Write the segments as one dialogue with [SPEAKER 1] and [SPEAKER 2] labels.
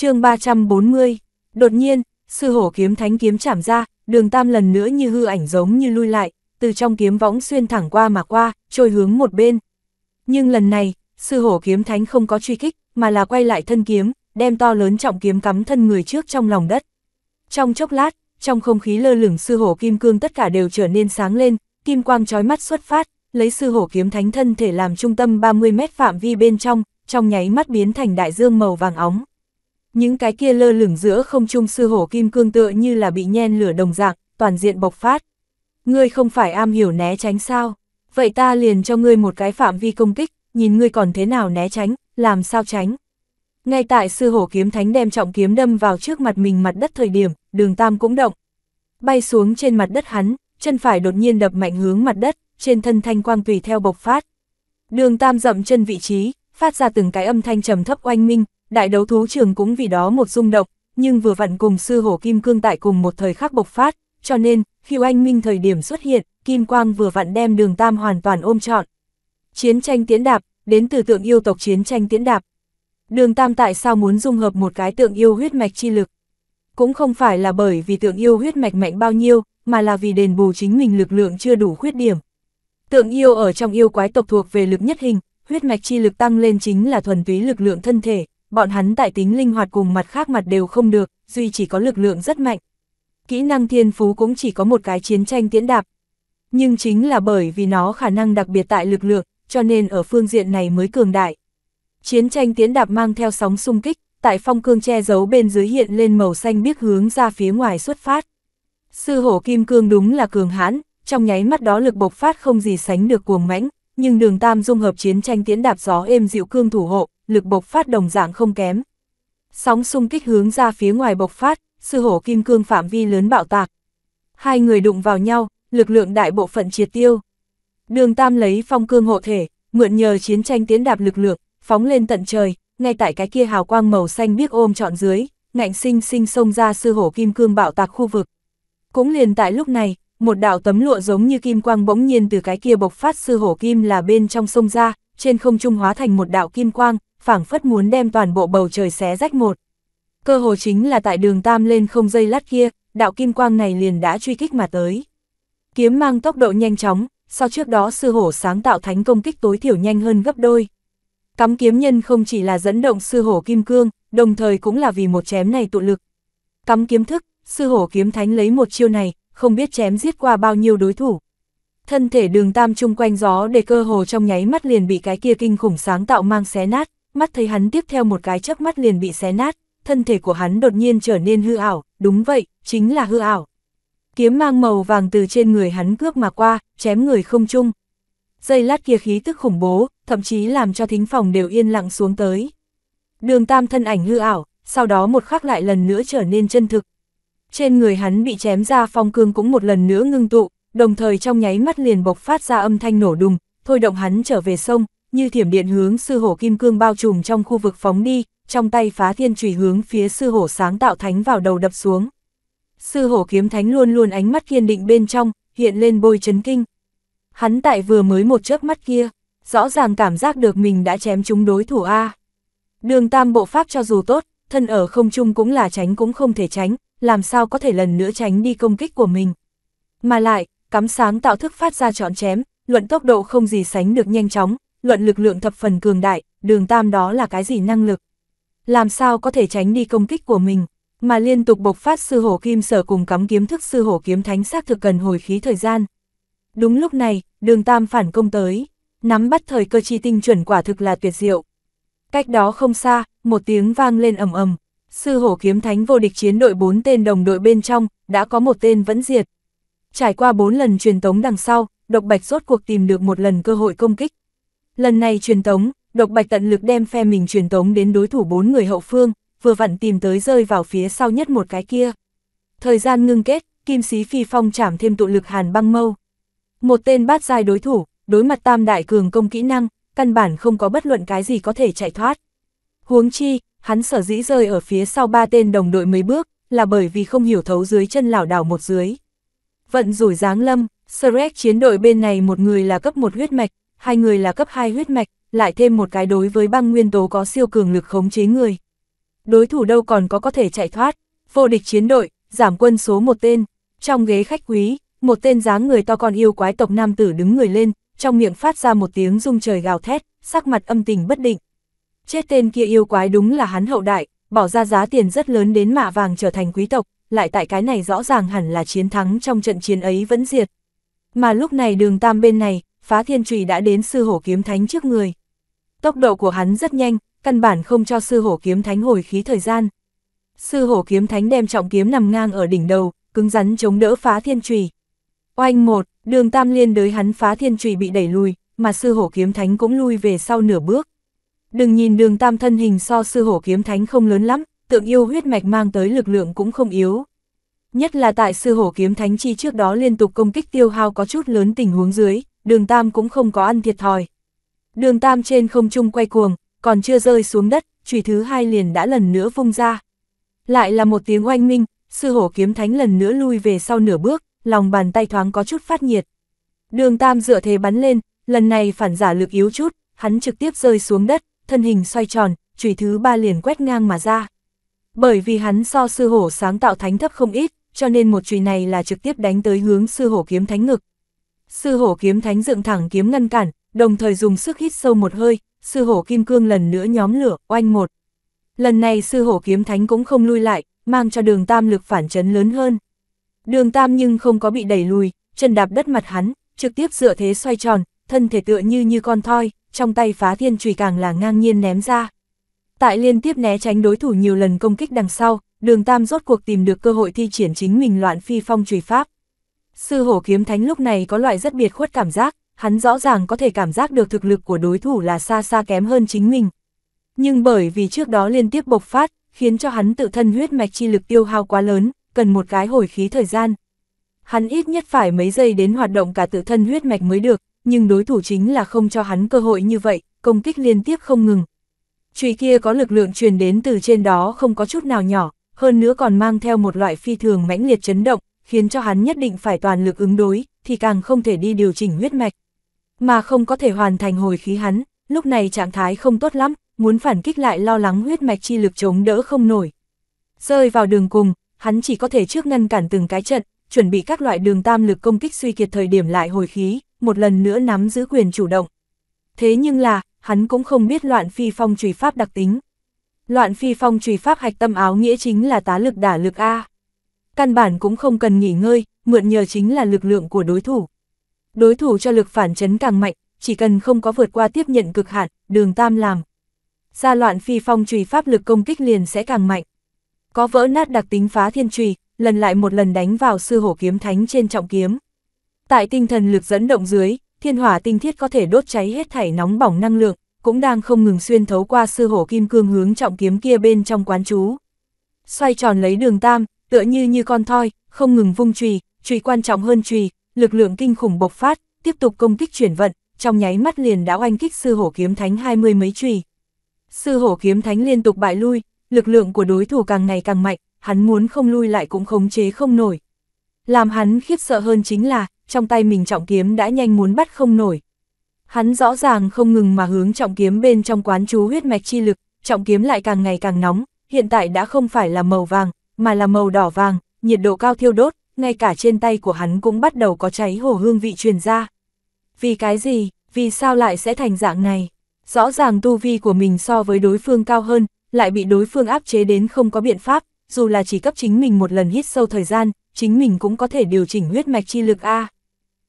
[SPEAKER 1] chương 340, đột nhiên, sư hổ kiếm thánh kiếm chảm ra, đường tam lần nữa như hư ảnh giống như lui lại, từ trong kiếm võng xuyên thẳng qua mà qua, trôi hướng một bên. Nhưng lần này, sư hổ kiếm thánh không có truy kích, mà là quay lại thân kiếm, đem to lớn trọng kiếm cắm thân người trước trong lòng đất. Trong chốc lát, trong không khí lơ lửng sư hổ kim cương tất cả đều trở nên sáng lên, kim quang trói mắt xuất phát, lấy sư hổ kiếm thánh thân thể làm trung tâm 30 mét phạm vi bên trong, trong nháy mắt biến thành đại dương màu vàng óng. Những cái kia lơ lửng giữa không trung sư hổ kim cương tựa như là bị nhen lửa đồng dạng, toàn diện bộc phát. Ngươi không phải am hiểu né tránh sao? Vậy ta liền cho ngươi một cái phạm vi công kích, nhìn ngươi còn thế nào né tránh, làm sao tránh? Ngay tại sư hổ kiếm thánh đem trọng kiếm đâm vào trước mặt mình mặt đất thời điểm, đường tam cũng động. Bay xuống trên mặt đất hắn, chân phải đột nhiên đập mạnh hướng mặt đất, trên thân thanh quang tùy theo bộc phát. Đường tam dậm chân vị trí, phát ra từng cái âm thanh trầm thấp oanh minh, Đại đấu thú trường cũng vì đó một rung động, nhưng vừa vặn cùng sư hổ kim cương tại cùng một thời khắc bộc phát, cho nên, khiêu anh minh thời điểm xuất hiện, kim quang vừa vặn đem đường tam hoàn toàn ôm trọn. Chiến tranh tiến đạp, đến từ tượng yêu tộc chiến tranh tiến đạp. Đường tam tại sao muốn dung hợp một cái tượng yêu huyết mạch chi lực? Cũng không phải là bởi vì tượng yêu huyết mạch mạnh bao nhiêu, mà là vì đền bù chính mình lực lượng chưa đủ khuyết điểm. Tượng yêu ở trong yêu quái tộc thuộc về lực nhất hình, huyết mạch chi lực tăng lên chính là thuần túy lực lượng thân thể bọn hắn tại tính linh hoạt cùng mặt khác mặt đều không được, duy chỉ có lực lượng rất mạnh. Kỹ năng thiên phú cũng chỉ có một cái chiến tranh tiễn đạp. Nhưng chính là bởi vì nó khả năng đặc biệt tại lực lượng, cho nên ở phương diện này mới cường đại. Chiến tranh tiễn đạp mang theo sóng xung kích, tại phong cương che giấu bên dưới hiện lên màu xanh biếc hướng ra phía ngoài xuất phát. Sư hổ kim cương đúng là cường hãn, trong nháy mắt đó lực bộc phát không gì sánh được cuồng mãnh nhưng đường tam dung hợp chiến tranh tiễn đạp gió êm dịu cương thủ hộ, lực bộc phát đồng dạng không kém. Sóng xung kích hướng ra phía ngoài bộc phát, sư hổ kim cương phạm vi lớn bạo tạc. Hai người đụng vào nhau, lực lượng đại bộ phận triệt tiêu. Đường tam lấy phong cương hộ thể, mượn nhờ chiến tranh tiến đạp lực lượng, phóng lên tận trời, ngay tại cái kia hào quang màu xanh biếc ôm trọn dưới, ngạnh sinh sinh xông ra sư hổ kim cương bạo tạc khu vực. Cũng liền tại lúc này, một đạo tấm lụa giống như kim quang bỗng nhiên từ cái kia bộc phát sư hổ kim là bên trong sông ra, trên không trung hóa thành một đạo kim quang, phảng phất muốn đem toàn bộ bầu trời xé rách một. Cơ hồ chính là tại đường tam lên không dây lát kia, đạo kim quang này liền đã truy kích mà tới. Kiếm mang tốc độ nhanh chóng, so trước đó sư hổ sáng tạo thánh công kích tối thiểu nhanh hơn gấp đôi. Cắm kiếm nhân không chỉ là dẫn động sư hổ kim cương, đồng thời cũng là vì một chém này tụ lực. Cắm kiếm thức, sư hổ kiếm thánh lấy một chiêu này, không biết chém giết qua bao nhiêu đối thủ. Thân thể đường tam chung quanh gió để cơ hồ trong nháy mắt liền bị cái kia kinh khủng sáng tạo mang xé nát, mắt thấy hắn tiếp theo một cái chớp mắt liền bị xé nát, thân thể của hắn đột nhiên trở nên hư ảo, đúng vậy, chính là hư ảo. Kiếm mang màu vàng từ trên người hắn cướp mà qua, chém người không chung. Dây lát kia khí tức khủng bố, thậm chí làm cho thính phòng đều yên lặng xuống tới. Đường tam thân ảnh hư ảo, sau đó một khắc lại lần nữa trở nên chân thực, trên người hắn bị chém ra phong cương cũng một lần nữa ngưng tụ, đồng thời trong nháy mắt liền bộc phát ra âm thanh nổ đùng, thôi động hắn trở về sông, như thiểm điện hướng sư hổ kim cương bao trùm trong khu vực phóng đi, trong tay phá thiên chùy hướng phía sư hổ sáng tạo thánh vào đầu đập xuống. Sư hổ kiếm thánh luôn luôn ánh mắt kiên định bên trong, hiện lên bôi chấn kinh. Hắn tại vừa mới một chớp mắt kia, rõ ràng cảm giác được mình đã chém chúng đối thủ A. Đường tam bộ pháp cho dù tốt, thân ở không chung cũng là tránh cũng không thể tránh, làm sao có thể lần nữa tránh đi công kích của mình. Mà lại, cắm sáng tạo thức phát ra trọn chém, luận tốc độ không gì sánh được nhanh chóng, luận lực lượng thập phần cường đại, đường tam đó là cái gì năng lực. Làm sao có thể tránh đi công kích của mình, mà liên tục bộc phát sư hổ kim sở cùng cắm kiếm thức sư hổ kiếm thánh xác thực cần hồi khí thời gian. Đúng lúc này, đường tam phản công tới, nắm bắt thời cơ chi tinh chuẩn quả thực là tuyệt diệu. Cách đó không xa, một tiếng vang lên ầm ầm, Sư hổ kiếm thánh vô địch chiến đội 4 tên đồng đội bên trong, đã có một tên vẫn diệt. Trải qua 4 lần truyền tống đằng sau, Độc Bạch rốt cuộc tìm được một lần cơ hội công kích. Lần này truyền tống, Độc Bạch tận lực đem phe mình truyền tống đến đối thủ 4 người hậu phương, vừa vặn tìm tới rơi vào phía sau nhất một cái kia. Thời gian ngưng kết, kim sĩ phi phong chảm thêm tụ lực hàn băng mâu. Một tên bát giai đối thủ, đối mặt tam đại cường công kỹ năng, căn bản không có bất luận cái gì có thể chạy thoát. Huống chi, hắn sở dĩ rơi ở phía sau ba tên đồng đội mấy bước, là bởi vì không hiểu thấu dưới chân lảo đảo một dưới. Vận rủi giáng lâm, Shrek chiến đội bên này một người là cấp một huyết mạch, hai người là cấp hai huyết mạch, lại thêm một cái đối với băng nguyên tố có siêu cường lực khống chế người. Đối thủ đâu còn có có thể chạy thoát, vô địch chiến đội, giảm quân số một tên, trong ghế khách quý, một tên dáng người to con yêu quái tộc nam tử đứng người lên, trong miệng phát ra một tiếng rung trời gào thét, sắc mặt âm tình bất định. Chết tên kia yêu quái đúng là hắn hậu đại, bỏ ra giá tiền rất lớn đến mạ vàng trở thành quý tộc, lại tại cái này rõ ràng hẳn là chiến thắng trong trận chiến ấy vẫn diệt. Mà lúc này đường tam bên này, phá thiên trùy đã đến sư hổ kiếm thánh trước người. Tốc độ của hắn rất nhanh, căn bản không cho sư hổ kiếm thánh hồi khí thời gian. Sư hổ kiếm thánh đem trọng kiếm nằm ngang ở đỉnh đầu, cứng rắn chống đỡ phá thiên trùy. Oanh một, đường tam liên đới hắn phá thiên trùy bị đẩy lùi, mà sư hổ kiếm thánh cũng lui về sau nửa bước. Đừng nhìn đường tam thân hình so sư hổ kiếm thánh không lớn lắm, tượng yêu huyết mạch mang tới lực lượng cũng không yếu. Nhất là tại sư hổ kiếm thánh chi trước đó liên tục công kích tiêu hao có chút lớn tình huống dưới, đường tam cũng không có ăn thiệt thòi. Đường tam trên không trung quay cuồng, còn chưa rơi xuống đất, chùy thứ hai liền đã lần nữa vung ra. Lại là một tiếng oanh minh, sư hổ kiếm thánh lần nữa lui về sau nửa bước, lòng bàn tay thoáng có chút phát nhiệt. Đường tam dựa thế bắn lên, lần này phản giả lực yếu chút, hắn trực tiếp rơi xuống đất, thân hình xoay tròn, chủy thứ ba liền quét ngang mà ra. Bởi vì hắn so sư hổ sáng tạo thánh thấp không ít, cho nên một chủy này là trực tiếp đánh tới hướng sư hổ kiếm thánh ngực. Sư hổ kiếm thánh dựng thẳng kiếm ngăn cản, đồng thời dùng sức hít sâu một hơi, sư hổ kim cương lần nữa nhóm lửa, oanh một. Lần này sư hổ kiếm thánh cũng không lui lại, mang cho đường tam lực phản chấn lớn hơn. Đường tam nhưng không có bị đẩy lùi, chân đạp đất mặt hắn, trực tiếp dựa thế xoay tròn, thân thể tựa như như con thoi trong tay phá thiên chùy càng là ngang nhiên ném ra. Tại liên tiếp né tránh đối thủ nhiều lần công kích đằng sau, đường tam rốt cuộc tìm được cơ hội thi triển chính mình loạn phi phong chùy pháp. Sư hổ kiếm thánh lúc này có loại rất biệt khuất cảm giác, hắn rõ ràng có thể cảm giác được thực lực của đối thủ là xa xa kém hơn chính mình. Nhưng bởi vì trước đó liên tiếp bộc phát, khiến cho hắn tự thân huyết mạch chi lực tiêu hao quá lớn, cần một cái hồi khí thời gian. Hắn ít nhất phải mấy giây đến hoạt động cả tự thân huyết mạch mới được, nhưng đối thủ chính là không cho hắn cơ hội như vậy, công kích liên tiếp không ngừng. Chùy kia có lực lượng truyền đến từ trên đó không có chút nào nhỏ, hơn nữa còn mang theo một loại phi thường mãnh liệt chấn động, khiến cho hắn nhất định phải toàn lực ứng đối, thì càng không thể đi điều chỉnh huyết mạch. Mà không có thể hoàn thành hồi khí hắn, lúc này trạng thái không tốt lắm, muốn phản kích lại lo lắng huyết mạch chi lực chống đỡ không nổi. Rơi vào đường cùng, hắn chỉ có thể trước ngăn cản từng cái trận, chuẩn bị các loại đường tam lực công kích suy kiệt thời điểm lại hồi khí, một lần nữa nắm giữ quyền chủ động. Thế nhưng là, hắn cũng không biết loạn phi phong trùy pháp đặc tính. Loạn phi phong trùy pháp hạch tâm áo nghĩa chính là tá lực đả lực A. Căn bản cũng không cần nghỉ ngơi, mượn nhờ chính là lực lượng của đối thủ. Đối thủ cho lực phản chấn càng mạnh, chỉ cần không có vượt qua tiếp nhận cực hạn, đường tam làm. ra loạn phi phong trùy pháp lực công kích liền sẽ càng mạnh. Có vỡ nát đặc tính phá thiên trùy, lần lại một lần đánh vào sư hổ kiếm thánh trên trọng kiếm. Tại tinh thần lực dẫn động dưới, thiên hỏa tinh thiết có thể đốt cháy hết thảy nóng bỏng năng lượng, cũng đang không ngừng xuyên thấu qua sư hổ kim cương hướng trọng kiếm kia bên trong quán chú. Xoay tròn lấy đường tam, tựa như như con thoi, không ngừng vung chùy, chùy quan trọng hơn chùy, lực lượng kinh khủng bộc phát, tiếp tục công kích chuyển vận, trong nháy mắt liền đã oanh kích sư hổ kiếm thánh hai mươi mấy chùy. Sư hổ kiếm thánh liên tục bại lui, lực lượng của đối thủ càng ngày càng mạnh, hắn muốn không lui lại cũng khống chế không nổi. Làm hắn khiếp sợ hơn chính là, trong tay mình trọng kiếm đã nhanh muốn bắt không nổi. Hắn rõ ràng không ngừng mà hướng trọng kiếm bên trong quán chú huyết mạch chi lực, trọng kiếm lại càng ngày càng nóng, hiện tại đã không phải là màu vàng, mà là màu đỏ vàng, nhiệt độ cao thiêu đốt, ngay cả trên tay của hắn cũng bắt đầu có cháy hổ hương vị truyền ra. Vì cái gì, vì sao lại sẽ thành dạng này? Rõ ràng tu vi của mình so với đối phương cao hơn, lại bị đối phương áp chế đến không có biện pháp, dù là chỉ cấp chính mình một lần hít sâu thời gian, chính mình cũng có thể điều chỉnh huyết mạch chi lực A.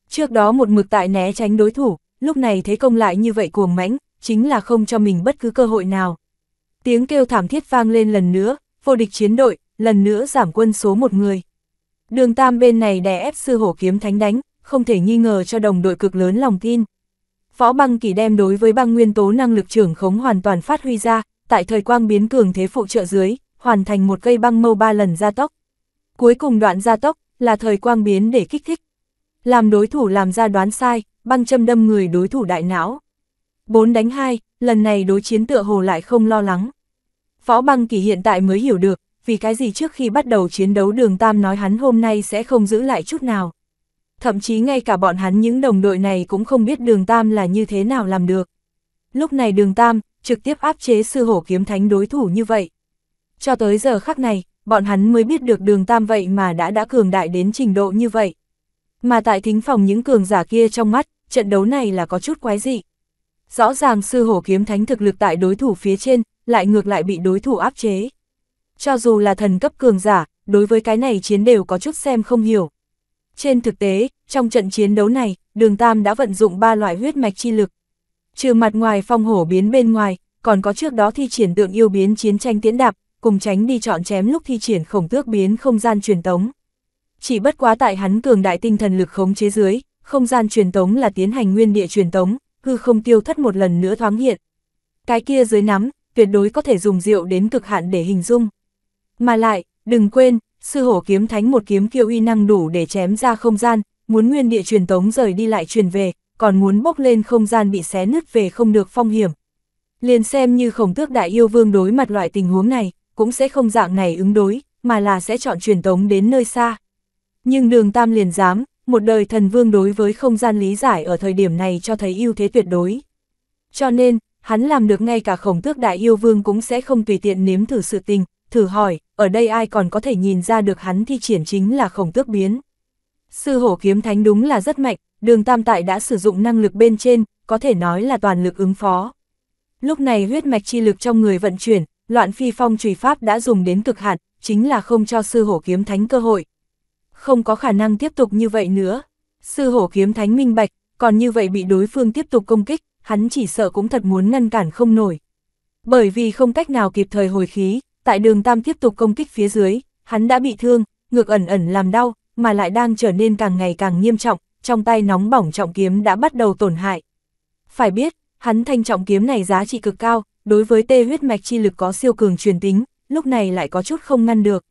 [SPEAKER 1] Trước đó một mực tại né tránh đối thủ, lúc này thế công lại như vậy cuồng mãnh, chính là không cho mình bất cứ cơ hội nào. Tiếng kêu thảm thiết vang lên lần nữa, vô địch chiến đội, lần nữa giảm quân số một người. Đường Tam bên này đè ép sư hổ kiếm thánh đánh, không thể nghi ngờ cho đồng đội cực lớn lòng tin. Võ băng kỳ đem đối với băng nguyên tố năng lực trưởng khống hoàn toàn phát huy ra, tại thời quang biến cường thế phụ trợ dưới, hoàn thành một cây băng mâu ba lần gia tốc. Cuối cùng đoạn gia tốc là thời quang biến để kích thích, làm đối thủ làm ra đoán sai, băng châm đâm người đối thủ đại não. 4 đánh 2, lần này đối chiến tựa hồ lại không lo lắng. Phó băng kỳ hiện tại mới hiểu được, vì cái gì trước khi bắt đầu chiến đấu đường Tam nói hắn hôm nay sẽ không giữ lại chút nào. Thậm chí ngay cả bọn hắn những đồng đội này cũng không biết đường Tam là như thế nào làm được. Lúc này đường Tam, trực tiếp áp chế sư hổ kiếm thánh đối thủ như vậy. Cho tới giờ khắc này, bọn hắn mới biết được đường Tam vậy mà đã đã cường đại đến trình độ như vậy. Mà tại thính phòng những cường giả kia trong mắt, trận đấu này là có chút quái dị. Rõ ràng sư hổ kiếm thánh thực lực tại đối thủ phía trên, lại ngược lại bị đối thủ áp chế. Cho dù là thần cấp cường giả, đối với cái này chiến đều có chút xem không hiểu. Trên thực tế, trong trận chiến đấu này, đường Tam đã vận dụng ba loại huyết mạch chi lực. Trừ mặt ngoài phong hổ biến bên ngoài, còn có trước đó thi triển tượng yêu biến chiến tranh tiễn đạp, cùng tránh đi chọn chém lúc thi triển khổng tước biến không gian truyền tống chỉ bất quá tại hắn cường đại tinh thần lực khống chế dưới, không gian truyền tống là tiến hành nguyên địa truyền tống, hư không tiêu thất một lần nữa thoáng hiện. Cái kia dưới nắm, tuyệt đối có thể dùng rượu đến cực hạn để hình dung. Mà lại, đừng quên, sư hổ kiếm thánh một kiếm kiêu uy năng đủ để chém ra không gian, muốn nguyên địa truyền tống rời đi lại truyền về, còn muốn bốc lên không gian bị xé nứt về không được phong hiểm. Liền xem như khổng tước đại yêu vương đối mặt loại tình huống này, cũng sẽ không dạng này ứng đối, mà là sẽ chọn truyền tống đến nơi xa. Nhưng đường tam liền dám, một đời thần vương đối với không gian lý giải ở thời điểm này cho thấy ưu thế tuyệt đối. Cho nên, hắn làm được ngay cả khổng tước đại yêu vương cũng sẽ không tùy tiện nếm thử sự tình, thử hỏi, ở đây ai còn có thể nhìn ra được hắn thi triển chính là khổng tước biến. Sư hổ kiếm thánh đúng là rất mạnh, đường tam tại đã sử dụng năng lực bên trên, có thể nói là toàn lực ứng phó. Lúc này huyết mạch chi lực trong người vận chuyển, loạn phi phong trùy pháp đã dùng đến cực hạn, chính là không cho sư hổ kiếm thánh cơ hội không có khả năng tiếp tục như vậy nữa. Sư hổ kiếm thánh minh bạch, còn như vậy bị đối phương tiếp tục công kích, hắn chỉ sợ cũng thật muốn ngăn cản không nổi. Bởi vì không cách nào kịp thời hồi khí, tại đường tam tiếp tục công kích phía dưới, hắn đã bị thương, ngược ẩn ẩn làm đau, mà lại đang trở nên càng ngày càng nghiêm trọng, trong tay nóng bỏng trọng kiếm đã bắt đầu tổn hại. Phải biết, hắn thanh trọng kiếm này giá trị cực cao, đối với tê huyết mạch chi lực có siêu cường truyền tính, lúc này lại có chút không ngăn được.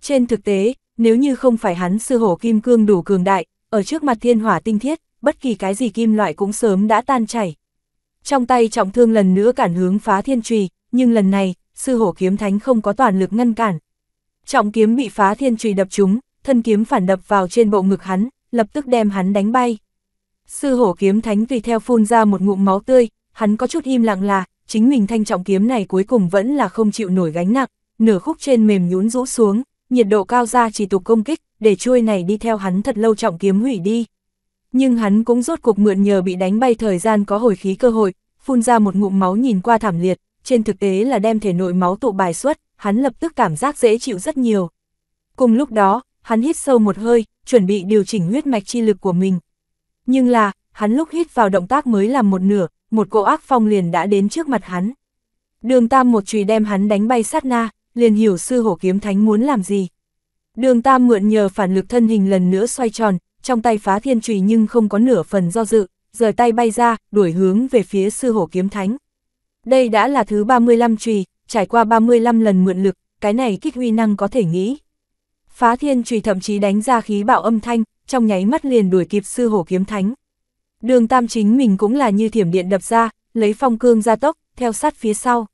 [SPEAKER 1] Trên thực tế, nếu như không phải hắn sư hổ kim cương đủ cường đại, ở trước mặt thiên hỏa tinh thiết, bất kỳ cái gì kim loại cũng sớm đã tan chảy. Trong tay trọng thương lần nữa cản hướng phá thiên trùy, nhưng lần này, sư hổ kiếm thánh không có toàn lực ngăn cản. Trọng kiếm bị phá thiên trùy đập trúng, thân kiếm phản đập vào trên bộ ngực hắn, lập tức đem hắn đánh bay. Sư hổ kiếm thánh tùy theo phun ra một ngụm máu tươi, hắn có chút im lặng là, chính mình thanh trọng kiếm này cuối cùng vẫn là không chịu nổi gánh nặng, nửa khúc trên mềm nhũn rũ xuống, nhiệt độ cao ra chỉ tục công kích, để chuôi này đi theo hắn thật lâu trọng kiếm hủy đi. Nhưng hắn cũng rốt cuộc mượn nhờ bị đánh bay thời gian có hồi khí cơ hội, phun ra một ngụm máu nhìn qua thảm liệt, trên thực tế là đem thể nội máu tụ bài xuất, hắn lập tức cảm giác dễ chịu rất nhiều. Cùng lúc đó, hắn hít sâu một hơi, chuẩn bị điều chỉnh huyết mạch chi lực của mình. Nhưng là, hắn lúc hít vào động tác mới làm một nửa, một cỗ ác phong liền đã đến trước mặt hắn. Đường Tam một chùy đem hắn đánh bay sát na, liền hiểu sư hổ kiếm thánh muốn làm gì. Đường Tam mượn nhờ phản lực thân hình lần nữa xoay tròn, trong tay phá thiên trùy nhưng không có nửa phần do dự, rời tay bay ra, đuổi hướng về phía sư hổ kiếm thánh. Đây đã là thứ 35 trùy, trải qua 35 lần mượn lực, cái này kích huy năng có thể nghĩ. Phá thiên trùy thậm chí đánh ra khí bạo âm thanh, trong nháy mắt liền đuổi kịp sư hổ kiếm thánh. Đường Tam chính mình cũng là như thiểm điện đập ra, lấy phong cương ra tốc, theo sát phía sau.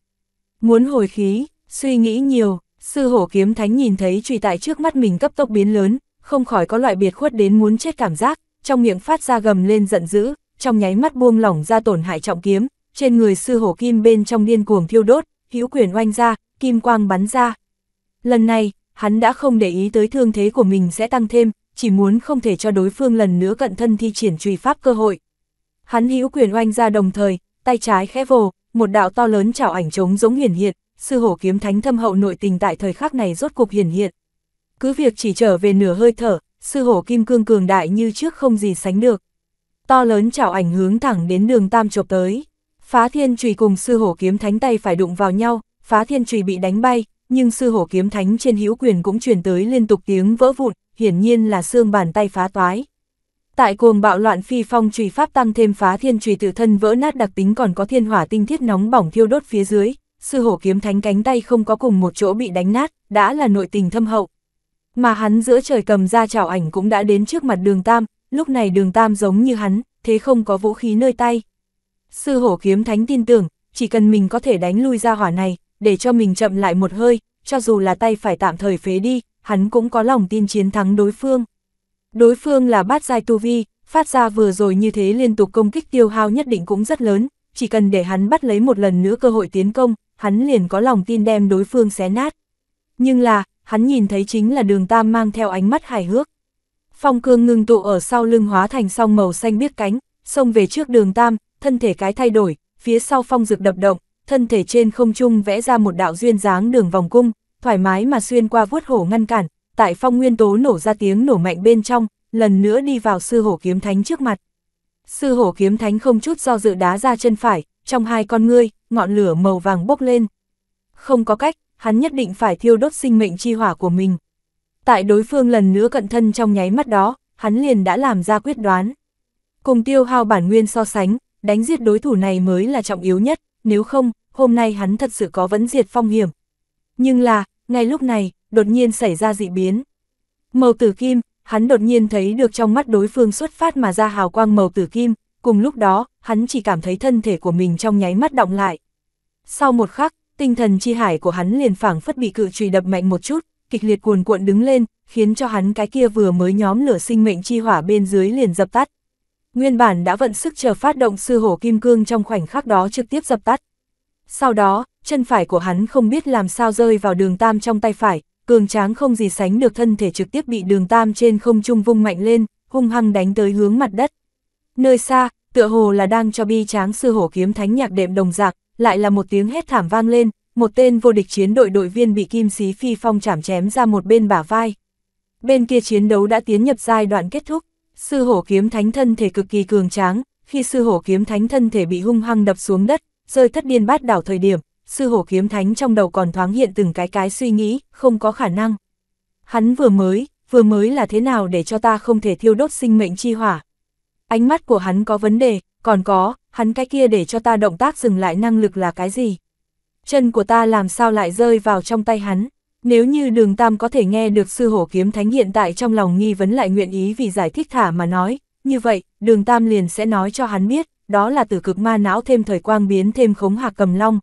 [SPEAKER 1] Muốn hồi khí, Suy nghĩ nhiều, sư hổ kiếm thánh nhìn thấy trùy tại trước mắt mình cấp tốc biến lớn, không khỏi có loại biệt khuất đến muốn chết cảm giác, trong miệng phát ra gầm lên giận dữ, trong nháy mắt buông lỏng ra tổn hại trọng kiếm, trên người sư hổ kim bên trong điên cuồng thiêu đốt, hữu quyền oanh ra, kim quang bắn ra. Lần này, hắn đã không để ý tới thương thế của mình sẽ tăng thêm, chỉ muốn không thể cho đối phương lần nữa cận thân thi triển trùy pháp cơ hội. Hắn hữu quyền oanh ra đồng thời, tay trái khẽ vồ, một đạo to lớn chảo ảnh trống giống hiển hiện, sư hổ kiếm thánh thâm hậu nội tình tại thời khắc này rốt cuộc hiển hiện. Cứ việc chỉ trở về nửa hơi thở, sư hổ kim cương cường đại như trước không gì sánh được. To lớn chảo ảnh hướng thẳng đến đường tam chộp tới. Phá thiên trùy cùng sư hổ kiếm thánh tay phải đụng vào nhau, phá thiên trùy bị đánh bay, nhưng sư hổ kiếm thánh trên hữu quyền cũng truyền tới liên tục tiếng vỡ vụn, hiển nhiên là xương bàn tay phá toái. Tại cuồng bạo loạn phi phong trùy pháp tăng thêm phá thiên trùy tự thân vỡ nát đặc tính còn có thiên hỏa tinh thiết nóng bỏng thiêu đốt phía dưới, sư hổ kiếm thánh cánh tay không có cùng một chỗ bị đánh nát, đã là nội tình thâm hậu. Mà hắn giữa trời cầm ra chảo ảnh cũng đã đến trước mặt đường tam, lúc này đường tam giống như hắn, thế không có vũ khí nơi tay. Sư hổ kiếm thánh tin tưởng, chỉ cần mình có thể đánh lui ra hỏa này, để cho mình chậm lại một hơi, cho dù là tay phải tạm thời phế đi, hắn cũng có lòng tin chiến thắng đối phương. Đối phương là bát giai tu vi, phát ra vừa rồi như thế liên tục công kích tiêu hao nhất định cũng rất lớn, chỉ cần để hắn bắt lấy một lần nữa cơ hội tiến công, hắn liền có lòng tin đem đối phương xé nát. Nhưng là, hắn nhìn thấy chính là đường tam mang theo ánh mắt hài hước. Phong cương ngưng tụ ở sau lưng hóa thành song màu xanh biếc cánh, xông về trước đường tam, thân thể cái thay đổi, phía sau phong dực đập động, thân thể trên không trung vẽ ra một đạo duyên dáng đường vòng cung, thoải mái mà xuyên qua vuốt hổ ngăn cản, tại phong nguyên tố nổ ra tiếng nổ mạnh bên trong, lần nữa đi vào sư hổ kiếm thánh trước mặt. Sư hổ kiếm thánh không chút do dự đá ra chân phải, trong hai con ngươi, ngọn lửa màu vàng bốc lên. Không có cách, hắn nhất định phải thiêu đốt sinh mệnh chi hỏa của mình. Tại đối phương lần nữa cận thân trong nháy mắt đó, hắn liền đã làm ra quyết đoán. Cùng tiêu hao bản nguyên so sánh, đánh giết đối thủ này mới là trọng yếu nhất, nếu không, hôm nay hắn thật sự có vẫn diệt phong hiểm. Nhưng là, ngay lúc này, đột nhiên xảy ra dị biến. Màu tử kim, hắn đột nhiên thấy được trong mắt đối phương xuất phát mà ra hào quang màu tử kim, cùng lúc đó, hắn chỉ cảm thấy thân thể của mình trong nháy mắt động lại. Sau một khắc, tinh thần chi hải của hắn liền phảng phất bị cự trùy đập mạnh một chút, kịch liệt cuồn cuộn đứng lên, khiến cho hắn cái kia vừa mới nhóm lửa sinh mệnh chi hỏa bên dưới liền dập tắt. Nguyên bản đã vận sức chờ phát động sư hổ kim cương trong khoảnh khắc đó trực tiếp dập tắt. Sau đó, chân phải của hắn không biết làm sao rơi vào đường tam trong tay phải, cường tráng không gì sánh được thân thể trực tiếp bị đường tam trên không trung vung mạnh lên, hung hăng đánh tới hướng mặt đất. Nơi xa, tựa hồ là đang cho bi tráng sư hổ kiếm thánh nhạc đệm đồng giạc, lại là một tiếng hét thảm vang lên, một tên vô địch chiến đội đội viên bị kim xí phi phong chảm chém ra một bên bả vai. Bên kia chiến đấu đã tiến nhập giai đoạn kết thúc, sư hổ kiếm thánh thân thể cực kỳ cường tráng, khi sư hổ kiếm thánh thân thể bị hung hăng đập xuống đất, rơi thất điên bát đảo thời điểm, sư hổ kiếm thánh trong đầu còn thoáng hiện từng cái cái suy nghĩ, không có khả năng. Hắn vừa mới, vừa mới là thế nào để cho ta không thể thiêu đốt sinh mệnh chi hỏa, ánh mắt của hắn có vấn đề, còn có, hắn cái kia để cho ta động tác dừng lại năng lực là cái gì? Chân của ta làm sao lại rơi vào trong tay hắn? Nếu như đường tam có thể nghe được sư hổ kiếm thánh hiện tại trong lòng nghi vấn lại nguyện ý vì giải thích thả mà nói, như vậy, đường tam liền sẽ nói cho hắn biết, đó là từ cực ma não thêm thời quang biến thêm khống hạc cầm long.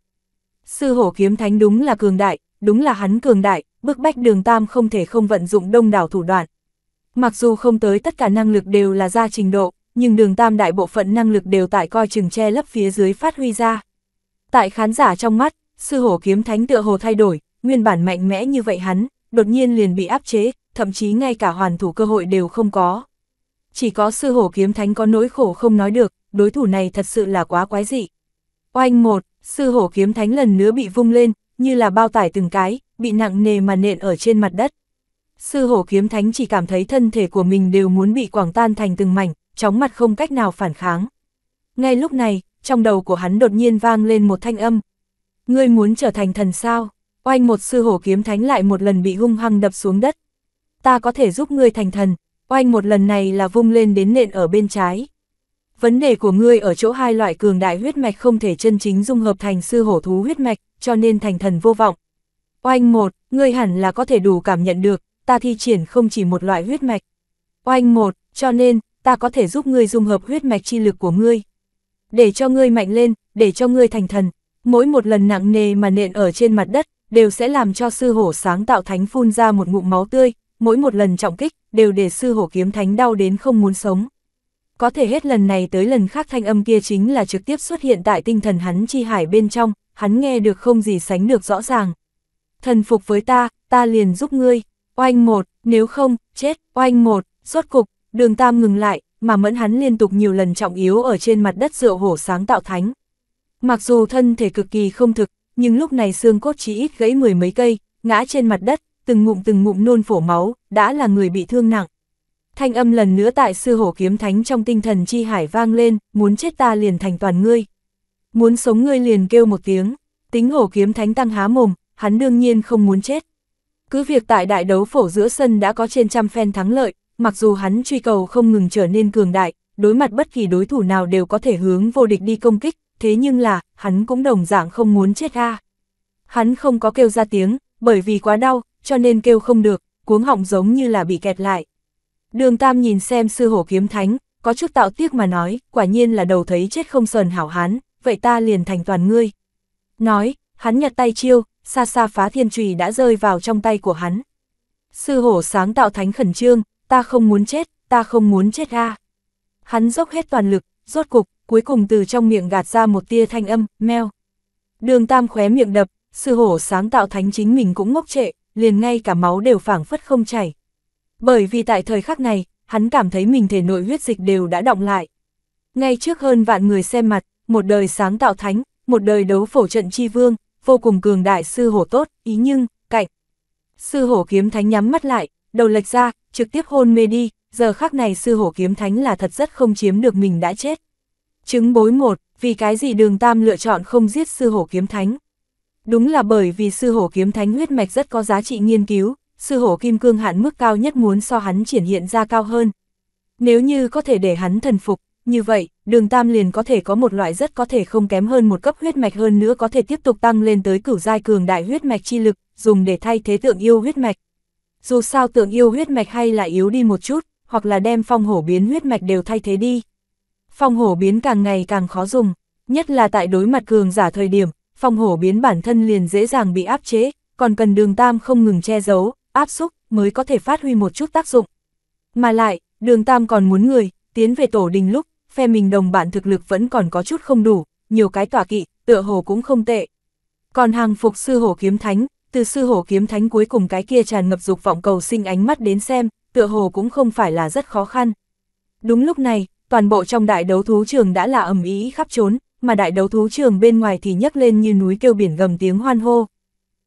[SPEAKER 1] Sư hổ kiếm thánh đúng là cường đại, đúng là hắn cường đại, bức bách đường tam không thể không vận dụng đông đảo thủ đoạn. Mặc dù không tới tất cả năng lực đều là ra trình độ, nhưng đường tam đại bộ phận năng lực đều tại coi chừng che lấp phía dưới phát huy ra. Tại khán giả trong mắt, sư hổ kiếm thánh tựa hồ thay đổi, nguyên bản mạnh mẽ như vậy hắn, đột nhiên liền bị áp chế, thậm chí ngay cả hoàn thủ cơ hội đều không có. Chỉ có sư hổ kiếm thánh có nỗi khổ không nói được, đối thủ này thật sự là quá quái dị. Oanh một, sư hổ kiếm thánh lần nữa bị vung lên, như là bao tải từng cái, bị nặng nề mà nện ở trên mặt đất. Sư hổ kiếm thánh chỉ cảm thấy thân thể của mình đều muốn bị quảng tan thành từng mảnh, chóng mặt không cách nào phản kháng. Ngay lúc này, trong đầu của hắn đột nhiên vang lên một thanh âm. Ngươi muốn trở thành thần sao? Oanh một sư hổ kiếm thánh lại một lần bị hung hăng đập xuống đất. Ta có thể giúp ngươi thành thần, oanh một lần này là vung lên đến nện ở bên trái. Vấn đề của ngươi ở chỗ hai loại cường đại huyết mạch không thể chân chính dung hợp thành sư hổ thú huyết mạch, cho nên thành thần vô vọng. Oanh một, ngươi hẳn là có thể đủ cảm nhận được, ta thi triển không chỉ một loại huyết mạch. Oanh một, cho nên, ta có thể giúp ngươi dung hợp huyết mạch chi lực của ngươi. Để cho ngươi mạnh lên, để cho ngươi thành thần, mỗi một lần nặng nề mà nện ở trên mặt đất, đều sẽ làm cho sư hổ sáng tạo thánh phun ra một ngụm máu tươi, mỗi một lần trọng kích, đều để sư hổ kiếm thánh đau đến không muốn sống. Có thể hết lần này tới lần khác thanh âm kia chính là trực tiếp xuất hiện tại tinh thần hắn chi hải bên trong, hắn nghe được không gì sánh được rõ ràng. Thần phục với ta, ta liền giúp ngươi, oanh một, nếu không, chết, oanh một, rốt cục, Đường Tam ngừng lại, mà mẫn hắn liên tục nhiều lần trọng yếu ở trên mặt đất dựa hổ sáng tạo thánh. Mặc dù thân thể cực kỳ không thực, nhưng lúc này xương cốt chỉ ít gãy mười mấy cây, ngã trên mặt đất, từng ngụm từng ngụm nôn phổ máu, đã là người bị thương nặng. Thanh âm lần nữa tại sư hổ kiếm thánh trong tinh thần chi hải vang lên, muốn chết ta liền thành toàn ngươi. Muốn sống ngươi liền kêu một tiếng, tính hổ kiếm thánh tăng há mồm, hắn đương nhiên không muốn chết. Cứ việc tại đại đấu phổ giữa sân đã có trên trăm phen thắng lợi, mặc dù hắn truy cầu không ngừng trở nên cường đại, đối mặt bất kỳ đối thủ nào đều có thể hướng vô địch đi công kích, thế nhưng là, hắn cũng đồng dạng không muốn chết a. Hắn không có kêu ra tiếng, bởi vì quá đau, cho nên kêu không được, cuống họng giống như là bị kẹt lại. Đường Tam nhìn xem sư hổ kiếm thánh, có chút tạo tiếc mà nói, quả nhiên là đầu thấy chết không sờn hảo hán, vậy ta liền thành toàn ngươi. Nói, hắn nhặt tay chiêu, xa xa phá thiên trùy đã rơi vào trong tay của hắn. Sư hổ sáng tạo thánh khẩn trương, ta không muốn chết, ta không muốn chết a. Hắn dốc hết toàn lực, rốt cục, cuối cùng từ trong miệng gạt ra một tia thanh âm, meo. Đường Tam khóe miệng đập, sư hổ sáng tạo thánh chính mình cũng ngốc trệ, liền ngay cả máu đều phảng phất không chảy. Bởi vì tại thời khắc này, hắn cảm thấy mình thể nội huyết dịch đều đã động lại. Ngay trước hơn vạn người xem mặt, một đời sáng tạo thánh, một đời đấu phổ trận chi vương, vô cùng cường đại sư hổ tốt, ý nhưng, cạnh. Sư hổ kiếm thánh nhắm mắt lại, đầu lệch ra, trực tiếp hôn mê đi, giờ khắc này sư hổ kiếm thánh là thật rất không chiếm được mình đã chết. Chứng bối một, vì cái gì đường tam lựa chọn không giết sư hổ kiếm thánh? Đúng là bởi vì sư hổ kiếm thánh huyết mạch rất có giá trị nghiên cứu, sư hổ kim cương hạn mức cao nhất muốn so hắn triển hiện ra cao hơn. Nếu như có thể để hắn thần phục, như vậy, đường tam liền có thể có một loại rất có thể không kém hơn một cấp huyết mạch hơn nữa có thể tiếp tục tăng lên tới cửu giai cường đại huyết mạch chi lực, dùng để thay thế tượng yêu huyết mạch dù sao tượng yêu huyết mạch hay là yếu đi một chút, hoặc là đem phong hổ biến huyết mạch đều thay thế đi. Phong hổ biến càng ngày càng khó dùng, nhất là tại đối mặt cường giả thời điểm, phong hổ biến bản thân liền dễ dàng bị áp chế, còn cần đường tam không ngừng che giấu, áp xúc mới có thể phát huy một chút tác dụng. Mà lại, đường tam còn muốn người, tiến về tổ đình lúc, phe mình đồng bạn thực lực vẫn còn có chút không đủ, nhiều cái tỏa kỵ, tựa hồ cũng không tệ. Còn hàng phục sư hổ kiếm thánh, từ sư hổ kiếm thánh cuối cùng cái kia tràn ngập dục vọng cầu sinh ánh mắt đến xem, tựa hồ cũng không phải là rất khó khăn. Đúng lúc này, toàn bộ trong đại đấu thú trường đã là ầm ý khắp trốn, mà đại đấu thú trường bên ngoài thì nhấc lên như núi kêu biển gầm tiếng hoan hô.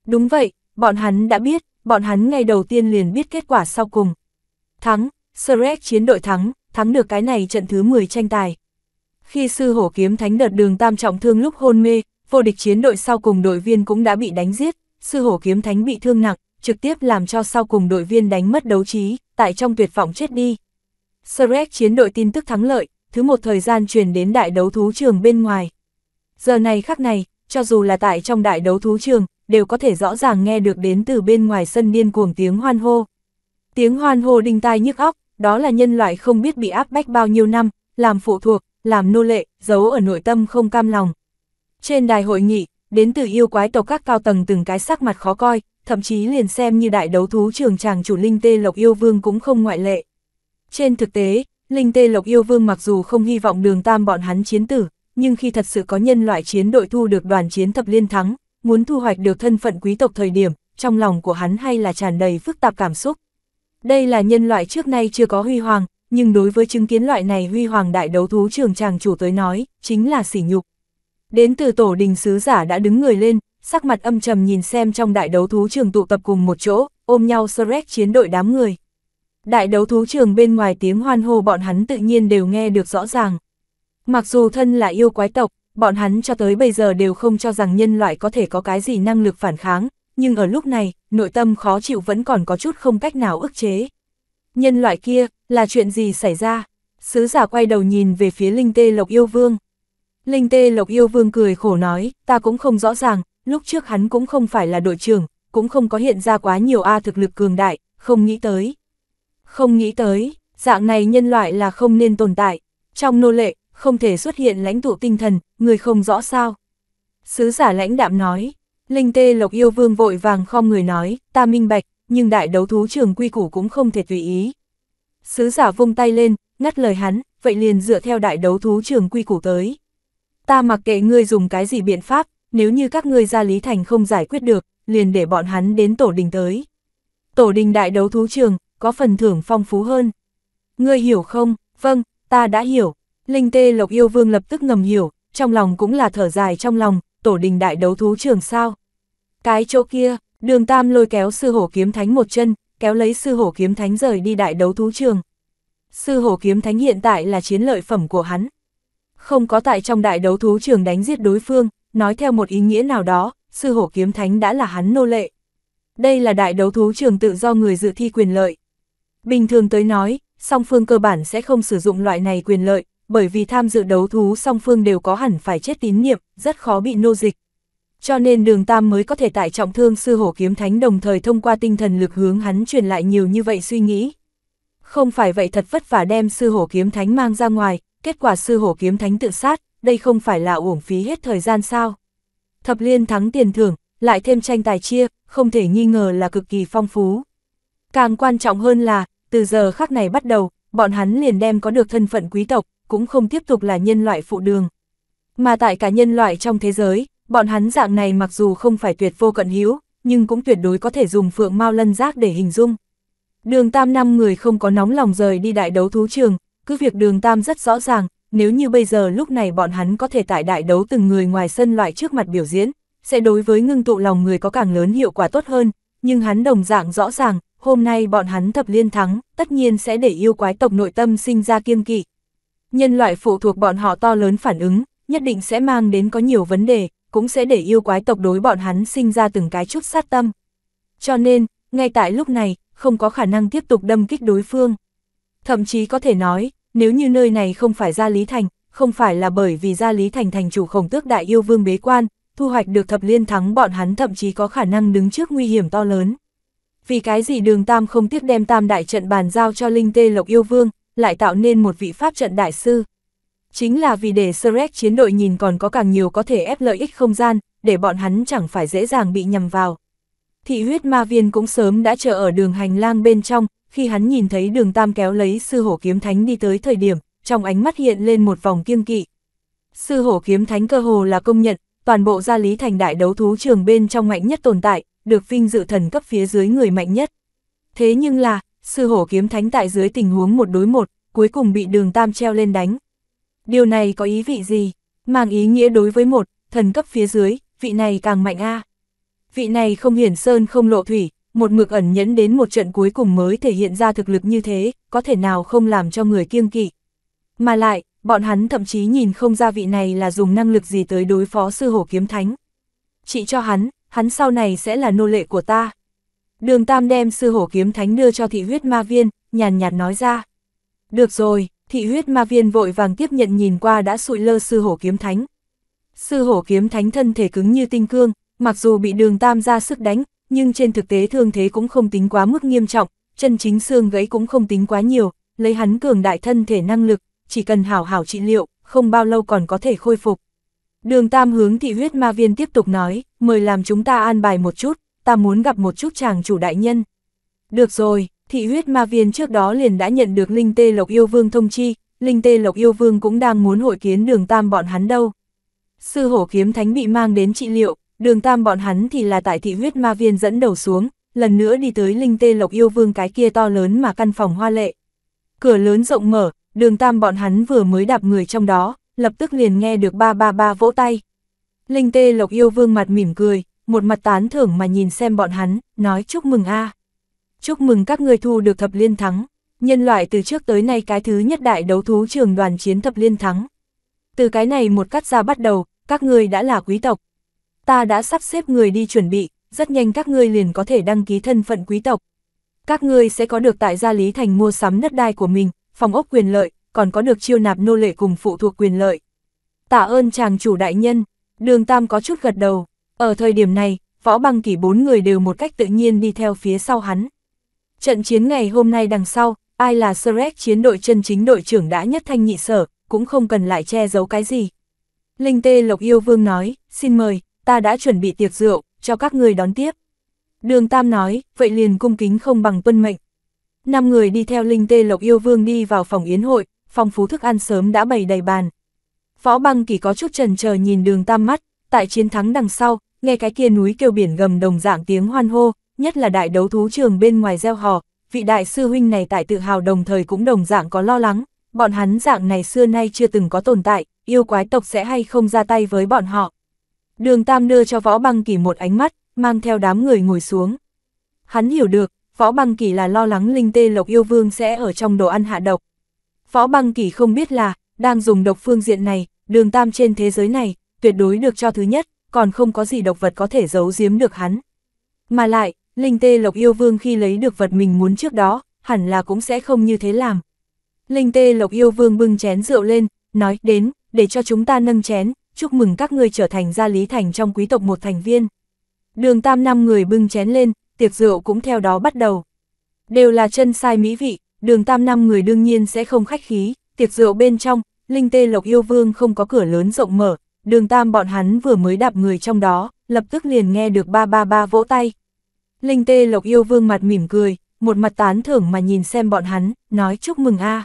[SPEAKER 1] Đúng vậy, bọn hắn đã biết, bọn hắn ngay đầu tiên liền biết kết quả sau cùng. Thắng, Shrek chiến đội thắng, thắng được cái này trận thứ 10 tranh tài. Khi sư hổ kiếm thánh đợt đường tam trọng thương lúc hôn mê, vô địch chiến đội sau cùng đội viên cũng đã bị đánh giết, sư hổ kiếm thánh bị thương nặng, trực tiếp làm cho sau cùng đội viên đánh mất đấu trí, tại trong tuyệt vọng chết đi. Shrek chiến đội tin tức thắng lợi, thứ một thời gian truyền đến đại đấu thú trường bên ngoài. Giờ này khắc này, cho dù là tại trong đại đấu thú trường, đều có thể rõ ràng nghe được đến từ bên ngoài sân điên cuồng tiếng hoan hô. Tiếng hoan hô đinh tai nhức óc, đó là nhân loại không biết bị áp bách bao nhiêu năm, làm phụ thuộc, làm nô lệ, giấu ở nội tâm không cam lòng. Trên đài hội nghị, đến từ yêu quái tộc các cao tầng từng cái sắc mặt khó coi, thậm chí liền xem như đại đấu thú trường chàng chủ Linh Tê Lộc Yêu Vương cũng không ngoại lệ. Trên thực tế, Linh Tê Lộc Yêu Vương mặc dù không hy vọng đường tam bọn hắn chiến tử, nhưng khi thật sự có nhân loại chiến đội thu được đoàn chiến thập liên thắng, muốn thu hoạch được thân phận quý tộc thời điểm, trong lòng của hắn hay là tràn đầy phức tạp cảm xúc. Đây là nhân loại trước nay chưa có huy hoàng, nhưng đối với chứng kiến loại này huy hoàng đại đấu thú trường chàng chủ tới nói, chính là sỉ nhục. Đến từ tổ đình sứ giả đã đứng người lên, sắc mặt âm trầm nhìn xem trong đại đấu thú trường tụ tập cùng một chỗ, ôm nhau sơ chiến đội đám người. Đại đấu thú trường bên ngoài tiếng hoan hô bọn hắn tự nhiên đều nghe được rõ ràng. Mặc dù thân là yêu quái tộc, bọn hắn cho tới bây giờ đều không cho rằng nhân loại có thể có cái gì năng lực phản kháng, nhưng ở lúc này, nội tâm khó chịu vẫn còn có chút không cách nào ức chế. Nhân loại kia, là chuyện gì xảy ra? Sứ giả quay đầu nhìn về phía linh tê lộc yêu vương. Linh tê lộc yêu vương cười khổ nói, ta cũng không rõ ràng, lúc trước hắn cũng không phải là đội trưởng, cũng không có hiện ra quá nhiều A thực lực cường đại, không nghĩ tới. Không nghĩ tới, dạng này nhân loại là không nên tồn tại. Trong nô lệ, không thể xuất hiện lãnh tụ tinh thần, người không rõ sao. Sứ giả lãnh đạm nói, Linh tê lộc yêu vương vội vàng khom người nói, ta minh bạch, nhưng đại đấu thú trường quy củ cũng không thể tùy ý. Sứ giả vung tay lên, ngắt lời hắn, vậy liền dựa theo đại đấu thú trường quy củ tới ta mặc kệ ngươi dùng cái gì biện pháp, nếu như các ngươi ra Lý Thành không giải quyết được, liền để bọn hắn đến tổ đình tới. Tổ đình đại đấu thú trường, có phần thưởng phong phú hơn. Ngươi hiểu không? Vâng, ta đã hiểu. Linh tê lộc yêu vương lập tức ngầm hiểu, trong lòng cũng là thở dài trong lòng, tổ đình đại đấu thú trường sao. Cái chỗ kia, đường tam lôi kéo sư hổ kiếm thánh một chân, kéo lấy sư hổ kiếm thánh rời đi đại đấu thú trường. Sư hổ kiếm thánh hiện tại là chiến lợi phẩm của hắn, không có tại trong đại đấu thú trường đánh giết đối phương, nói theo một ý nghĩa nào đó, sư hổ kiếm thánh đã là hắn nô lệ. Đây là đại đấu thú trường tự do người dự thi quyền lợi. Bình thường tới nói, song phương cơ bản sẽ không sử dụng loại này quyền lợi, bởi vì tham dự đấu thú song phương đều có hẳn phải chết tín nhiệm, rất khó bị nô dịch. Cho nên đường Tam mới có thể tại trọng thương sư hổ kiếm thánh đồng thời thông qua tinh thần lực hướng hắn truyền lại nhiều như vậy suy nghĩ. Không phải vậy thật vất vả đem sư hổ kiếm thánh mang ra ngoài, kết quả sư hổ kiếm thánh tự sát, đây không phải là uổng phí hết thời gian sao. Thập liên thắng tiền thưởng, lại thêm tranh tài chia, không thể nghi ngờ là cực kỳ phong phú. Càng quan trọng hơn là, từ giờ khắc này bắt đầu, bọn hắn liền đem có được thân phận quý tộc, cũng không tiếp tục là nhân loại phụ đường. Mà tại cả nhân loại trong thế giới, bọn hắn dạng này mặc dù không phải tuyệt vô cận hữu, nhưng cũng tuyệt đối có thể dùng phượng mau lân giác để hình dung. Đường tam năm người không có nóng lòng rời đi đại đấu thú trường, cứ việc đường tam rất rõ ràng, nếu như bây giờ lúc này bọn hắn có thể tại đại đấu từng người ngoài sân loại trước mặt biểu diễn, sẽ đối với ngưng tụ lòng người có càng lớn hiệu quả tốt hơn, nhưng hắn đồng dạng rõ ràng, hôm nay bọn hắn thập liên thắng, tất nhiên sẽ để yêu quái tộc nội tâm sinh ra kiêng kỵ. Nhân loại phụ thuộc bọn họ to lớn phản ứng, nhất định sẽ mang đến có nhiều vấn đề, cũng sẽ để yêu quái tộc đối bọn hắn sinh ra từng cái chút sát tâm. Cho nên, ngay tại lúc này, không có khả năng tiếp tục đâm kích đối phương. Thậm chí có thể nói, nếu như nơi này không phải Gia Lý Thành, không phải là bởi vì Gia Lý Thành thành chủ khổng tước đại yêu vương bế quan, thu hoạch được thập liên thắng bọn hắn thậm chí có khả năng đứng trước nguy hiểm to lớn. Vì cái gì đường Tam không tiếc đem Tam đại trận bàn giao cho Linh Tê Lộc yêu vương, lại tạo nên một vị pháp trận đại sư. Chính là vì để Shrek chiến đội nhìn còn có càng nhiều có thể ép lợi ích không gian, để bọn hắn chẳng phải dễ dàng bị nhầm vào. Thị huyết ma viên cũng sớm đã chờ ở đường hành lang bên trong, khi hắn nhìn thấy đường tam kéo lấy sư hổ kiếm thánh đi tới thời điểm, trong ánh mắt hiện lên một vòng kiêng kỵ. Sư hổ kiếm thánh cơ hồ là công nhận, toàn bộ gia lý thành đại đấu thú trường bên trong mạnh nhất tồn tại, được vinh dự thần cấp phía dưới người mạnh nhất. Thế nhưng là, sư hổ kiếm thánh tại dưới tình huống một đối một, cuối cùng bị đường tam treo lên đánh. Điều này có ý vị gì? Mang ý nghĩa đối với một, thần cấp phía dưới, vị này càng mạnh a Vị này không hiển sơn không lộ thủy, một mực ẩn nhẫn đến một trận cuối cùng mới thể hiện ra thực lực như thế, có thể nào không làm cho người kiêng kỵ. Mà lại, bọn hắn thậm chí nhìn không ra vị này là dùng năng lực gì tới đối phó sư hổ kiếm thánh. Chỉ cho hắn, hắn sau này sẽ là nô lệ của ta. Đường Tam đem sư hổ kiếm thánh đưa cho thị huyết ma viên, nhàn nhạt nói ra. Được rồi, thị huyết ma viên vội vàng tiếp nhận nhìn qua đã sụi lơ sư hổ kiếm thánh. Sư hổ kiếm thánh thân thể cứng như tinh cương, mặc dù bị đường Tam ra sức đánh, nhưng trên thực tế thương thế cũng không tính quá mức nghiêm trọng, chân chính xương gãy cũng không tính quá nhiều, lấy hắn cường đại thân thể năng lực, chỉ cần hảo hảo trị liệu, không bao lâu còn có thể khôi phục. Đường Tam hướng thị huyết ma viên tiếp tục nói, mời làm chúng ta an bài một chút, ta muốn gặp một chút chàng chủ đại nhân. Được rồi, thị huyết ma viên trước đó liền đã nhận được Linh Tê Lộc Yêu Vương thông chi, Linh Tê Lộc Yêu Vương cũng đang muốn hội kiến đường Tam bọn hắn đâu. Sư hổ kiếm thánh bị mang đến trị liệu, đường tam bọn hắn thì là tại thị huyết ma viên dẫn đầu xuống, lần nữa đi tới linh tê lộc yêu vương cái kia to lớn mà căn phòng hoa lệ. Cửa lớn rộng mở, đường tam bọn hắn vừa mới đạp người trong đó, lập tức liền nghe được ba ba ba vỗ tay. Linh tê lộc yêu vương mặt mỉm cười, một mặt tán thưởng mà nhìn xem bọn hắn, nói chúc mừng a Chúc mừng các người thu được thập liên thắng, nhân loại từ trước tới nay cái thứ nhất đại đấu thú trường đoàn chiến thập liên thắng. Từ cái này một cắt ra bắt đầu, các người đã là quý tộc, ta đã sắp xếp người đi chuẩn bị, rất nhanh các ngươi liền có thể đăng ký thân phận quý tộc. Các ngươi sẽ có được tại gia Lý Thành mua sắm đất đai của mình, phòng ốc quyền lợi, còn có được chiêu nạp nô lệ cùng phụ thuộc quyền lợi. Tạ ơn chàng chủ đại nhân, đường Tam có chút gật đầu, ở thời điểm này, võ băng kỷ bốn người đều một cách tự nhiên đi theo phía sau hắn. Trận chiến ngày hôm nay đằng sau, ai là Shrek chiến đội chân chính đội trưởng đã nhất thanh nhị sở, cũng không cần lại che giấu cái gì. Linh tê lộc yêu vương nói, xin mời ta đã chuẩn bị tiệc rượu, cho các người đón tiếp. Đường Tam nói, vậy liền cung kính không bằng tuân mệnh. Năm người đi theo Linh Tê Lộc Yêu Vương đi vào phòng yến hội, phòng phú thức ăn sớm đã bày đầy bàn. Phó băng kỳ có chút trần chờ nhìn đường Tam mắt, tại chiến thắng đằng sau, nghe cái kia núi kêu biển gầm đồng dạng tiếng hoan hô, nhất là đại đấu thú trường bên ngoài gieo hò, vị đại sư huynh này tại tự hào đồng thời cũng đồng dạng có lo lắng, bọn hắn dạng này xưa nay chưa từng có tồn tại, yêu quái tộc sẽ hay không ra tay với bọn họ. Đường Tam đưa cho Võ Băng Kỳ một ánh mắt, mang theo đám người ngồi xuống. Hắn hiểu được, Võ Băng Kỳ là lo lắng Linh Tê Lộc Yêu Vương sẽ ở trong đồ ăn hạ độc. Võ Băng Kỳ không biết là, đang dùng độc phương diện này, đường Tam trên thế giới này, tuyệt đối được cho thứ nhất, còn không có gì độc vật có thể giấu giếm được hắn. Mà lại, Linh Tê Lộc Yêu Vương khi lấy được vật mình muốn trước đó, hẳn là cũng sẽ không như thế làm. Linh Tê Lộc Yêu Vương bưng chén rượu lên, nói đến, để cho chúng ta nâng chén, chúc mừng các ngươi trở thành gia lý thành trong quý tộc một thành viên. Đường tam năm người bưng chén lên, tiệc rượu cũng theo đó bắt đầu. Đều là chân sai mỹ vị, đường tam năm người đương nhiên sẽ không khách khí, tiệc rượu bên trong, linh tê lộc yêu vương không có cửa lớn rộng mở, đường tam bọn hắn vừa mới đạp người trong đó, lập tức liền nghe được ba ba ba vỗ tay. Linh tê lộc yêu vương mặt mỉm cười, một mặt tán thưởng mà nhìn xem bọn hắn, nói chúc mừng a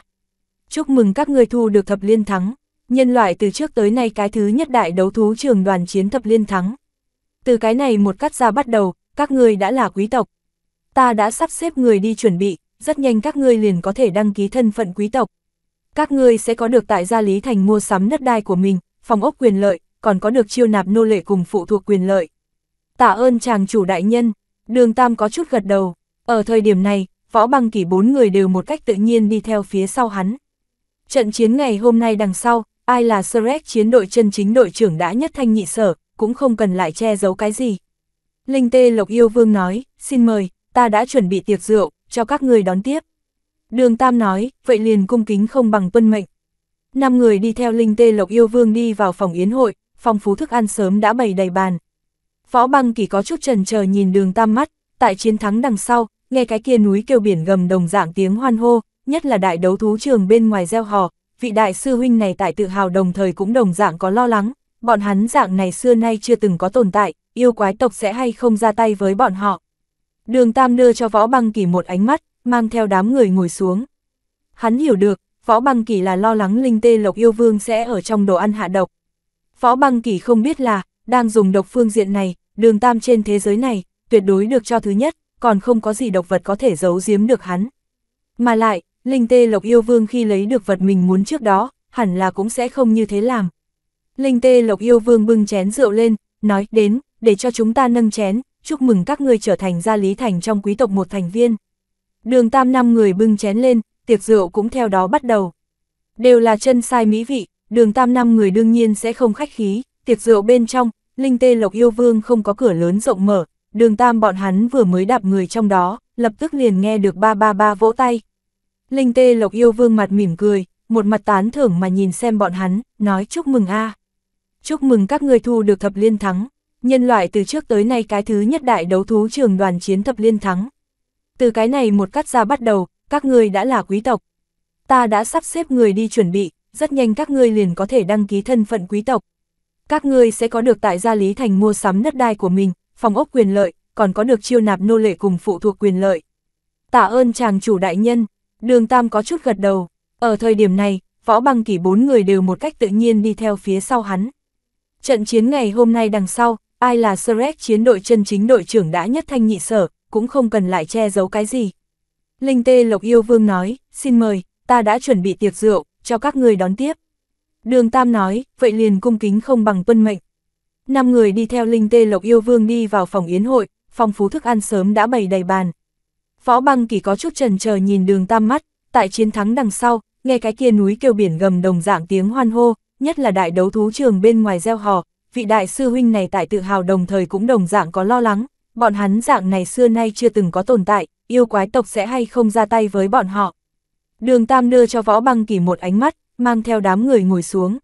[SPEAKER 1] Chúc mừng các người thu được thập liên thắng, Nhân loại từ trước tới nay cái thứ nhất đại đấu thú trường đoàn chiến thập liên thắng. Từ cái này một cắt ra bắt đầu, các ngươi đã là quý tộc. Ta đã sắp xếp người đi chuẩn bị, rất nhanh các ngươi liền có thể đăng ký thân phận quý tộc. Các ngươi sẽ có được tại gia Lý Thành mua sắm đất đai của mình, phòng ốc quyền lợi, còn có được chiêu nạp nô lệ cùng phụ thuộc quyền lợi. Tạ ơn chàng chủ đại nhân, đường Tam có chút gật đầu. Ở thời điểm này, võ băng kỷ bốn người đều một cách tự nhiên đi theo phía sau hắn. Trận chiến ngày hôm nay đằng sau, ai là Shrek chiến đội chân chính đội trưởng đã nhất thanh nhị sở, cũng không cần lại che giấu cái gì. Linh tê lộc yêu vương nói, xin mời, ta đã chuẩn bị tiệc rượu, cho các người đón tiếp. Đường Tam nói, vậy liền cung kính không bằng tuân mệnh. Năm người đi theo Linh Tê Lộc Yêu Vương đi vào phòng yến hội, Phòng phú thức ăn sớm đã bày đầy bàn. Võ băng kỳ có chút trần chờ nhìn đường Tam mắt, tại chiến thắng đằng sau, nghe cái kia núi kêu biển gầm đồng dạng tiếng hoan hô, nhất là đại đấu thú trường bên ngoài gieo hò, vị đại sư huynh này tại tự hào đồng thời cũng đồng dạng có lo lắng, bọn hắn dạng này xưa nay chưa từng có tồn tại, yêu quái tộc sẽ hay không ra tay với bọn họ. Đường Tam đưa cho Võ Băng Kỳ một ánh mắt, mang theo đám người ngồi xuống. Hắn hiểu được, Võ Băng Kỳ là lo lắng linh tê lộc yêu vương sẽ ở trong đồ ăn hạ độc. Võ Băng Kỳ không biết là, đang dùng độc phương diện này, đường Tam trên thế giới này, tuyệt đối được cho thứ nhất, còn không có gì độc vật có thể giấu giếm được hắn. Mà lại, Linh tê lộc yêu vương khi lấy được vật mình muốn trước đó, hẳn là cũng sẽ không như thế làm. Linh tê lộc yêu vương bưng chén rượu lên, nói đến, để cho chúng ta nâng chén, chúc mừng các ngươi trở thành gia lý thành trong quý tộc một thành viên. Đường tam năm người bưng chén lên, tiệc rượu cũng theo đó bắt đầu. Đều là chân sai mỹ vị, đường tam năm người đương nhiên sẽ không khách khí, tiệc rượu bên trong, linh tê lộc yêu vương không có cửa lớn rộng mở, đường tam bọn hắn vừa mới đạp người trong đó, lập tức liền nghe được ba ba ba vỗ tay. Linh tê lộc yêu vương mặt mỉm cười, một mặt tán thưởng mà nhìn xem bọn hắn, nói chúc mừng a Chúc mừng các ngươi thu được thập liên thắng. Nhân loại từ trước tới nay cái thứ nhất đại đấu thú trường đoàn chiến thập liên thắng. Từ cái này một cắt ra bắt đầu, các ngươi đã là quý tộc. Ta đã sắp xếp người đi chuẩn bị, rất nhanh các ngươi liền có thể đăng ký thân phận quý tộc. Các ngươi sẽ có được tại gia lý thành mua sắm đất đai của mình, phòng ốc quyền lợi, còn có được chiêu nạp nô lệ cùng phụ thuộc quyền lợi. Tạ ơn chàng chủ đại nhân, Đường Tam có chút gật đầu, ở thời điểm này, võ băng kỷ bốn người đều một cách tự nhiên đi theo phía sau hắn. Trận chiến ngày hôm nay đằng sau, ai là Serec chiến đội chân chính đội trưởng đã nhất thanh nhị sở, cũng không cần lại che giấu cái gì. Linh Tê Lộc Yêu Vương nói, xin mời, ta đã chuẩn bị tiệc rượu, cho các người đón tiếp. Đường Tam nói, vậy liền cung kính không bằng tuân mệnh. Năm người đi theo Linh Tê Lộc Yêu Vương đi vào phòng yến hội, phòng phú thức ăn sớm đã bày đầy bàn, Võ băng kỳ có chút trần chờ nhìn đường tam mắt, tại chiến thắng đằng sau, nghe cái kia núi kêu biển gầm đồng dạng tiếng hoan hô, nhất là đại đấu thú trường bên ngoài gieo hò, vị đại sư huynh này tại tự hào đồng thời cũng đồng dạng có lo lắng, bọn hắn dạng này xưa nay chưa từng có tồn tại, yêu quái tộc sẽ hay không ra tay với bọn họ. Đường Tam đưa cho Võ Băng Kỳ một ánh mắt, mang theo đám người ngồi xuống.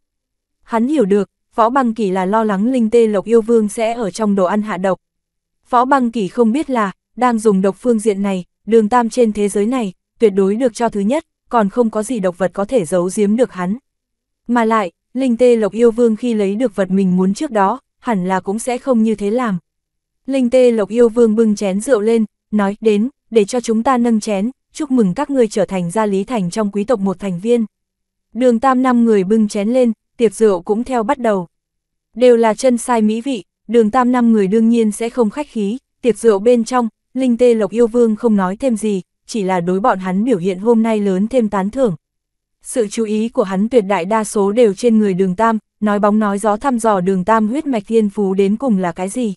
[SPEAKER 1] Hắn hiểu được, Võ Băng Kỳ là lo lắng Linh Tê Lộc Yêu Vương sẽ ở trong đồ ăn hạ độc. Võ Băng Kỳ không biết là, đang dùng độc phương diện này, đường tam trên thế giới này, tuyệt đối được cho thứ nhất, còn không có gì độc vật có thể giấu giếm được hắn. Mà lại, Linh Tê Lộc Yêu Vương khi lấy được vật mình muốn trước đó, hẳn là cũng sẽ không như thế làm. Linh Tê Lộc Yêu Vương bưng chén rượu lên, nói đến, để cho chúng ta nâng chén, chúc mừng các ngươi trở thành gia lý thành trong quý tộc một thành viên. Đường tam năm người bưng chén lên, tiệc rượu cũng theo bắt đầu. Đều là chân sai mỹ vị, đường tam năm người đương nhiên sẽ không khách khí, tiệc rượu bên trong, Linh tê lộc yêu vương không nói thêm gì, chỉ là đối bọn hắn biểu hiện hôm nay lớn thêm tán thưởng. Sự chú ý của hắn tuyệt đại đa số đều trên người đường tam, nói bóng nói gió thăm dò đường tam huyết mạch thiên phú đến cùng là cái gì.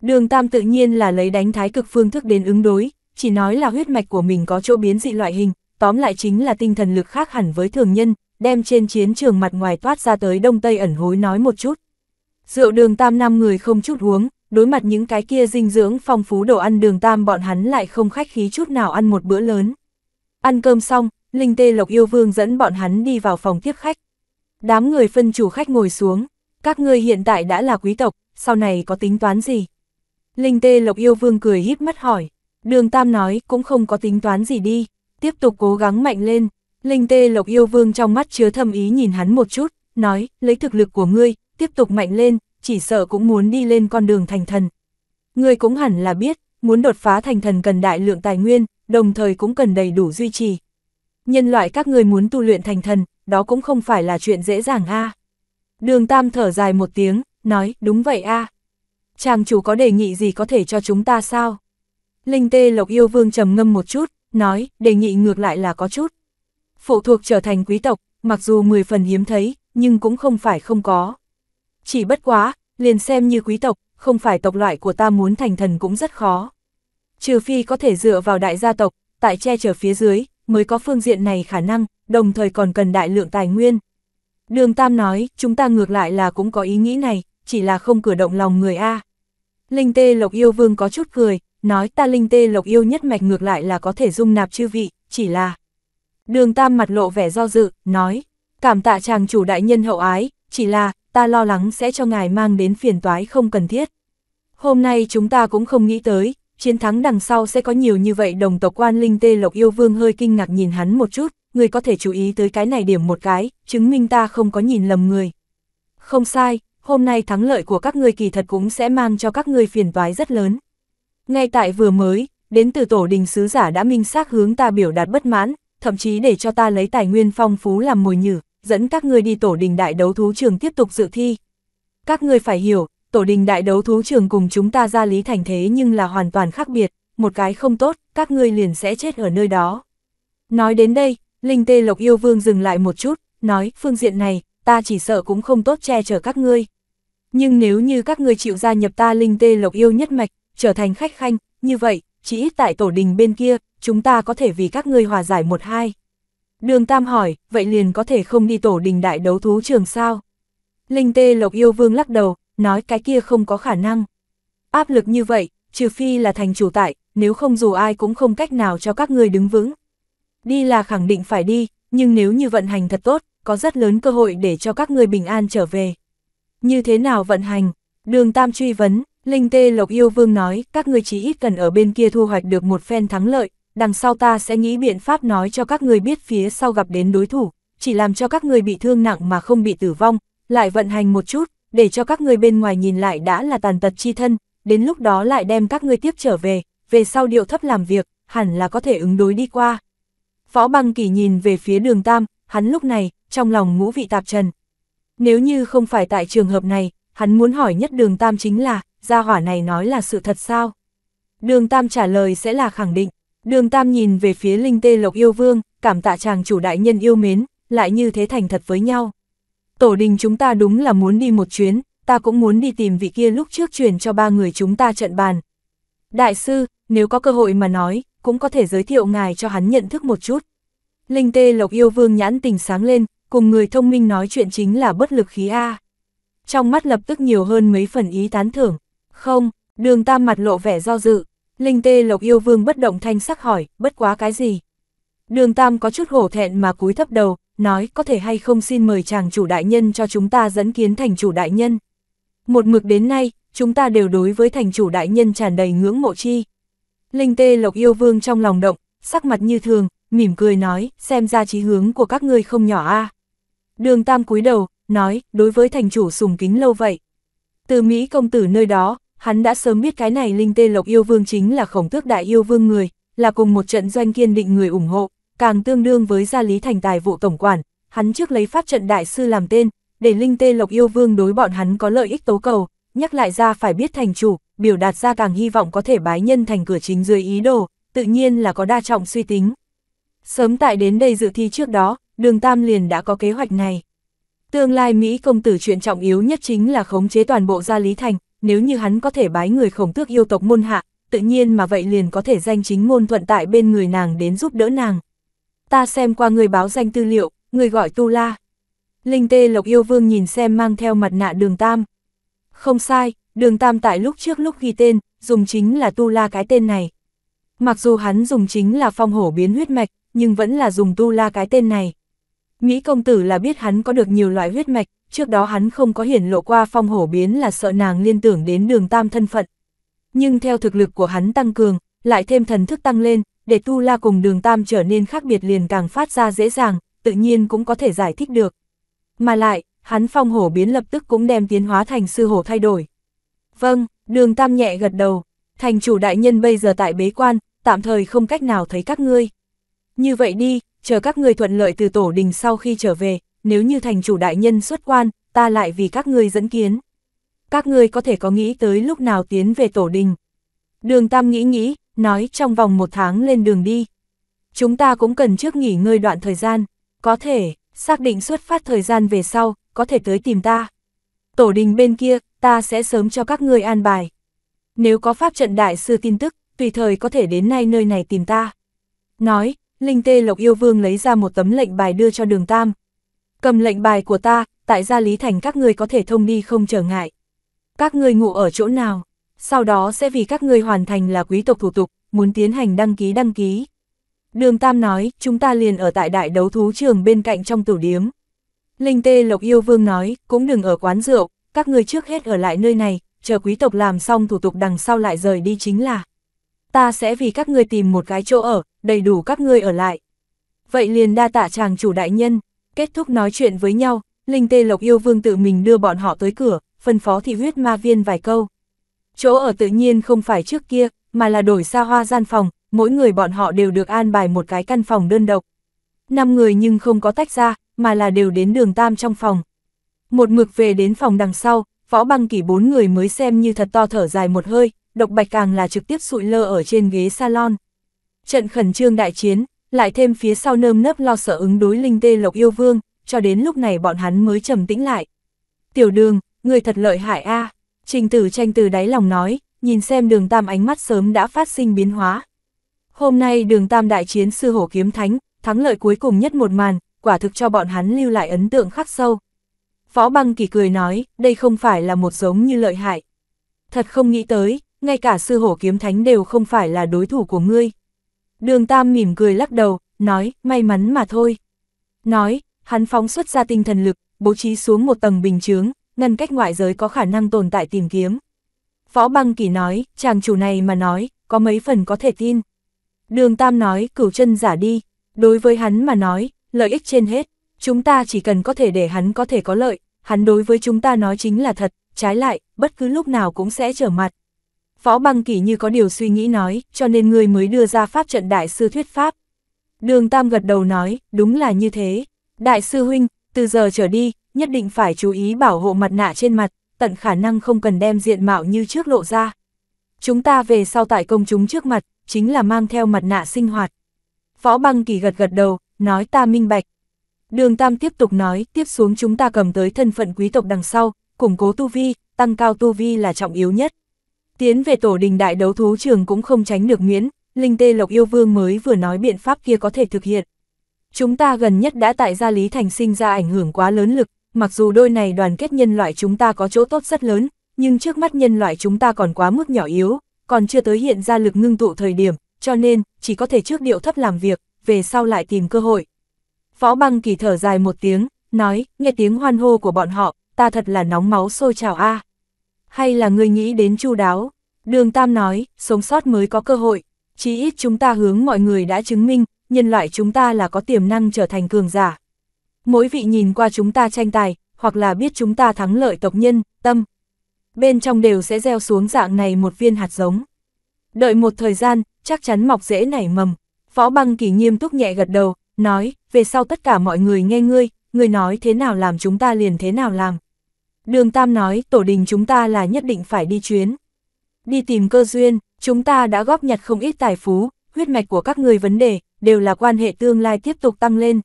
[SPEAKER 1] Đường tam tự nhiên là lấy đánh thái cực phương thức đến ứng đối, chỉ nói là huyết mạch của mình có chỗ biến dị loại hình, tóm lại chính là tinh thần lực khác hẳn với thường nhân, đem trên chiến trường mặt ngoài toát ra tới đông tây ẩn hối nói một chút. Rượu đường tam năm người không chút uống, đối mặt những cái kia dinh dưỡng phong phú đồ ăn đường tam bọn hắn lại không khách khí chút nào ăn một bữa lớn. Ăn cơm xong, Linh Tê Lộc Yêu Vương dẫn bọn hắn đi vào phòng tiếp khách. Đám người phân chủ khách ngồi xuống, các ngươi hiện tại đã là quý tộc, sau này có tính toán gì? Linh Tê Lộc Yêu Vương cười híp mắt hỏi, đường tam nói cũng không có tính toán gì đi, tiếp tục cố gắng mạnh lên. Linh Tê Lộc Yêu Vương trong mắt chứa thâm ý nhìn hắn một chút, nói, lấy thực lực của ngươi, tiếp tục mạnh lên, chỉ sợ cũng muốn đi lên con đường thành thần. Người cũng hẳn là biết, muốn đột phá thành thần cần đại lượng tài nguyên, đồng thời cũng cần đầy đủ duy trì. Nhân loại các người muốn tu luyện thành thần, đó cũng không phải là chuyện dễ dàng a. Đường Tam thở dài một tiếng, nói, đúng vậy a. Chàng chủ có đề nghị gì có thể cho chúng ta sao? Linh tê lộc yêu vương trầm ngâm một chút, nói, đề nghị ngược lại là có chút. Phụ thuộc trở thành quý tộc, mặc dù 10 phần hiếm thấy, nhưng cũng không phải không có chỉ bất quá, liền xem như quý tộc, không phải tộc loại của ta muốn thành thần cũng rất khó. Trừ phi có thể dựa vào đại gia tộc, tại che chở phía dưới, mới có phương diện này khả năng, đồng thời còn cần đại lượng tài nguyên. Đường Tam nói, chúng ta ngược lại là cũng có ý nghĩ này, chỉ là không cử động lòng người A. Linh tê lộc yêu vương có chút cười, nói ta linh tê lộc yêu nhất mạch ngược lại là có thể dung nạp chư vị, chỉ là... Đường Tam mặt lộ vẻ do dự, nói, cảm tạ chàng chủ đại nhân hậu ái, chỉ là, ta lo lắng sẽ cho ngài mang đến phiền toái không cần thiết. Hôm nay chúng ta cũng không nghĩ tới, chiến thắng đằng sau sẽ có nhiều như vậy đồng tộc quan linh tê lộc yêu vương hơi kinh ngạc nhìn hắn một chút, người có thể chú ý tới cái này điểm một cái, chứng minh ta không có nhìn lầm người. Không sai, hôm nay thắng lợi của các ngươi kỳ thật cũng sẽ mang cho các ngươi phiền toái rất lớn. Ngay tại vừa mới, đến từ tổ đình sứ giả đã minh xác hướng ta biểu đạt bất mãn, thậm chí để cho ta lấy tài nguyên phong phú làm mồi nhử, dẫn các ngươi đi tổ đình đại đấu thú trường tiếp tục dự thi. Các ngươi phải hiểu, tổ đình đại đấu thú trường cùng chúng ta ra lý thành thế nhưng là hoàn toàn khác biệt, một cái không tốt, các ngươi liền sẽ chết ở nơi đó. Nói đến đây, Linh Tê Lộc Yêu Vương dừng lại một chút, nói, phương diện này, ta chỉ sợ cũng không tốt che chở các ngươi. Nhưng nếu như các ngươi chịu gia nhập ta Linh Tê Lộc Yêu nhất mạch, trở thành khách khanh, như vậy, chỉ ít tại tổ đình bên kia, chúng ta có thể vì các ngươi hòa giải một hai. Đường Tam hỏi, vậy liền có thể không đi tổ đình đại đấu thú trường sao? Linh tê lộc yêu vương lắc đầu, nói cái kia không có khả năng. Áp lực như vậy, trừ phi là thành chủ tại, nếu không dù ai cũng không cách nào cho các người đứng vững. Đi là khẳng định phải đi, nhưng nếu như vận hành thật tốt, có rất lớn cơ hội để cho các người bình an trở về. Như thế nào vận hành? Đường Tam truy vấn, Linh Tê Lộc Yêu Vương nói, các người chỉ ít cần ở bên kia thu hoạch được một phen thắng lợi, đằng sau ta sẽ nghĩ biện pháp nói cho các người biết phía sau gặp đến đối thủ, chỉ làm cho các người bị thương nặng mà không bị tử vong, lại vận hành một chút, để cho các người bên ngoài nhìn lại đã là tàn tật chi thân, đến lúc đó lại đem các người tiếp trở về, về sau điệu thấp làm việc, hẳn là có thể ứng đối đi qua. Võ băng kỳ nhìn về phía đường tam, hắn lúc này, trong lòng ngũ vị tạp trần. Nếu như không phải tại trường hợp này, hắn muốn hỏi nhất đường tam chính là, gia hỏa này nói là sự thật sao? Đường tam trả lời sẽ là khẳng định. Đường Tam nhìn về phía Linh Tê Lộc yêu vương, cảm tạ chàng chủ đại nhân yêu mến, lại như thế thành thật với nhau. Tổ đình chúng ta đúng là muốn đi một chuyến, ta cũng muốn đi tìm vị kia lúc trước truyền cho ba người chúng ta trận bàn. Đại sư, nếu có cơ hội mà nói, cũng có thể giới thiệu ngài cho hắn nhận thức một chút. Linh Tê Lộc yêu vương nhãn tình sáng lên, cùng người thông minh nói chuyện chính là bất lực khí A. Trong mắt lập tức nhiều hơn mấy phần ý tán thưởng. Không, đường tam mặt lộ vẻ do dự, Linh tê lộc yêu vương bất động thanh sắc hỏi, bất quá cái gì? Đường Tam có chút hổ thẹn mà cúi thấp đầu, nói có thể hay không xin mời chàng chủ đại nhân cho chúng ta dẫn kiến thành chủ đại nhân. Một mực đến nay, chúng ta đều đối với thành chủ đại nhân tràn đầy ngưỡng mộ chi. Linh tê lộc yêu vương trong lòng động, sắc mặt như thường, mỉm cười nói, xem ra chí hướng của các ngươi không nhỏ a. Đường Tam cúi đầu, nói, đối với thành chủ sùng kính lâu vậy. Từ Mỹ công tử nơi đó, Hắn đã sớm biết cái này linh tê lộc yêu vương chính là khổng tước đại yêu vương người, là cùng một trận doanh kiên định người ủng hộ, càng tương đương với gia lý thành tài vụ tổng quản, hắn trước lấy pháp trận đại sư làm tên, để linh tê lộc yêu vương đối bọn hắn có lợi ích tố cầu, nhắc lại ra phải biết thành chủ, biểu đạt ra càng hy vọng có thể bái nhân thành cửa chính dưới ý đồ, tự nhiên là có đa trọng suy tính. Sớm tại đến đây dự thi trước đó, đường Tam liền đã có kế hoạch này. Tương lai Mỹ công tử chuyện trọng yếu nhất chính là khống chế toàn bộ gia Lý Thành, nếu như hắn có thể bái người khổng tước yêu tộc môn hạ, tự nhiên mà vậy liền có thể danh chính ngôn thuận tại bên người nàng đến giúp đỡ nàng. Ta xem qua người báo danh tư liệu, người gọi Tu La. Linh tê lộc yêu vương nhìn xem mang theo mặt nạ đường tam. Không sai, đường tam tại lúc trước lúc ghi tên, dùng chính là Tu La cái tên này. Mặc dù hắn dùng chính là phong hổ biến huyết mạch, nhưng vẫn là dùng Tu La cái tên này. Mỹ công tử là biết hắn có được nhiều loại huyết mạch, trước đó hắn không có hiển lộ qua phong hổ biến là sợ nàng liên tưởng đến đường tam thân phận. Nhưng theo thực lực của hắn tăng cường, lại thêm thần thức tăng lên, để tu la cùng đường tam trở nên khác biệt liền càng phát ra dễ dàng, tự nhiên cũng có thể giải thích được. Mà lại, hắn phong hổ biến lập tức cũng đem tiến hóa thành sư hổ thay đổi. Vâng, đường tam nhẹ gật đầu, thành chủ đại nhân bây giờ tại bế quan, tạm thời không cách nào thấy các ngươi. Như vậy đi, chờ các ngươi thuận lợi từ tổ đình sau khi trở về, nếu như thành chủ đại nhân xuất quan, ta lại vì các ngươi dẫn kiến. Các ngươi có thể có nghĩ tới lúc nào tiến về tổ đình. Đường Tam nghĩ nghĩ, nói trong vòng một tháng lên đường đi. Chúng ta cũng cần trước nghỉ ngơi đoạn thời gian, có thể, xác định xuất phát thời gian về sau, có thể tới tìm ta. Tổ đình bên kia, ta sẽ sớm cho các ngươi an bài. Nếu có pháp trận đại sư tin tức, tùy thời có thể đến nay nơi này tìm ta. Nói, Linh Tê Lộc Yêu Vương lấy ra một tấm lệnh bài đưa cho đường Tam, Cầm lệnh bài của ta, tại gia Lý Thành các người có thể thông đi không trở ngại. Các người ngủ ở chỗ nào, sau đó sẽ vì các người hoàn thành là quý tộc thủ tục, muốn tiến hành đăng ký đăng ký. Đường Tam nói, chúng ta liền ở tại đại đấu thú trường bên cạnh trong tử điếm. Linh Tê Lộc Yêu Vương nói, cũng đừng ở quán rượu, các người trước hết ở lại nơi này, chờ quý tộc làm xong thủ tục đằng sau lại rời đi chính là. Ta sẽ vì các người tìm một cái chỗ ở, đầy đủ các người ở lại. Vậy liền đa tạ chàng chủ đại nhân, Kết thúc nói chuyện với nhau, Linh Tê Lộc Yêu Vương tự mình đưa bọn họ tới cửa, phân phó thị huyết ma viên vài câu. Chỗ ở tự nhiên không phải trước kia, mà là đổi xa hoa gian phòng, mỗi người bọn họ đều được an bài một cái căn phòng đơn độc. Năm người nhưng không có tách ra, mà là đều đến đường tam trong phòng. Một mực về đến phòng đằng sau, võ băng kỷ bốn người mới xem như thật to thở dài một hơi, độc bạch càng là trực tiếp sụi lơ ở trên ghế salon. Trận khẩn trương đại chiến, lại thêm phía sau nơm nớp lo sợ ứng đối linh tê lộc yêu vương, cho đến lúc này bọn hắn mới trầm tĩnh lại. Tiểu đường, người thật lợi hại a trình tử tranh từ đáy lòng nói, nhìn xem đường tam ánh mắt sớm đã phát sinh biến hóa. Hôm nay đường tam đại chiến sư hổ kiếm thánh, thắng lợi cuối cùng nhất một màn, quả thực cho bọn hắn lưu lại ấn tượng khắc sâu. Phó băng kỳ cười nói, đây không phải là một giống như lợi hại. Thật không nghĩ tới, ngay cả sư hổ kiếm thánh đều không phải là đối thủ của ngươi. Đường Tam mỉm cười lắc đầu, nói, may mắn mà thôi. Nói, hắn phóng xuất ra tinh thần lực, bố trí xuống một tầng bình chướng, ngăn cách ngoại giới có khả năng tồn tại tìm kiếm. Phó băng kỳ nói, chàng chủ này mà nói, có mấy phần có thể tin. Đường Tam nói, cửu chân giả đi, đối với hắn mà nói, lợi ích trên hết, chúng ta chỉ cần có thể để hắn có thể có lợi, hắn đối với chúng ta nói chính là thật, trái lại, bất cứ lúc nào cũng sẽ trở mặt. Phó Băng kỷ như có điều suy nghĩ nói, cho nên ngươi mới đưa ra pháp trận đại sư thuyết pháp. Đường Tam gật đầu nói, đúng là như thế. Đại sư huynh, từ giờ trở đi, nhất định phải chú ý bảo hộ mặt nạ trên mặt, tận khả năng không cần đem diện mạo như trước lộ ra. Chúng ta về sau tại công chúng trước mặt, chính là mang theo mặt nạ sinh hoạt. Phó Băng kỷ gật gật đầu, nói ta minh bạch. Đường Tam tiếp tục nói, tiếp xuống chúng ta cầm tới thân phận quý tộc đằng sau, củng cố tu vi, tăng cao tu vi là trọng yếu nhất. Tiến về tổ đình đại đấu thú trường cũng không tránh được miễn, Linh Tê Lộc Yêu Vương mới vừa nói biện pháp kia có thể thực hiện. Chúng ta gần nhất đã tại gia Lý Thành sinh ra ảnh hưởng quá lớn lực, mặc dù đôi này đoàn kết nhân loại chúng ta có chỗ tốt rất lớn, nhưng trước mắt nhân loại chúng ta còn quá mức nhỏ yếu, còn chưa tới hiện ra lực ngưng tụ thời điểm, cho nên, chỉ có thể trước điệu thấp làm việc, về sau lại tìm cơ hội. Phó băng kỳ thở dài một tiếng, nói, nghe tiếng hoan hô của bọn họ, ta thật là nóng máu sôi trào a à hay là ngươi nghĩ đến chu đáo? Đường Tam nói, sống sót mới có cơ hội, chí ít chúng ta hướng mọi người đã chứng minh, nhân loại chúng ta là có tiềm năng trở thành cường giả. Mỗi vị nhìn qua chúng ta tranh tài, hoặc là biết chúng ta thắng lợi tộc nhân, tâm. Bên trong đều sẽ gieo xuống dạng này một viên hạt giống. Đợi một thời gian, chắc chắn mọc dễ nảy mầm. Võ băng kỳ nghiêm túc nhẹ gật đầu, nói, về sau tất cả mọi người nghe ngươi, ngươi nói thế nào làm chúng ta liền thế nào làm. Đường Tam nói, tổ đình chúng ta là nhất định phải đi chuyến. Đi tìm cơ duyên, chúng ta đã góp nhặt không ít tài phú, huyết mạch của các người vấn đề, đều là quan hệ tương lai tiếp tục tăng lên.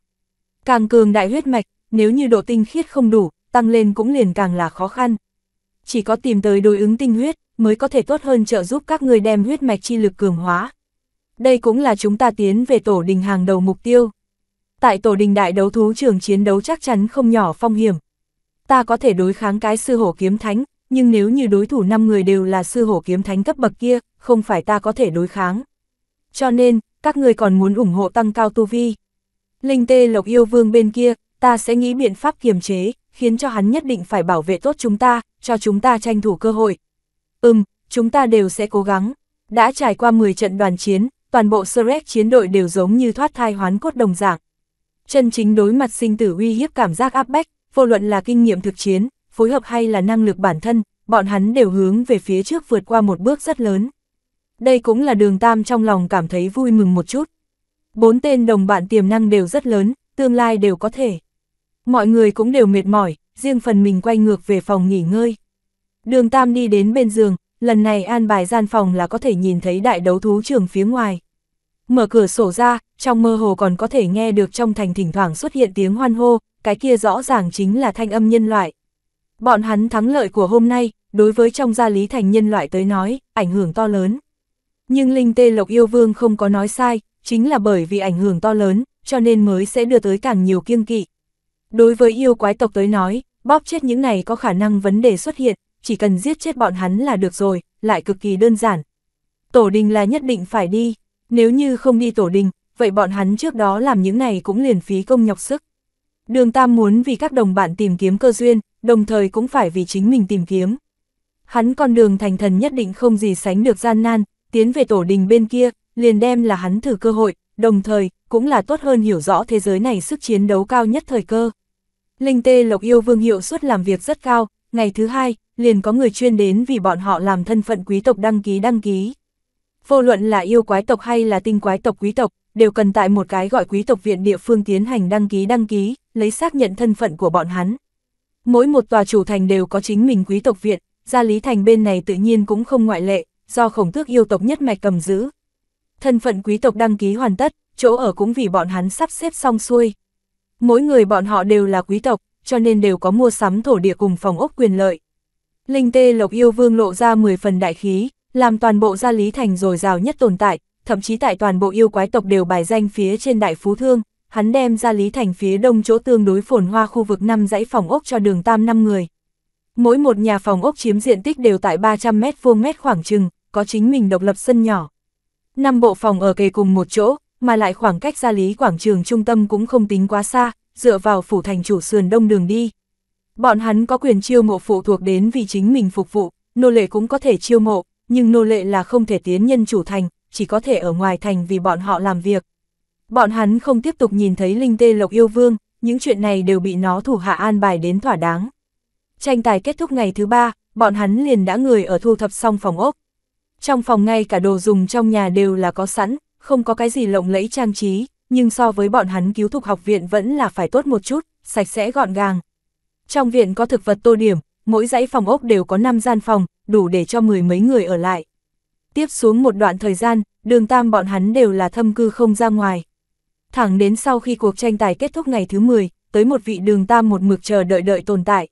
[SPEAKER 1] Càng cường đại huyết mạch, nếu như độ tinh khiết không đủ, tăng lên cũng liền càng là khó khăn. Chỉ có tìm tới đối ứng tinh huyết, mới có thể tốt hơn trợ giúp các người đem huyết mạch chi lực cường hóa. Đây cũng là chúng ta tiến về tổ đình hàng đầu mục tiêu. Tại tổ đình đại đấu thú trường chiến đấu chắc chắn không nhỏ phong hiểm, ta có thể đối kháng cái sư hổ kiếm thánh, nhưng nếu như đối thủ 5 người đều là sư hổ kiếm thánh cấp bậc kia, không phải ta có thể đối kháng. Cho nên, các người còn muốn ủng hộ tăng cao tu vi. Linh tê lộc yêu vương bên kia, ta sẽ nghĩ biện pháp kiềm chế, khiến cho hắn nhất định phải bảo vệ tốt chúng ta, cho chúng ta tranh thủ cơ hội. Ừm, chúng ta đều sẽ cố gắng. Đã trải qua 10 trận đoàn chiến, toàn bộ Serex chiến đội đều giống như thoát thai hoán cốt đồng dạng. Chân chính đối mặt sinh tử uy hiếp cảm giác áp bách, vô luận là kinh nghiệm thực chiến, phối hợp hay là năng lực bản thân, bọn hắn đều hướng về phía trước vượt qua một bước rất lớn. Đây cũng là đường Tam trong lòng cảm thấy vui mừng một chút. Bốn tên đồng bạn tiềm năng đều rất lớn, tương lai đều có thể. Mọi người cũng đều mệt mỏi, riêng phần mình quay ngược về phòng nghỉ ngơi. Đường Tam đi đến bên giường, lần này an bài gian phòng là có thể nhìn thấy đại đấu thú trường phía ngoài mở cửa sổ ra, trong mơ hồ còn có thể nghe được trong thành thỉnh thoảng xuất hiện tiếng hoan hô, cái kia rõ ràng chính là thanh âm nhân loại. Bọn hắn thắng lợi của hôm nay, đối với trong gia lý thành nhân loại tới nói, ảnh hưởng to lớn. Nhưng Linh Tê Lộc Yêu Vương không có nói sai, chính là bởi vì ảnh hưởng to lớn, cho nên mới sẽ đưa tới càng nhiều kiêng kỵ. Đối với yêu quái tộc tới nói, bóp chết những này có khả năng vấn đề xuất hiện, chỉ cần giết chết bọn hắn là được rồi, lại cực kỳ đơn giản. Tổ đình là nhất định phải đi, nếu như không đi tổ đình, vậy bọn hắn trước đó làm những này cũng liền phí công nhọc sức. Đường Tam muốn vì các đồng bạn tìm kiếm cơ duyên, đồng thời cũng phải vì chính mình tìm kiếm. Hắn con đường thành thần nhất định không gì sánh được gian nan, tiến về tổ đình bên kia, liền đem là hắn thử cơ hội, đồng thời, cũng là tốt hơn hiểu rõ thế giới này sức chiến đấu cao nhất thời cơ. Linh tê lộc yêu vương hiệu suất làm việc rất cao, ngày thứ hai, liền có người chuyên đến vì bọn họ làm thân phận quý tộc đăng ký đăng ký. Vô luận là yêu quái tộc hay là tinh quái tộc quý tộc, đều cần tại một cái gọi quý tộc viện địa phương tiến hành đăng ký đăng ký, lấy xác nhận thân phận của bọn hắn. Mỗi một tòa chủ thành đều có chính mình quý tộc viện, gia lý thành bên này tự nhiên cũng không ngoại lệ, do khổng thước yêu tộc nhất mạch cầm giữ. Thân phận quý tộc đăng ký hoàn tất, chỗ ở cũng vì bọn hắn sắp xếp xong xuôi. Mỗi người bọn họ đều là quý tộc, cho nên đều có mua sắm thổ địa cùng phòng ốc quyền lợi. Linh tê lộc yêu vương lộ ra 10 phần đại khí, làm toàn bộ gia Lý Thành dồi dào nhất tồn tại, thậm chí tại toàn bộ yêu quái tộc đều bài danh phía trên Đại Phú Thương, hắn đem gia Lý Thành phía đông chỗ tương đối phồn hoa khu vực năm dãy phòng ốc cho đường tam năm người. Mỗi một nhà phòng ốc chiếm diện tích đều tại 300 mét vuông mét khoảng chừng, có chính mình độc lập sân nhỏ. Năm bộ phòng ở kề cùng một chỗ, mà lại khoảng cách gia lý quảng trường trung tâm cũng không tính quá xa, dựa vào phủ thành chủ sườn đông đường đi. Bọn hắn có quyền chiêu mộ phụ thuộc đến vì chính mình phục vụ, nô lệ cũng có thể chiêu mộ, nhưng nô lệ là không thể tiến nhân chủ thành, chỉ có thể ở ngoài thành vì bọn họ làm việc. Bọn hắn không tiếp tục nhìn thấy Linh Tê Lộc yêu vương, những chuyện này đều bị nó thủ hạ an bài đến thỏa đáng. Tranh tài kết thúc ngày thứ ba, bọn hắn liền đã người ở thu thập xong phòng ốc. Trong phòng ngay cả đồ dùng trong nhà đều là có sẵn, không có cái gì lộng lẫy trang trí, nhưng so với bọn hắn cứu thục học viện vẫn là phải tốt một chút, sạch sẽ gọn gàng. Trong viện có thực vật tô điểm, mỗi dãy phòng ốc đều có 5 gian phòng, đủ để cho mười mấy người ở lại. Tiếp xuống một đoạn thời gian, đường tam bọn hắn đều là thâm cư không ra ngoài. Thẳng đến sau khi cuộc tranh tài kết thúc ngày thứ 10, tới một vị đường tam một mực chờ đợi đợi tồn tại.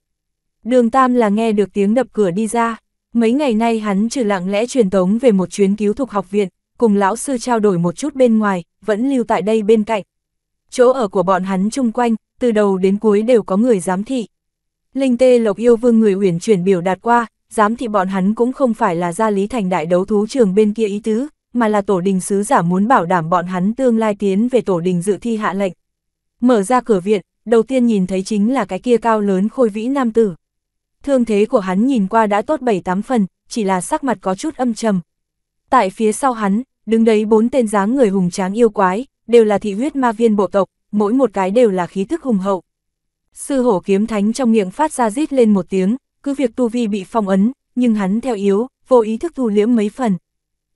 [SPEAKER 1] Đường tam là nghe được tiếng đập cửa đi ra, mấy ngày nay hắn trừ lặng lẽ truyền tống về một chuyến cứu thuộc học viện, cùng lão sư trao đổi một chút bên ngoài, vẫn lưu tại đây bên cạnh. Chỗ ở của bọn hắn chung quanh, từ đầu đến cuối đều có người giám thị. Linh tê lộc yêu vương người uyển chuyển biểu đạt qua, dám thì bọn hắn cũng không phải là gia lý thành đại đấu thú trường bên kia ý tứ, mà là tổ đình sứ giả muốn bảo đảm bọn hắn tương lai tiến về tổ đình dự thi hạ lệnh. Mở ra cửa viện, đầu tiên nhìn thấy chính là cái kia cao lớn khôi vĩ nam tử. Thương thế của hắn nhìn qua đã tốt bảy tám phần, chỉ là sắc mặt có chút âm trầm. Tại phía sau hắn, đứng đấy bốn tên dáng người hùng tráng yêu quái, đều là thị huyết ma viên bộ tộc, mỗi một cái đều là khí thức hùng hậu. Sư hổ kiếm thánh trong miệng phát ra rít lên một tiếng, cứ việc tu vi bị phong ấn, nhưng hắn theo yếu, vô ý thức thu liễm mấy phần.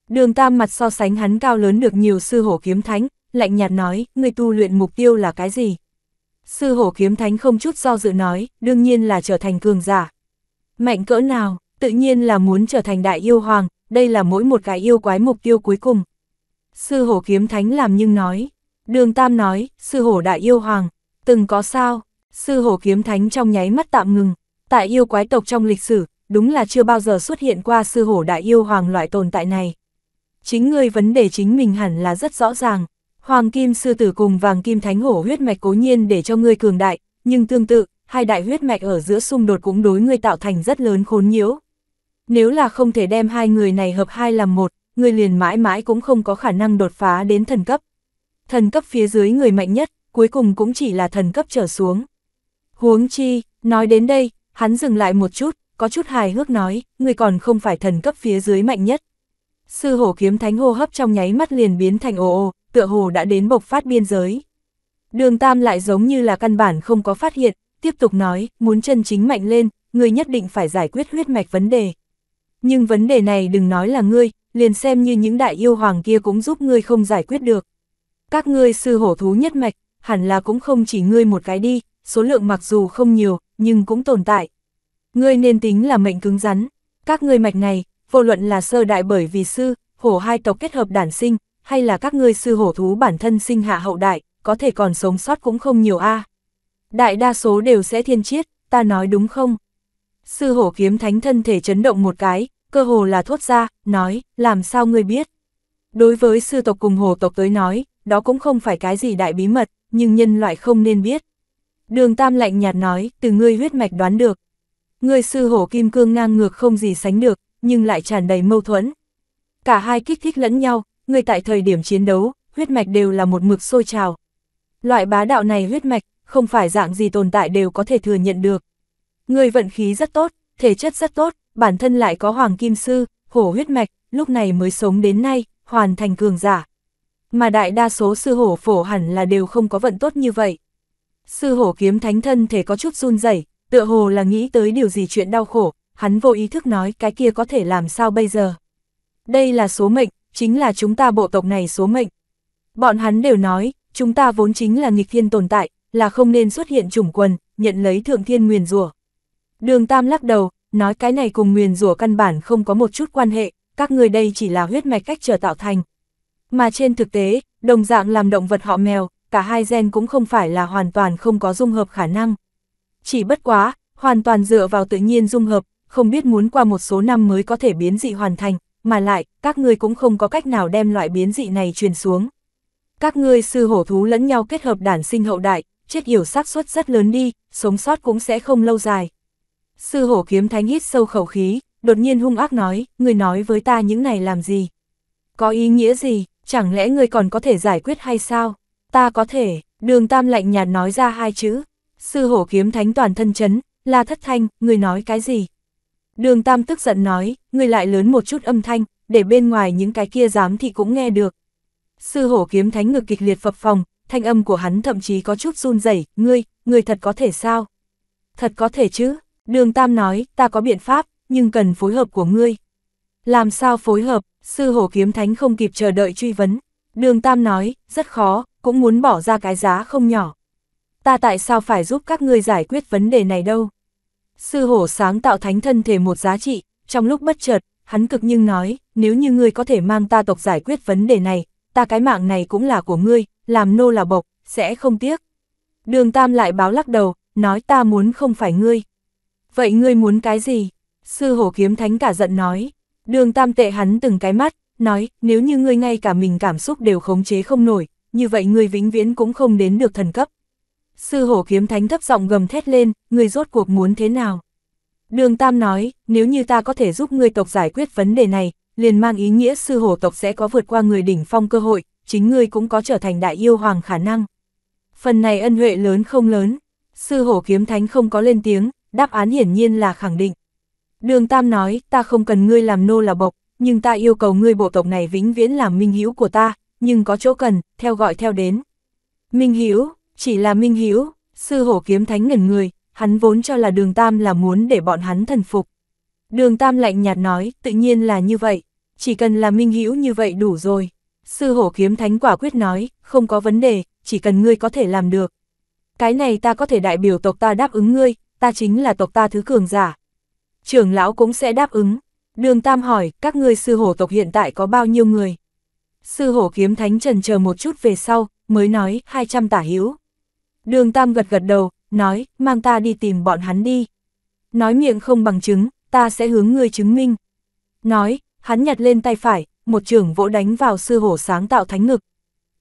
[SPEAKER 1] Đường tam mặt so sánh hắn cao lớn được nhiều sư hổ kiếm thánh, lạnh nhạt nói, người tu luyện mục tiêu là cái gì? Sư hổ kiếm thánh không chút do dự nói, đương nhiên là trở thành cường giả. Mạnh cỡ nào, tự nhiên là muốn trở thành đại yêu hoàng, đây là mỗi một cái yêu quái mục tiêu cuối cùng. Sư hổ kiếm thánh làm nhưng nói, đường tam nói, sư hổ đại yêu hoàng, từng có sao, sư hổ kiếm thánh trong nháy mắt tạm ngừng, tại yêu quái tộc trong lịch sử, đúng là chưa bao giờ xuất hiện qua sư hổ đại yêu hoàng loại tồn tại này. Chính ngươi vấn đề chính mình hẳn là rất rõ ràng, hoàng kim sư tử cùng vàng kim thánh hổ huyết mạch cố nhiên để cho ngươi cường đại, nhưng tương tự, hai đại huyết mạch ở giữa xung đột cũng đối ngươi tạo thành rất lớn khốn nhiễu. Nếu là không thể đem hai người này hợp hai làm một, ngươi liền mãi mãi cũng không có khả năng đột phá đến thần cấp. Thần cấp phía dưới người mạnh nhất, cuối cùng cũng chỉ là thần cấp trở xuống. Huống chi, nói đến đây, Hắn dừng lại một chút, có chút hài hước nói, người còn không phải thần cấp phía dưới mạnh nhất. Sư hổ kiếm thánh hô hấp trong nháy mắt liền biến thành ồ ồ, tựa hồ đã đến bộc phát biên giới. Đường Tam lại giống như là căn bản không có phát hiện, tiếp tục nói, muốn chân chính mạnh lên, người nhất định phải giải quyết huyết mạch vấn đề. Nhưng vấn đề này đừng nói là ngươi, liền xem như những đại yêu hoàng kia cũng giúp ngươi không giải quyết được. Các ngươi sư hổ thú nhất mạch, hẳn là cũng không chỉ ngươi một cái đi, số lượng mặc dù không nhiều, nhưng cũng tồn tại. Ngươi nên tính là mệnh cứng rắn, các ngươi mạch này, vô luận là sơ đại bởi vì sư, hổ hai tộc kết hợp đản sinh, hay là các ngươi sư hổ thú bản thân sinh hạ hậu đại, có thể còn sống sót cũng không nhiều a. Đại đa số đều sẽ thiên chiết, ta nói đúng không? Sư hổ kiếm thánh thân thể chấn động một cái, cơ hồ là thốt ra, nói, làm sao ngươi biết? Đối với sư tộc cùng hổ tộc tới nói, đó cũng không phải cái gì đại bí mật, nhưng nhân loại không nên biết. Đường Tam lạnh nhạt nói, từ ngươi huyết mạch đoán được. Ngươi sư hổ kim cương ngang ngược không gì sánh được, nhưng lại tràn đầy mâu thuẫn. Cả hai kích thích lẫn nhau, ngươi tại thời điểm chiến đấu, huyết mạch đều là một mực sôi trào. Loại bá đạo này huyết mạch, không phải dạng gì tồn tại đều có thể thừa nhận được. Ngươi vận khí rất tốt, thể chất rất tốt, bản thân lại có hoàng kim sư, hổ huyết mạch, lúc này mới sống đến nay, hoàn thành cường giả. Mà đại đa số sư hổ phổ hẳn là đều không có vận tốt như vậy. Sư hổ kiếm thánh thân thể có chút run rẩy, tựa hồ là nghĩ tới điều gì chuyện đau khổ, hắn vô ý thức nói cái kia có thể làm sao bây giờ. Đây là số mệnh, chính là chúng ta bộ tộc này số mệnh. Bọn hắn đều nói, chúng ta vốn chính là nghịch thiên tồn tại, là không nên xuất hiện chủng quần, nhận lấy thượng thiên nguyền rủa. Đường Tam lắc đầu, nói cái này cùng nguyền rủa căn bản không có một chút quan hệ, các người đây chỉ là huyết mạch cách trở tạo thành. Mà trên thực tế, đồng dạng làm động vật họ mèo, cả hai gen cũng không phải là hoàn toàn không có dung hợp khả năng. Chỉ bất quá, hoàn toàn dựa vào tự nhiên dung hợp, không biết muốn qua một số năm mới có thể biến dị hoàn thành, mà lại, các ngươi cũng không có cách nào đem loại biến dị này truyền xuống. Các ngươi sư hổ thú lẫn nhau kết hợp đản sinh hậu đại, chết hiểu xác suất rất lớn đi, sống sót cũng sẽ không lâu dài. Sư hổ kiếm thánh hít sâu khẩu khí, đột nhiên hung ác nói, ngươi nói với ta những này làm gì? Có ý nghĩa gì, chẳng lẽ ngươi còn có thể giải quyết hay sao? ta có thể, đường tam lạnh nhạt nói ra hai chữ. Sư hổ kiếm thánh toàn thân chấn, là thất thanh, người nói cái gì? Đường tam tức giận nói, người lại lớn một chút âm thanh, để bên ngoài những cái kia dám thì cũng nghe được. Sư hổ kiếm thánh ngực kịch liệt phập phòng, thanh âm của hắn thậm chí có chút run rẩy ngươi, ngươi thật có thể sao? Thật có thể chứ, đường tam nói, ta có biện pháp, nhưng cần phối hợp của ngươi. Làm sao phối hợp, sư hổ kiếm thánh không kịp chờ đợi truy vấn. Đường tam nói, rất khó, cũng muốn bỏ ra cái giá không nhỏ. Ta tại sao phải giúp các ngươi giải quyết vấn đề này đâu? Sư hổ sáng tạo thánh thân thể một giá trị, trong lúc bất chợt, hắn cực nhưng nói, nếu như ngươi có thể mang ta tộc giải quyết vấn đề này, ta cái mạng này cũng là của ngươi, làm nô là bộc, sẽ không tiếc. Đường Tam lại báo lắc đầu, nói ta muốn không phải ngươi. Vậy ngươi muốn cái gì? Sư hổ kiếm thánh cả giận nói. Đường Tam tệ hắn từng cái mắt, nói, nếu như ngươi ngay cả mình cảm xúc đều khống chế không nổi, như vậy người vĩnh viễn cũng không đến được thần cấp. Sư hổ kiếm thánh thấp giọng gầm thét lên, người rốt cuộc muốn thế nào? Đường Tam nói, nếu như ta có thể giúp người tộc giải quyết vấn đề này, liền mang ý nghĩa sư hổ tộc sẽ có vượt qua người đỉnh phong cơ hội, chính ngươi cũng có trở thành đại yêu hoàng khả năng. Phần này ân huệ lớn không lớn, sư hổ kiếm thánh không có lên tiếng, đáp án hiển nhiên là khẳng định. Đường Tam nói, ta không cần ngươi làm nô là bộc, nhưng ta yêu cầu ngươi bộ tộc này vĩnh viễn làm minh hữu của ta, nhưng có chỗ cần, theo gọi theo đến. Minh Hữu chỉ là Minh Hữu sư hổ kiếm thánh ngẩn người, hắn vốn cho là đường tam là muốn để bọn hắn thần phục. Đường tam lạnh nhạt nói, tự nhiên là như vậy, chỉ cần là Minh Hữu như vậy đủ rồi. Sư hổ kiếm thánh quả quyết nói, không có vấn đề, chỉ cần ngươi có thể làm được. Cái này ta có thể đại biểu tộc ta đáp ứng ngươi, ta chính là tộc ta thứ cường giả. Trưởng lão cũng sẽ đáp ứng. Đường Tam hỏi, các ngươi sư hổ tộc hiện tại có bao nhiêu người? Sư hổ kiếm thánh trần chờ một chút về sau, mới nói 200 tả hữu. Đường Tam gật gật đầu, nói, mang ta đi tìm bọn hắn đi. Nói miệng không bằng chứng, ta sẽ hướng ngươi chứng minh. Nói, hắn nhặt lên tay phải, một trường vỗ đánh vào sư hổ sáng tạo thánh ngực.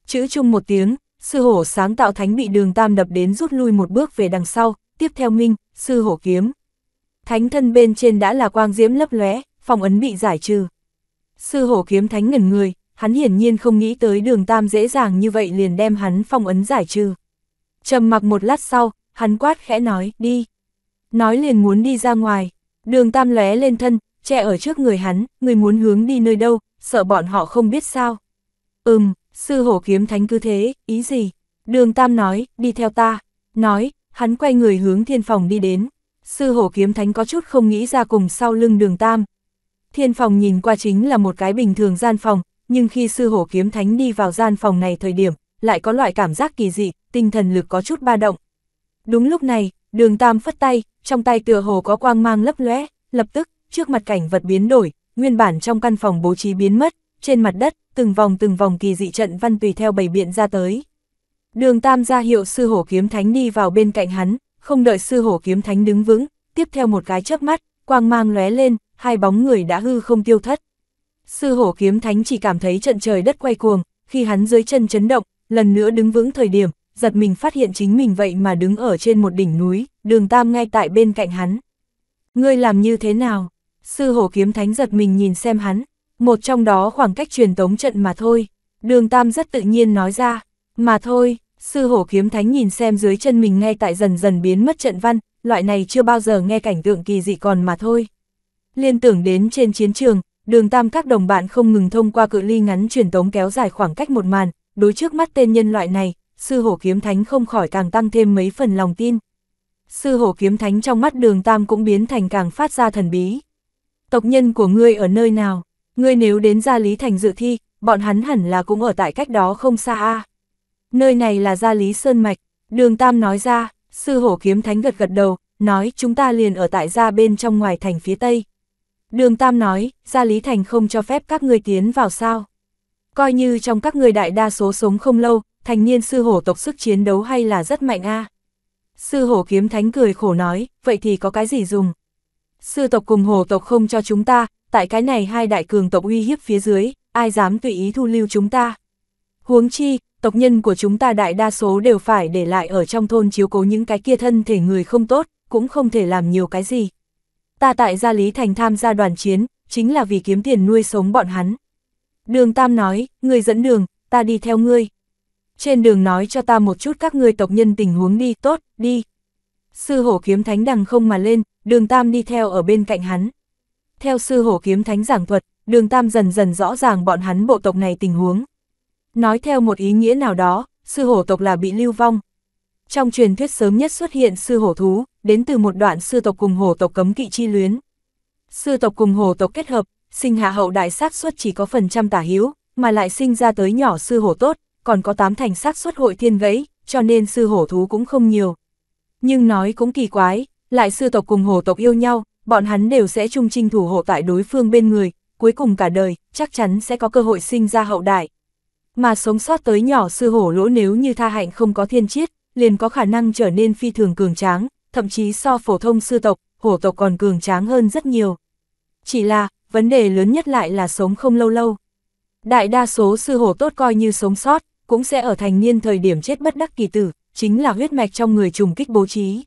[SPEAKER 1] Chữ chung một tiếng, sư hổ sáng tạo thánh bị đường Tam đập đến rút lui một bước về đằng sau, tiếp theo minh, sư hổ kiếm. Thánh thân bên trên đã là quang diễm lấp lóe, phòng ấn bị giải trừ. Sư hổ kiếm thánh ngẩn người, hắn hiển nhiên không nghĩ tới đường tam dễ dàng như vậy liền đem hắn phong ấn giải trừ. trầm mặc một lát sau, hắn quát khẽ nói, đi. Nói liền muốn đi ra ngoài, đường tam lóe lên thân, che ở trước người hắn, người muốn hướng đi nơi đâu, sợ bọn họ không biết sao. Ừm, sư hổ kiếm thánh cứ thế, ý gì? Đường tam nói, đi theo ta, nói, hắn quay người hướng thiên phòng đi đến. Sư hổ kiếm thánh có chút không nghĩ ra cùng sau lưng đường tam. Thiên phòng nhìn qua chính là một cái bình thường gian phòng, nhưng khi sư hổ kiếm thánh đi vào gian phòng này thời điểm, lại có loại cảm giác kỳ dị, tinh thần lực có chút ba động. Đúng lúc này, đường tam phất tay, trong tay tựa hồ có quang mang lấp lóe, lập tức, trước mặt cảnh vật biến đổi, nguyên bản trong căn phòng bố trí biến mất, trên mặt đất, từng vòng từng vòng kỳ dị trận văn tùy theo bầy biện ra tới. Đường tam ra hiệu sư hổ kiếm thánh đi vào bên cạnh hắn, không đợi sư hổ kiếm thánh đứng vững, tiếp theo một cái chớp mắt, quang mang lóe lên, hai bóng người đã hư không tiêu thất. Sư hổ kiếm thánh chỉ cảm thấy trận trời đất quay cuồng, khi hắn dưới chân chấn động, lần nữa đứng vững thời điểm, giật mình phát hiện chính mình vậy mà đứng ở trên một đỉnh núi, đường tam ngay tại bên cạnh hắn. Ngươi làm như thế nào? Sư hổ kiếm thánh giật mình nhìn xem hắn, một trong đó khoảng cách truyền tống trận mà thôi. Đường tam rất tự nhiên nói ra, mà thôi, sư hổ kiếm thánh nhìn xem dưới chân mình ngay tại dần dần biến mất trận văn, loại này chưa bao giờ nghe cảnh tượng kỳ dị còn mà thôi. Liên tưởng đến trên chiến trường, Đường tam các đồng bạn không ngừng thông qua cự ly ngắn truyền tống kéo dài khoảng cách một màn, đối trước mắt tên nhân loại này, sư hổ kiếm thánh không khỏi càng tăng thêm mấy phần lòng tin. Sư hổ kiếm thánh trong mắt đường tam cũng biến thành càng phát ra thần bí. Tộc nhân của ngươi ở nơi nào? Ngươi nếu đến gia lý thành dự thi, bọn hắn hẳn là cũng ở tại cách đó không xa a. Nơi này là gia lý sơn mạch, đường tam nói ra, sư hổ kiếm thánh gật gật đầu, nói chúng ta liền ở tại gia bên trong ngoài thành phía tây. Đường Tam nói, Gia Lý Thành không cho phép các ngươi tiến vào sao. Coi như trong các ngươi đại đa số sống không lâu, thành niên sư hổ tộc sức chiến đấu hay là rất mạnh a Sư hổ kiếm thánh cười khổ nói, vậy thì có cái gì dùng? Sư tộc cùng hổ tộc không cho chúng ta, tại cái này hai đại cường tộc uy hiếp phía dưới, ai dám tùy ý thu lưu chúng ta. Huống chi, tộc nhân của chúng ta đại đa số đều phải để lại ở trong thôn chiếu cố những cái kia thân thể người không tốt, cũng không thể làm nhiều cái gì ta tại Gia Lý Thành tham gia đoàn chiến, chính là vì kiếm tiền nuôi sống bọn hắn. Đường Tam nói, ngươi dẫn đường, ta đi theo ngươi. Trên đường nói cho ta một chút các ngươi tộc nhân tình huống đi, tốt, đi. Sư hổ kiếm thánh đằng không mà lên, đường Tam đi theo ở bên cạnh hắn. Theo sư hổ kiếm thánh giảng thuật, đường Tam dần dần rõ ràng bọn hắn bộ tộc này tình huống. Nói theo một ý nghĩa nào đó, sư hổ tộc là bị lưu vong. Trong truyền thuyết sớm nhất xuất hiện sư hổ thú, đến từ một đoạn sư tộc cùng hổ tộc cấm kỵ chi luyến. Sư tộc cùng hổ tộc kết hợp, sinh hạ hậu đại xác suất chỉ có phần trăm tả hiếu, mà lại sinh ra tới nhỏ sư hổ tốt, còn có tám thành xác suất hội thiên gãy, cho nên sư hổ thú cũng không nhiều. Nhưng nói cũng kỳ quái, lại sư tộc cùng hổ tộc yêu nhau, bọn hắn đều sẽ chung trinh thủ hộ tại đối phương bên người, cuối cùng cả đời, chắc chắn sẽ có cơ hội sinh ra hậu đại. Mà sống sót tới nhỏ sư hổ lỗ nếu như tha hạnh không có thiên chiết, liền có khả năng trở nên phi thường cường tráng, thậm chí so phổ thông sư tộc, hổ tộc còn cường tráng hơn rất nhiều. Chỉ là, vấn đề lớn nhất lại là sống không lâu lâu. Đại đa số sư hổ tốt coi như sống sót, cũng sẽ ở thành niên thời điểm chết bất đắc kỳ tử, chính là huyết mạch trong người trùng kích bố trí.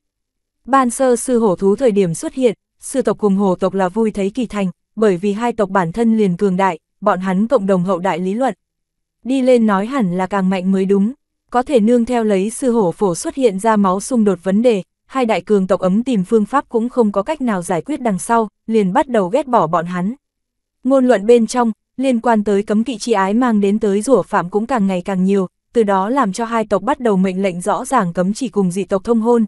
[SPEAKER 1] Ban sơ sư hổ thú thời điểm xuất hiện, sư tộc cùng hổ tộc là vui thấy kỳ thành, bởi vì hai tộc bản thân liền cường đại, bọn hắn cộng đồng hậu đại lý luận. Đi lên nói hẳn là càng mạnh mới đúng, có thể nương theo lấy sư hổ phổ xuất hiện ra máu xung đột vấn đề, hai đại cường tộc ấm tìm phương pháp cũng không có cách nào giải quyết đằng sau, liền bắt đầu ghét bỏ bọn hắn. Ngôn luận bên trong, liên quan tới cấm kỵ chi ái mang đến tới rủa phạm cũng càng ngày càng nhiều, từ đó làm cho hai tộc bắt đầu mệnh lệnh rõ ràng cấm chỉ cùng dị tộc thông hôn.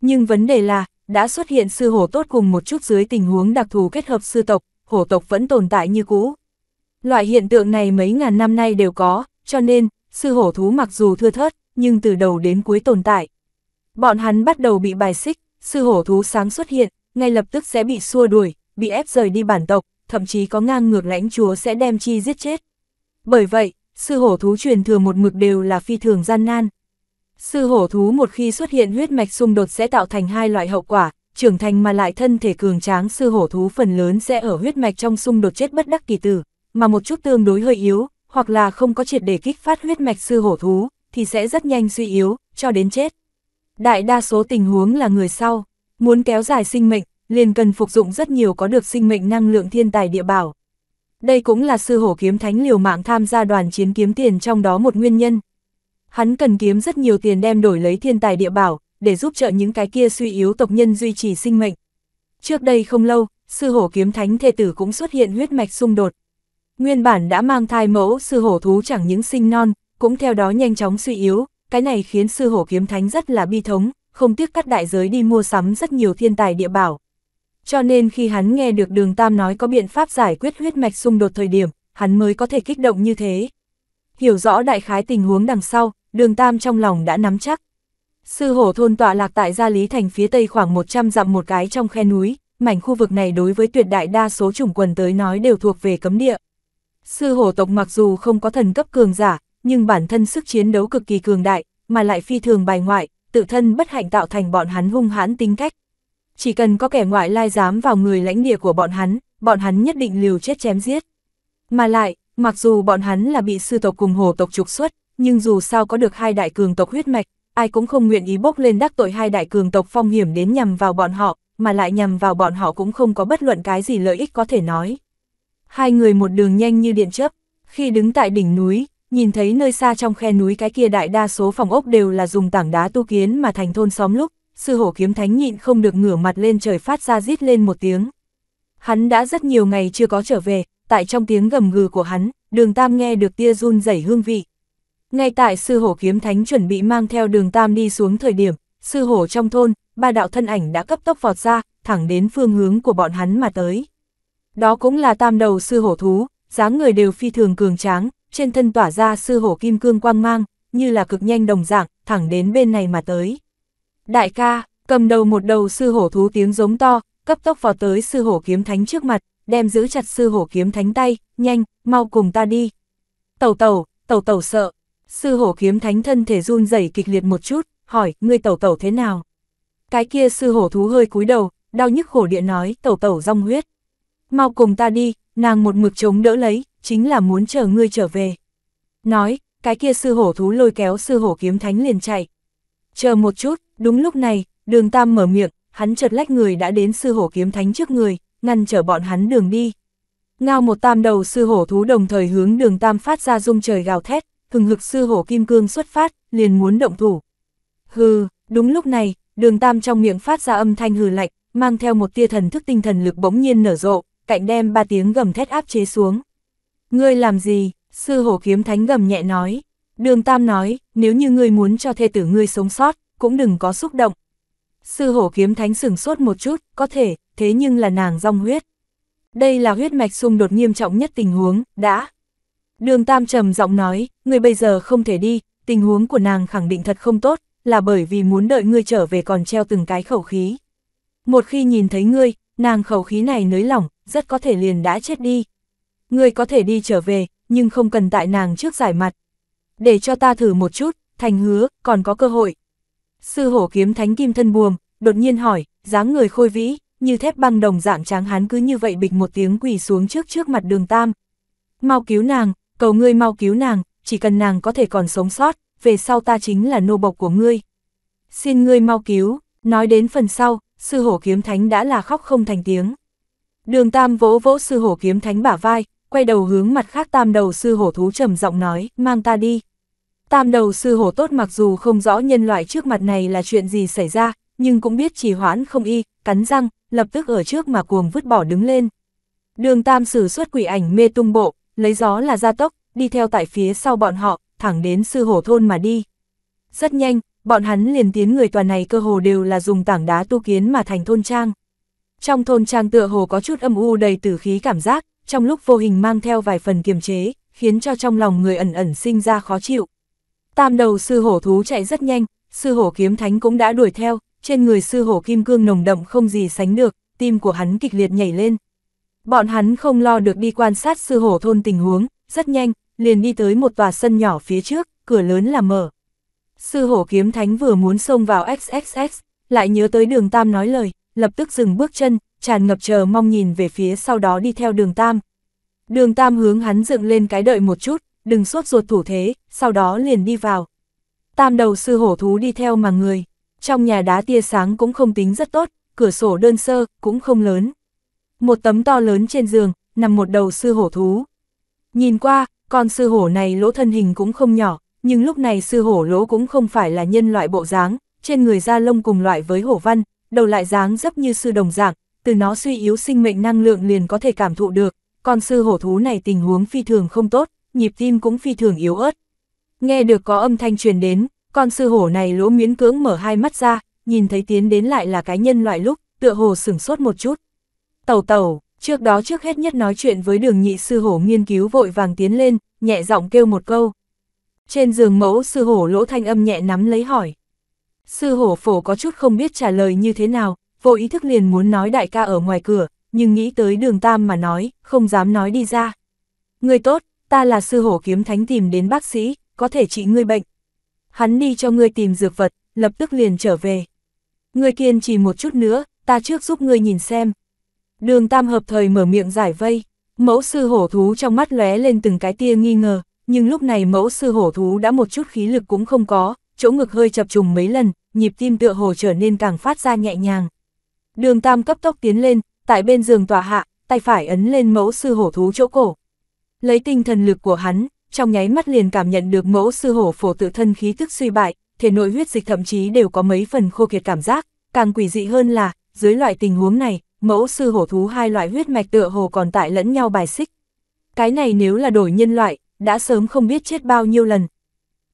[SPEAKER 1] Nhưng vấn đề là, đã xuất hiện sư hổ tốt cùng một chút dưới tình huống đặc thù kết hợp sư tộc, hổ tộc vẫn tồn tại như cũ. Loại hiện tượng này mấy ngàn năm nay đều có, cho nên, sư hổ thú mặc dù thưa thớt, nhưng từ đầu đến cuối tồn tại. Bọn hắn bắt đầu bị bài xích, sư hổ thú sáng xuất hiện, ngay lập tức sẽ bị xua đuổi, bị ép rời đi bản tộc, thậm chí có ngang ngược lãnh chúa sẽ đem chi giết chết. Bởi vậy, sư hổ thú truyền thừa một mực đều là phi thường gian nan. Sư hổ thú một khi xuất hiện huyết mạch xung đột sẽ tạo thành hai loại hậu quả, trưởng thành mà lại thân thể cường tráng sư hổ thú phần lớn sẽ ở huyết mạch trong xung đột chết bất đắc kỳ tử, mà một chút tương đối hơi yếu, hoặc là không có triệt để kích phát huyết mạch sư hổ thú, thì sẽ rất nhanh suy yếu, cho đến chết. Đại đa số tình huống là người sau, muốn kéo dài sinh mệnh, liền cần phục dụng rất nhiều có được sinh mệnh năng lượng thiên tài địa bảo. Đây cũng là sư hổ kiếm thánh liều mạng tham gia đoàn chiến kiếm tiền trong đó một nguyên nhân. Hắn cần kiếm rất nhiều tiền đem đổi lấy thiên tài địa bảo, để giúp trợ những cái kia suy yếu tộc nhân duy trì sinh mệnh. Trước đây không lâu, sư hổ kiếm thánh thê tử cũng xuất hiện huyết mạch xung đột. Nguyên bản đã mang thai mẫu sư hổ thú chẳng những sinh non, cũng theo đó nhanh chóng suy yếu, cái này khiến sư hổ kiếm thánh rất là bi thống, không tiếc cắt đại giới đi mua sắm rất nhiều thiên tài địa bảo. Cho nên khi hắn nghe được đường Tam nói có biện pháp giải quyết huyết mạch xung đột thời điểm, hắn mới có thể kích động như thế. Hiểu rõ đại khái tình huống đằng sau, đường Tam trong lòng đã nắm chắc. Sư hổ thôn tọa lạc tại Gia Lý Thành phía tây khoảng 100 dặm một cái trong khe núi, mảnh khu vực này đối với tuyệt đại đa số chủng quần tới nói đều thuộc về cấm địa. Sư hổ tộc mặc dù không có thần cấp cường giả, nhưng bản thân sức chiến đấu cực kỳ cường đại, mà lại phi thường bài ngoại, tự thân bất hạnh tạo thành bọn hắn hung hãn tính cách. Chỉ cần có kẻ ngoại lai dám vào người lãnh địa của bọn hắn, bọn hắn nhất định liều chết chém giết. Mà lại, mặc dù bọn hắn là bị sư tộc cùng hồ tộc trục xuất, nhưng dù sao có được hai đại cường tộc huyết mạch, ai cũng không nguyện ý bốc lên đắc tội hai đại cường tộc phong hiểm đến nhằm vào bọn họ, mà lại nhằm vào bọn họ cũng không có bất luận cái gì lợi ích có thể nói. Hai người một đường nhanh như điện chớp, khi đứng tại đỉnh núi, nhìn thấy nơi xa trong khe núi cái kia đại đa số phòng ốc đều là dùng tảng đá tu kiến mà thành thôn xóm lúc, sư hổ kiếm thánh nhịn không được ngửa mặt lên trời phát ra rít lên một tiếng. Hắn đã rất nhiều ngày chưa có trở về, tại trong tiếng gầm gừ của hắn, đường tam nghe được tia run rẩy hương vị. Ngay tại sư hổ kiếm thánh chuẩn bị mang theo đường tam đi xuống thời điểm, sư hổ trong thôn, ba đạo thân ảnh đã cấp tốc vọt ra, thẳng đến phương hướng của bọn hắn mà tới. Đó cũng là tam đầu sư hổ thú, dáng người đều phi thường cường tráng, trên thân tỏa ra sư hổ kim cương quang mang, như là cực nhanh đồng dạng, thẳng đến bên này mà tới. Đại ca, cầm đầu một đầu sư hổ thú tiếng giống to, cấp tốc vào tới sư hổ kiếm thánh trước mặt, đem giữ chặt sư hổ kiếm thánh tay, nhanh, mau cùng ta đi. Tẩu tẩu, tẩu tẩu sợ, sư hổ kiếm thánh thân thể run rẩy kịch liệt một chút, hỏi, ngươi tẩu tẩu thế nào? Cái kia sư hổ thú hơi cúi đầu, đau nhức khổ địa nói, tẩu tẩu rong huyết. Mau cùng ta đi, nàng một mực chống đỡ lấy, chính là muốn chờ ngươi trở về. Nói, cái kia sư hổ thú lôi kéo sư hổ kiếm thánh liền chạy. Chờ một chút, đúng lúc này, đường tam mở miệng, hắn chợt lách người đã đến sư hổ kiếm thánh trước người, ngăn trở bọn hắn đường đi. Ngao một tam đầu sư hổ thú đồng thời hướng đường tam phát ra rung trời gào thét, hừng hực sư hổ kim cương xuất phát, liền muốn động thủ. Hừ, đúng lúc này, đường tam trong miệng phát ra âm thanh hừ lạnh, mang theo một tia thần thức tinh thần lực bỗng nhiên nở rộ, cạnh đem ba tiếng gầm thét áp chế xuống. Ngươi làm gì? Sư hổ kiếm thánh gầm nhẹ nói. Đường Tam nói, nếu như ngươi muốn cho thê tử ngươi sống sót, cũng đừng có xúc động. Sư hổ kiếm thánh sửng sốt một chút, có thể, thế nhưng là nàng rong huyết. Đây là huyết mạch xung đột nghiêm trọng nhất tình huống, đã. Đường Tam trầm giọng nói, ngươi bây giờ không thể đi, tình huống của nàng khẳng định thật không tốt, là bởi vì muốn đợi ngươi trở về còn treo từng cái khẩu khí. Một khi nhìn thấy ngươi, nàng khẩu khí này nới lỏng, rất có thể liền đã chết đi, ngươi có thể đi trở về, nhưng không cần tại nàng trước giải mặt. Để cho ta thử một chút, thành hứa, còn có cơ hội. Sư hổ kiếm thánh kim thân buồm, đột nhiên hỏi, dáng người khôi vĩ, như thép băng đồng dạng tráng hán cứ như vậy bịch một tiếng quỳ xuống trước trước mặt đường tam. Mau cứu nàng, cầu ngươi mau cứu nàng, chỉ cần nàng có thể còn sống sót, về sau ta chính là nô bộc của ngươi. Xin ngươi mau cứu, nói đến phần sau, sư hổ kiếm thánh đã là khóc không thành tiếng. Đường tam vỗ vỗ sư hổ kiếm thánh bả vai, quay đầu hướng mặt khác tam đầu sư hổ thú trầm giọng nói, mang ta đi. Tam đầu sư hổ tốt mặc dù không rõ nhân loại trước mặt này là chuyện gì xảy ra, nhưng cũng biết trì hoãn không y, cắn răng, lập tức ở trước mà cuồng vứt bỏ đứng lên. Đường tam sử xuất quỷ ảnh mê tung bộ, lấy gió là gia tốc, đi theo tại phía sau bọn họ, thẳng đến sư hổ thôn mà đi. Rất nhanh, bọn hắn liền tiến người toàn này cơ hồ đều là dùng tảng đá tu kiến mà thành thôn trang. Trong thôn trang tựa hồ có chút âm u đầy tử khí cảm giác, trong lúc vô hình mang theo vài phần kiềm chế, khiến cho trong lòng người ẩn ẩn sinh ra khó chịu. Tam đầu sư hổ thú chạy rất nhanh, sư hổ kiếm thánh cũng đã đuổi theo, trên người sư hổ kim cương nồng đậm không gì sánh được, tim của hắn kịch liệt nhảy lên. Bọn hắn không lo được đi quan sát sư hổ thôn tình huống, rất nhanh, liền đi tới một tòa sân nhỏ phía trước, cửa lớn là mở. Sư hổ kiếm thánh vừa muốn xông vào XXX, lại nhớ tới đường Tam nói lời, lập tức dừng bước chân, tràn ngập chờ mong nhìn về phía sau đó đi theo đường Tam. Đường Tam hướng hắn dựng lên cái đợi một chút, đừng suốt ruột thủ thế, sau đó liền đi vào. Tam đầu sư hổ thú đi theo mà người, trong nhà đá tia sáng cũng không tính rất tốt, cửa sổ đơn sơ, cũng không lớn. Một tấm to lớn trên giường, nằm một đầu sư hổ thú. Nhìn qua, con sư hổ này lỗ thân hình cũng không nhỏ, nhưng lúc này sư hổ lỗ cũng không phải là nhân loại bộ dáng, trên người da lông cùng loại với hổ văn, đầu lại dáng dấp như sư đồng dạng, từ nó suy yếu sinh mệnh năng lượng liền có thể cảm thụ được, con sư hổ thú này tình huống phi thường không tốt, nhịp tim cũng phi thường yếu ớt. Nghe được có âm thanh truyền đến, con sư hổ này lỗ miễn cưỡng mở hai mắt ra, nhìn thấy tiến đến lại là cái nhân loại lúc, tựa hồ sửng sốt một chút. Tẩu tẩu, trước đó trước hết nhất nói chuyện với đường nhị sư hổ nghiên cứu vội vàng tiến lên, nhẹ giọng kêu một câu. Trên giường mẫu sư hổ lỗ thanh âm nhẹ nắm lấy hỏi. Sư hổ phổ có chút không biết trả lời như thế nào, vô ý thức liền muốn nói đại ca ở ngoài cửa, nhưng nghĩ tới đường tam mà nói, không dám nói đi ra. Người tốt, ta là sư hổ kiếm thánh tìm đến bác sĩ, có thể trị ngươi bệnh. Hắn đi cho ngươi tìm dược vật, lập tức liền trở về. Ngươi kiên trì một chút nữa, ta trước giúp ngươi nhìn xem. Đường tam hợp thời mở miệng giải vây, mẫu sư hổ thú trong mắt lóe lên từng cái tia nghi ngờ, nhưng lúc này mẫu sư hổ thú đã một chút khí lực cũng không có, chỗ ngực hơi chập trùng mấy lần, nhịp tim tựa hồ trở nên càng phát ra nhẹ nhàng. Đường Tam cấp tốc tiến lên, tại bên giường tòa hạ, tay phải ấn lên mẫu sư hổ thú chỗ cổ. Lấy tinh thần lực của hắn, trong nháy mắt liền cảm nhận được mẫu sư hổ phổ tự thân khí tức suy bại, thể nội huyết dịch thậm chí đều có mấy phần khô kiệt cảm giác, càng quỷ dị hơn là, dưới loại tình huống này, mẫu sư hổ thú hai loại huyết mạch tựa hồ còn tại lẫn nhau bài xích. Cái này nếu là đổi nhân loại, đã sớm không biết chết bao nhiêu lần.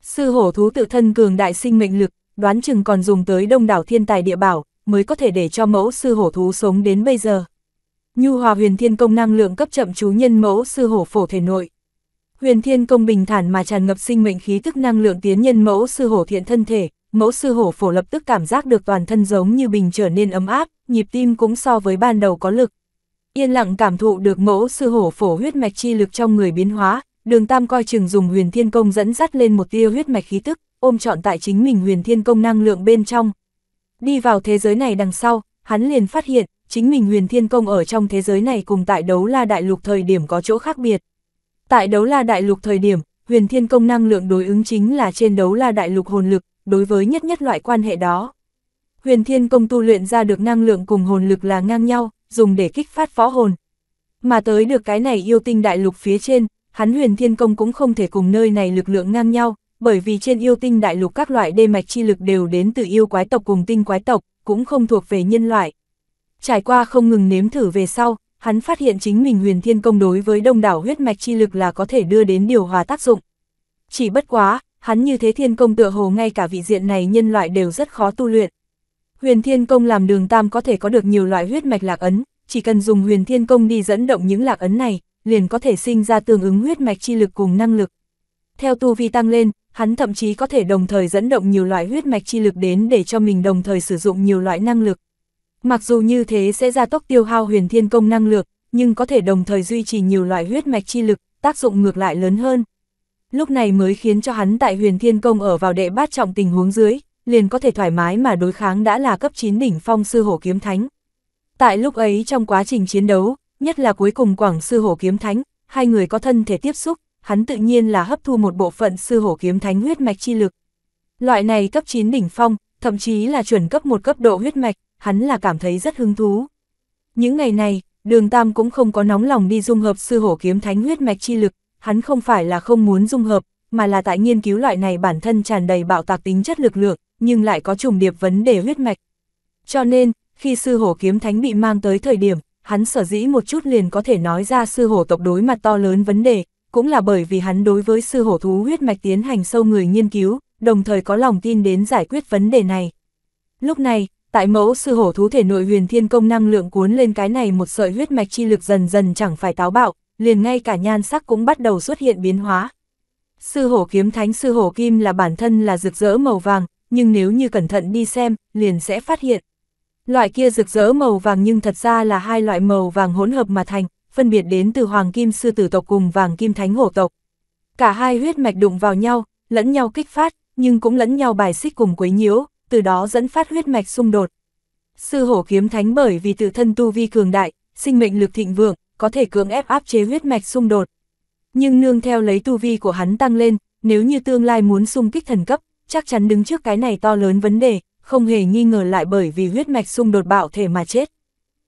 [SPEAKER 1] Sư hổ thú tự thân cường đại sinh mệnh lực, đoán chừng còn dùng tới đông đảo thiên tài địa bảo, mới có thể để cho mẫu sư hổ thú sống đến bây giờ. Nhu hòa huyền thiên công năng lượng cấp chậm chú nhân mẫu sư hổ phổ thể nội. Huyền thiên công bình thản mà tràn ngập sinh mệnh khí tức năng lượng tiến nhân mẫu sư hổ thiện thân thể, mẫu sư hổ phổ lập tức cảm giác được toàn thân giống như bình trở nên ấm áp, nhịp tim cũng so với ban đầu có lực. Yên lặng cảm thụ được mẫu sư hổ phổ huyết mạch chi lực trong người biến hóa, đường tam coi chừng dùng huyền thiên công dẫn dắt lên một tia huyết mạch khí tức, ôm trọn tại chính mình huyền thiên công năng lượng bên trong, Đi vào thế giới này đằng sau, hắn liền phát hiện, chính mình huyền thiên công ở trong thế giới này cùng tại đấu la đại lục thời điểm có chỗ khác biệt. Tại đấu la đại lục thời điểm, huyền thiên công năng lượng đối ứng chính là trên đấu la đại lục hồn lực, đối với nhất nhất loại quan hệ đó. Huyền thiên công tu luyện ra được năng lượng cùng hồn lực là ngang nhau, dùng để kích phát võ hồn. Mà tới được cái này yêu tinh đại lục phía trên, hắn huyền thiên công cũng không thể cùng nơi này lực lượng ngang nhau, bởi vì trên yêu tinh đại lục các loại đê mạch chi lực đều đến từ yêu quái tộc cùng tinh quái tộc, cũng không thuộc về nhân loại. Trải qua không ngừng nếm thử về sau, hắn phát hiện chính mình huyền thiên công đối với đông đảo huyết mạch chi lực là có thể đưa đến điều hòa tác dụng. Chỉ bất quá, hắn như thế thiên công tựa hồ ngay cả vị diện này nhân loại đều rất khó tu luyện. Huyền thiên công làm đường tam có thể có được nhiều loại huyết mạch lạc ấn, chỉ cần dùng huyền thiên công đi dẫn động những lạc ấn này, liền có thể sinh ra tương ứng huyết mạch chi lực cùng năng lực. Theo tu vi tăng lên, hắn thậm chí có thể đồng thời dẫn động nhiều loại huyết mạch chi lực đến để cho mình đồng thời sử dụng nhiều loại năng lực. Mặc dù như thế sẽ gia tốc tiêu hao huyền thiên công năng lực, nhưng có thể đồng thời duy trì nhiều loại huyết mạch chi lực, tác dụng ngược lại lớn hơn. Lúc này mới khiến cho hắn tại huyền thiên công ở vào đệ bát trọng tình huống dưới, liền có thể thoải mái mà đối kháng đã là cấp 9 đỉnh phong sư hổ kiếm thánh. Tại lúc ấy trong quá trình chiến đấu, nhất là cuối cùng quảng sư hổ kiếm thánh, hai người có thân thể tiếp xúc, hắn tự nhiên là hấp thu một bộ phận sư hổ kiếm thánh huyết mạch chi lực. Loại này cấp 9 đỉnh phong, thậm chí là chuẩn cấp một cấp độ huyết mạch, hắn là cảm thấy rất hứng thú. Những ngày này, đường Tam cũng không có nóng lòng đi dung hợp sư hổ kiếm thánh huyết mạch chi lực, hắn không phải là không muốn dung hợp, mà là tại nghiên cứu loại này bản thân tràn đầy bạo tạc tính chất lực lượng, nhưng lại có trùng điệp vấn đề huyết mạch. Cho nên, khi sư hổ kiếm thánh bị mang tới thời điểm, hắn sở dĩ một chút liền có thể nói ra sư hổ tộc đối mặt to lớn vấn đề, cũng là bởi vì hắn đối với sư hổ thú huyết mạch tiến hành sâu người nghiên cứu, đồng thời có lòng tin đến giải quyết vấn đề này. Lúc này, tại mẫu sư hổ thú thể nội huyền thiên công năng lượng cuốn lên cái này một sợi huyết mạch chi lực dần dần chẳng phải táo bạo, liền ngay cả nhan sắc cũng bắt đầu xuất hiện biến hóa. Sư hổ kiếm thánh sư hổ kim là bản thân là rực rỡ màu vàng, nhưng nếu như cẩn thận đi xem, liền sẽ phát hiện. Loại kia rực rỡ màu vàng nhưng thật ra là hai loại màu vàng hỗn hợp mà thành, phân biệt đến từ Hoàng Kim Sư Tử Tộc cùng Vàng Kim Thánh Hổ Tộc. Cả hai huyết mạch đụng vào nhau, lẫn nhau kích phát, nhưng cũng lẫn nhau bài xích cùng quấy nhiễu, từ đó dẫn phát huyết mạch xung đột. Sư Hổ Kiếm Thánh bởi vì tự thân tu vi cường đại, sinh mệnh lực thịnh vượng, có thể cưỡng ép áp chế huyết mạch xung đột. Nhưng nương theo lấy tu vi của hắn tăng lên, nếu như tương lai muốn xung kích thần cấp, chắc chắn đứng trước cái này to lớn vấn đề, không hề nghi ngờ lại bởi vì huyết mạch xung đột bạo thể mà chết.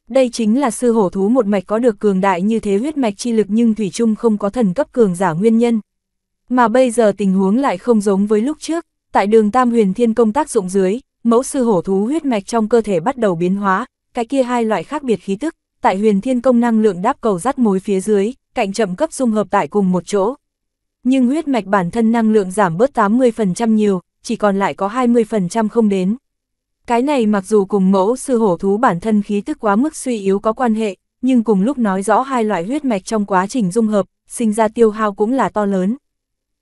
[SPEAKER 1] Đây chính là sư hổ thú một mạch có được cường đại như thế huyết mạch chi lực nhưng Thủy chung không có thần cấp cường giả nguyên nhân. Mà bây giờ tình huống lại không giống với lúc trước, tại đường Tam Huyền Thiên công tác dụng dưới, mẫu sư hổ thú huyết mạch trong cơ thể bắt đầu biến hóa, cái kia hai loại khác biệt khí tức, tại Huyền Thiên công năng lượng đáp cầu rắt mối phía dưới, cạnh chậm cấp dung hợp tại cùng một chỗ. Nhưng huyết mạch bản thân năng lượng giảm bớt 80% nhiều, chỉ còn lại có 20% không đến. Cái này mặc dù cùng mẫu sư hổ thú bản thân khí tức quá mức suy yếu có quan hệ, nhưng cùng lúc nói rõ hai loại huyết mạch trong quá trình dung hợp, sinh ra tiêu hao cũng là to lớn.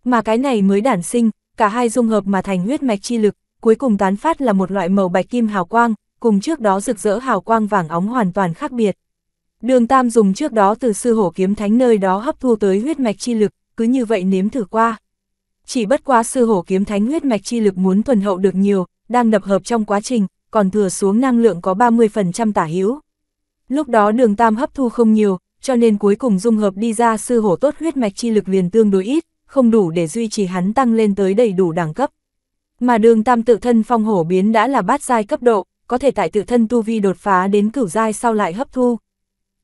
[SPEAKER 1] Mà cái này mới đản sinh, cả hai dung hợp mà thành huyết mạch chi lực, cuối cùng tán phát là một loại màu bạch kim hào quang, cùng trước đó rực rỡ hào quang vàng óng hoàn toàn khác biệt. Đường Tam dùng trước đó từ sư hổ kiếm thánh nơi đó hấp thu tới huyết mạch chi lực, cứ như vậy nếm thử qua. Chỉ bất quá sư hổ kiếm thánh huyết mạch chi lực muốn thuần hậu được nhiều, đang đập hợp trong quá trình, còn thừa xuống năng lượng có 30% tả hữu. Lúc đó đường tam hấp thu không nhiều, cho nên cuối cùng dung hợp đi ra sư hổ tốt huyết mạch chi lực liền tương đối ít, không đủ để duy trì hắn tăng lên tới đầy đủ đẳng cấp. Mà đường tam tự thân phong hổ biến đã là bát giai cấp độ, có thể tại tự thân tu vi đột phá đến cửu giai sau lại hấp thu.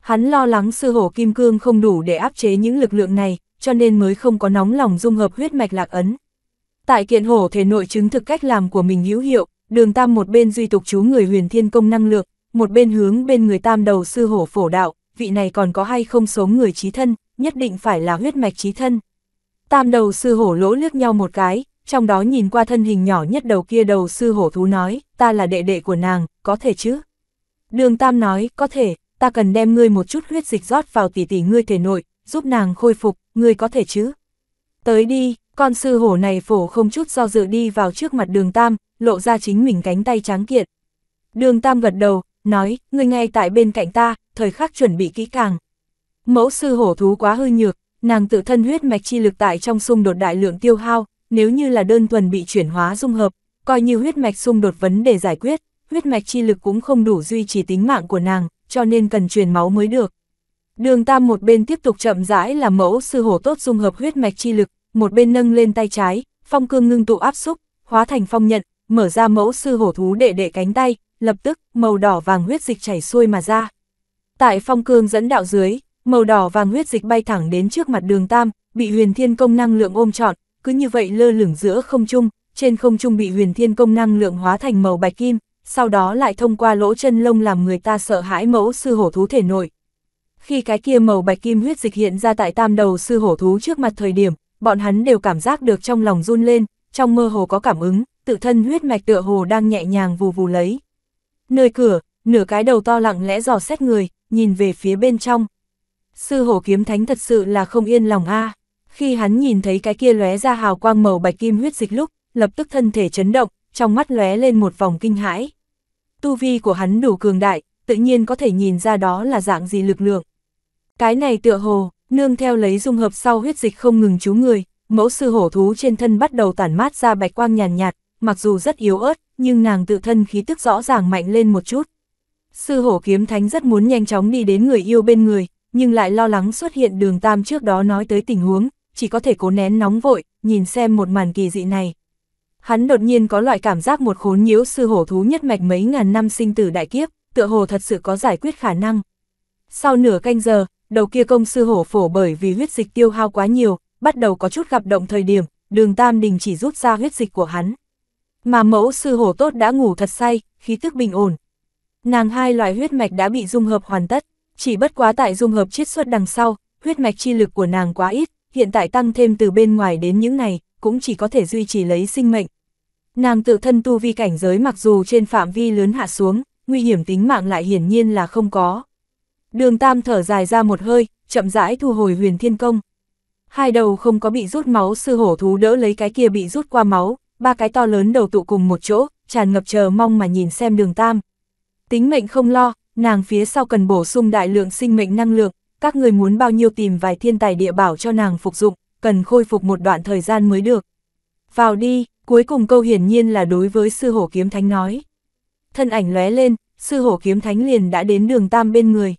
[SPEAKER 1] Hắn lo lắng sư hổ kim cương không đủ để áp chế những lực lượng này, cho nên mới không có nóng lòng dung hợp huyết mạch lạc ấn. Tại kiện hổ thể nội chứng thực cách làm của mình hữu hiệu, đường tam một bên duy tục chú người huyền thiên công năng lượng một bên hướng bên người tam đầu sư hổ phổ đạo, vị này còn có hay không số người trí thân, nhất định phải là huyết mạch trí thân. Tam đầu sư hổ lỗ lướt nhau một cái, trong đó nhìn qua thân hình nhỏ nhất đầu kia đầu sư hổ thú nói, ta là đệ đệ của nàng, có thể chứ? Đường tam nói, có thể, ta cần đem ngươi một chút huyết dịch rót vào tỷ tỷ ngươi thể nội, giúp nàng khôi phục, ngươi có thể chứ? Tới đi, con sư hổ này phổ không chút do dự đi vào trước mặt đường tam, lộ ra chính mình cánh tay tráng kiện. Đường tam gật đầu, nói, người ngay tại bên cạnh ta, thời khắc chuẩn bị kỹ càng. Mẫu sư hổ thú quá hư nhược, nàng tự thân huyết mạch chi lực tại trong xung đột đại lượng tiêu hao, nếu như là đơn thuần bị chuyển hóa dung hợp, coi như huyết mạch xung đột vấn đề giải quyết, huyết mạch chi lực cũng không đủ duy trì tính mạng của nàng, cho nên cần truyền máu mới được. Đường Tam một bên tiếp tục chậm rãi làm mẫu sư hổ tốt dung hợp huyết mạch chi lực, một bên nâng lên tay trái, phong cương ngưng tụ áp xúc, hóa thành phong nhận, mở ra mẫu sư hổ thú để để cánh tay, lập tức màu đỏ vàng huyết dịch chảy xuôi mà ra. Tại phong cương dẫn đạo dưới, màu đỏ vàng huyết dịch bay thẳng đến trước mặt đường tam, bị huyền thiên công năng lượng ôm trọn, cứ như vậy lơ lửng giữa không trung, trên không trung bị huyền thiên công năng lượng hóa thành màu bạch kim, sau đó lại thông qua lỗ chân lông làm người ta sợ hãi mẫu sư hổ thú thể nội. Khi cái kia màu bạch kim huyết dịch hiện ra tại tam đầu sư hổ thú trước mặt thời điểm, bọn hắn đều cảm giác được trong lòng run lên, trong mơ hồ có cảm ứng, tự thân huyết mạch tựa hồ đang nhẹ nhàng vù vù lấy. Nơi cửa, nửa cái đầu to lặng lẽ dò xét người, nhìn về phía bên trong. Sư hổ kiếm thánh thật sự là không yên lòng a. Khi hắn nhìn thấy cái kia lóe ra hào quang màu bạch kim huyết dịch lúc, lập tức thân thể chấn động, trong mắt lóe lên một vòng kinh hãi. Tu vi của hắn đủ cường đại, tự nhiên có thể nhìn ra đó là dạng gì lực lượng. Cái này tựa hồ, Nương theo lấy dung hợp sau huyết dịch không ngừng chú người, mẫu sư hổ thú trên thân bắt đầu tản mát ra bạch quang nhàn nhạt, nhạt, mặc dù rất yếu ớt, nhưng nàng tự thân khí tức rõ ràng mạnh lên một chút. Sư hổ kiếm thánh rất muốn nhanh chóng đi đến người yêu bên người, nhưng lại lo lắng xuất hiện đường tam trước đó nói tới tình huống, chỉ có thể cố nén nóng vội, nhìn xem một màn kỳ dị này. Hắn đột nhiên có loại cảm giác một khốn nhiễu sư hổ thú nhất mạch mấy ngàn năm sinh tử đại kiếp, tựa hồ thật sự có giải quyết khả năng. Sau nửa canh giờ, đầu kia công sư hổ phổ bởi vì huyết dịch tiêu hao quá nhiều, bắt đầu có chút gặp động thời điểm, đường tam đình chỉ rút ra huyết dịch của hắn. Mà mẫu sư hổ tốt đã ngủ thật say, khí tức bình ổn. Nàng hai loại huyết mạch đã bị dung hợp hoàn tất, chỉ bất quá tại dung hợp chiết xuất đằng sau, huyết mạch chi lực của nàng quá ít, hiện tại tăng thêm từ bên ngoài đến những này, cũng chỉ có thể duy trì lấy sinh mệnh. Nàng tự thân tu vi cảnh giới mặc dù trên phạm vi lớn hạ xuống, nguy hiểm tính mạng lại hiển nhiên là không có. Đường Tam thở dài ra một hơi, chậm rãi thu hồi huyền thiên công. Hai đầu không có bị rút máu sư hổ thú đỡ lấy cái kia bị rút qua máu, ba cái to lớn đầu tụ cùng một chỗ, tràn ngập chờ mong mà nhìn xem đường Tam. Tính mệnh không lo, nàng phía sau cần bổ sung đại lượng sinh mệnh năng lượng, các người muốn bao nhiêu tìm vài thiên tài địa bảo cho nàng phục dụng, cần khôi phục một đoạn thời gian mới được. Vào đi, cuối cùng câu hiển nhiên là đối với sư hổ kiếm thánh nói. Thân ảnh lóe lên, sư hổ kiếm thánh liền đã đến đường Tam bên người.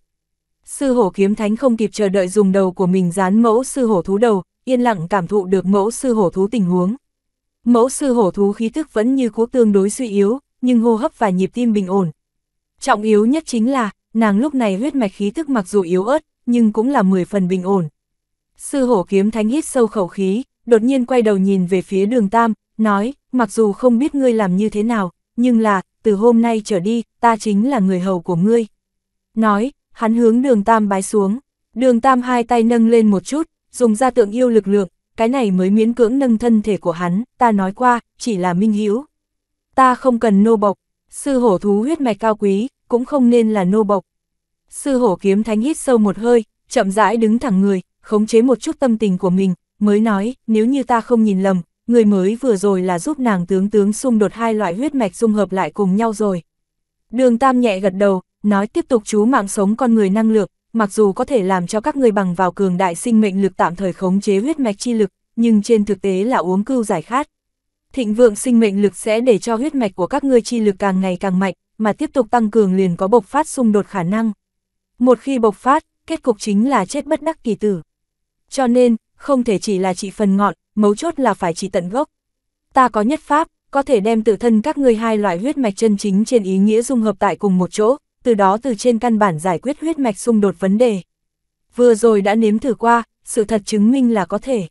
[SPEAKER 1] Sư hổ kiếm thánh không kịp chờ đợi dùng đầu của mình dán mẫu sư hổ thú đầu, yên lặng cảm thụ được mẫu sư hổ thú tình huống. Mẫu sư hổ thú khí thức vẫn như cũ tương đối suy yếu, nhưng hô hấp và nhịp tim bình ổn. Trọng yếu nhất chính là, nàng lúc này huyết mạch khí thức mặc dù yếu ớt, nhưng cũng là 10 phần bình ổn. Sư hổ kiếm thánh hít sâu khẩu khí, đột nhiên quay đầu nhìn về phía đường Tam, nói, mặc dù không biết ngươi làm như thế nào, nhưng là, từ hôm nay trở đi, ta chính là người hầu của ngươi. Nói, hắn hướng đường tam bái xuống, đường tam hai tay nâng lên một chút, dùng ra tượng yêu lực lượng, cái này mới miễn cưỡng nâng thân thể của hắn, ta nói qua, chỉ là minh hữu Ta không cần nô bộc, sư hổ thú huyết mạch cao quý, cũng không nên là nô bộc. Sư hổ kiếm thánh hít sâu một hơi, chậm rãi đứng thẳng người, khống chế một chút tâm tình của mình, mới nói, nếu như ta không nhìn lầm, người mới vừa rồi là giúp nàng tướng tướng xung đột hai loại huyết mạch dung hợp lại cùng nhau rồi. Đường Tam nhẹ gật đầu, nói tiếp tục chú mạng sống con người năng lượng, mặc dù có thể làm cho các người bằng vào cường đại sinh mệnh lực tạm thời khống chế huyết mạch chi lực, nhưng trên thực tế là uống cưu giải khát. Thịnh vượng sinh mệnh lực sẽ để cho huyết mạch của các ngươi chi lực càng ngày càng mạnh, mà tiếp tục tăng cường liền có bộc phát xung đột khả năng. Một khi bộc phát, kết cục chính là chết bất đắc kỳ tử. Cho nên, không thể chỉ là trị phần ngọn, mấu chốt là phải trị tận gốc. Ta có nhất pháp, có thể đem tự thân các ngươi hai loại huyết mạch chân chính trên ý nghĩa dung hợp tại cùng một chỗ, từ đó từ trên căn bản giải quyết huyết mạch xung đột vấn đề. Vừa rồi đã nếm thử qua, sự thật chứng minh là có thể.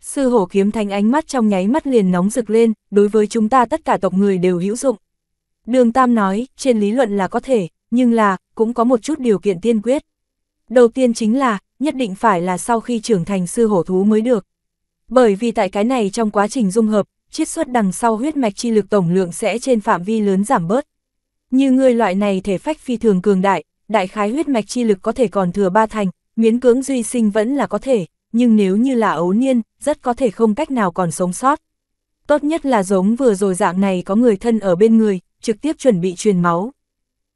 [SPEAKER 1] Sư hổ kiếm thánh ánh mắt trong nháy mắt liền nóng rực lên, đối với chúng ta tất cả tộc người đều hữu dụng. Đường Tam nói, trên lý luận là có thể, nhưng là, cũng có một chút điều kiện tiên quyết. Đầu tiên chính là, nhất định phải là sau khi trưởng thành sư hổ thú mới được. Bởi vì tại cái này trong quá trình dung hợp, chiết xuất đằng sau huyết mạch chi lực tổng lượng sẽ trên phạm vi lớn giảm bớt. Như ngươi loại này thể phách phi thường cường đại, đại khái huyết mạch chi lực có thể còn thừa ba thành, miễn cưỡng duy sinh vẫn là có thể, nhưng nếu như là ấu niên, rất có thể không cách nào còn sống sót. Tốt nhất là giống vừa rồi dạng này có người thân ở bên người, trực tiếp chuẩn bị truyền máu.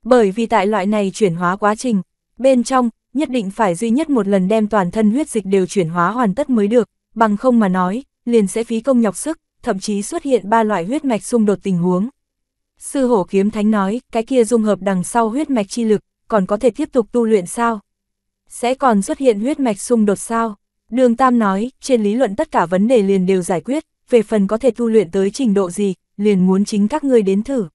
[SPEAKER 1] Bởi vì tại loại này chuyển hóa quá trình, bên trong, nhất định phải duy nhất một lần đem toàn thân huyết dịch đều chuyển hóa hoàn tất mới được, bằng không mà nói, liền sẽ phí công nhọc sức, thậm chí xuất hiện ba loại huyết mạch xung đột tình huống. Sư hổ kiếm thánh nói, cái kia dung hợp đằng sau huyết mạch chi lực, còn có thể tiếp tục tu luyện sao? Sẽ còn xuất hiện huyết mạch xung đột sao? Đường Tam nói, trên lý luận tất cả vấn đề liền đều giải quyết, về phần có thể tu luyện tới trình độ gì, liền muốn chính các ngươi đến thử.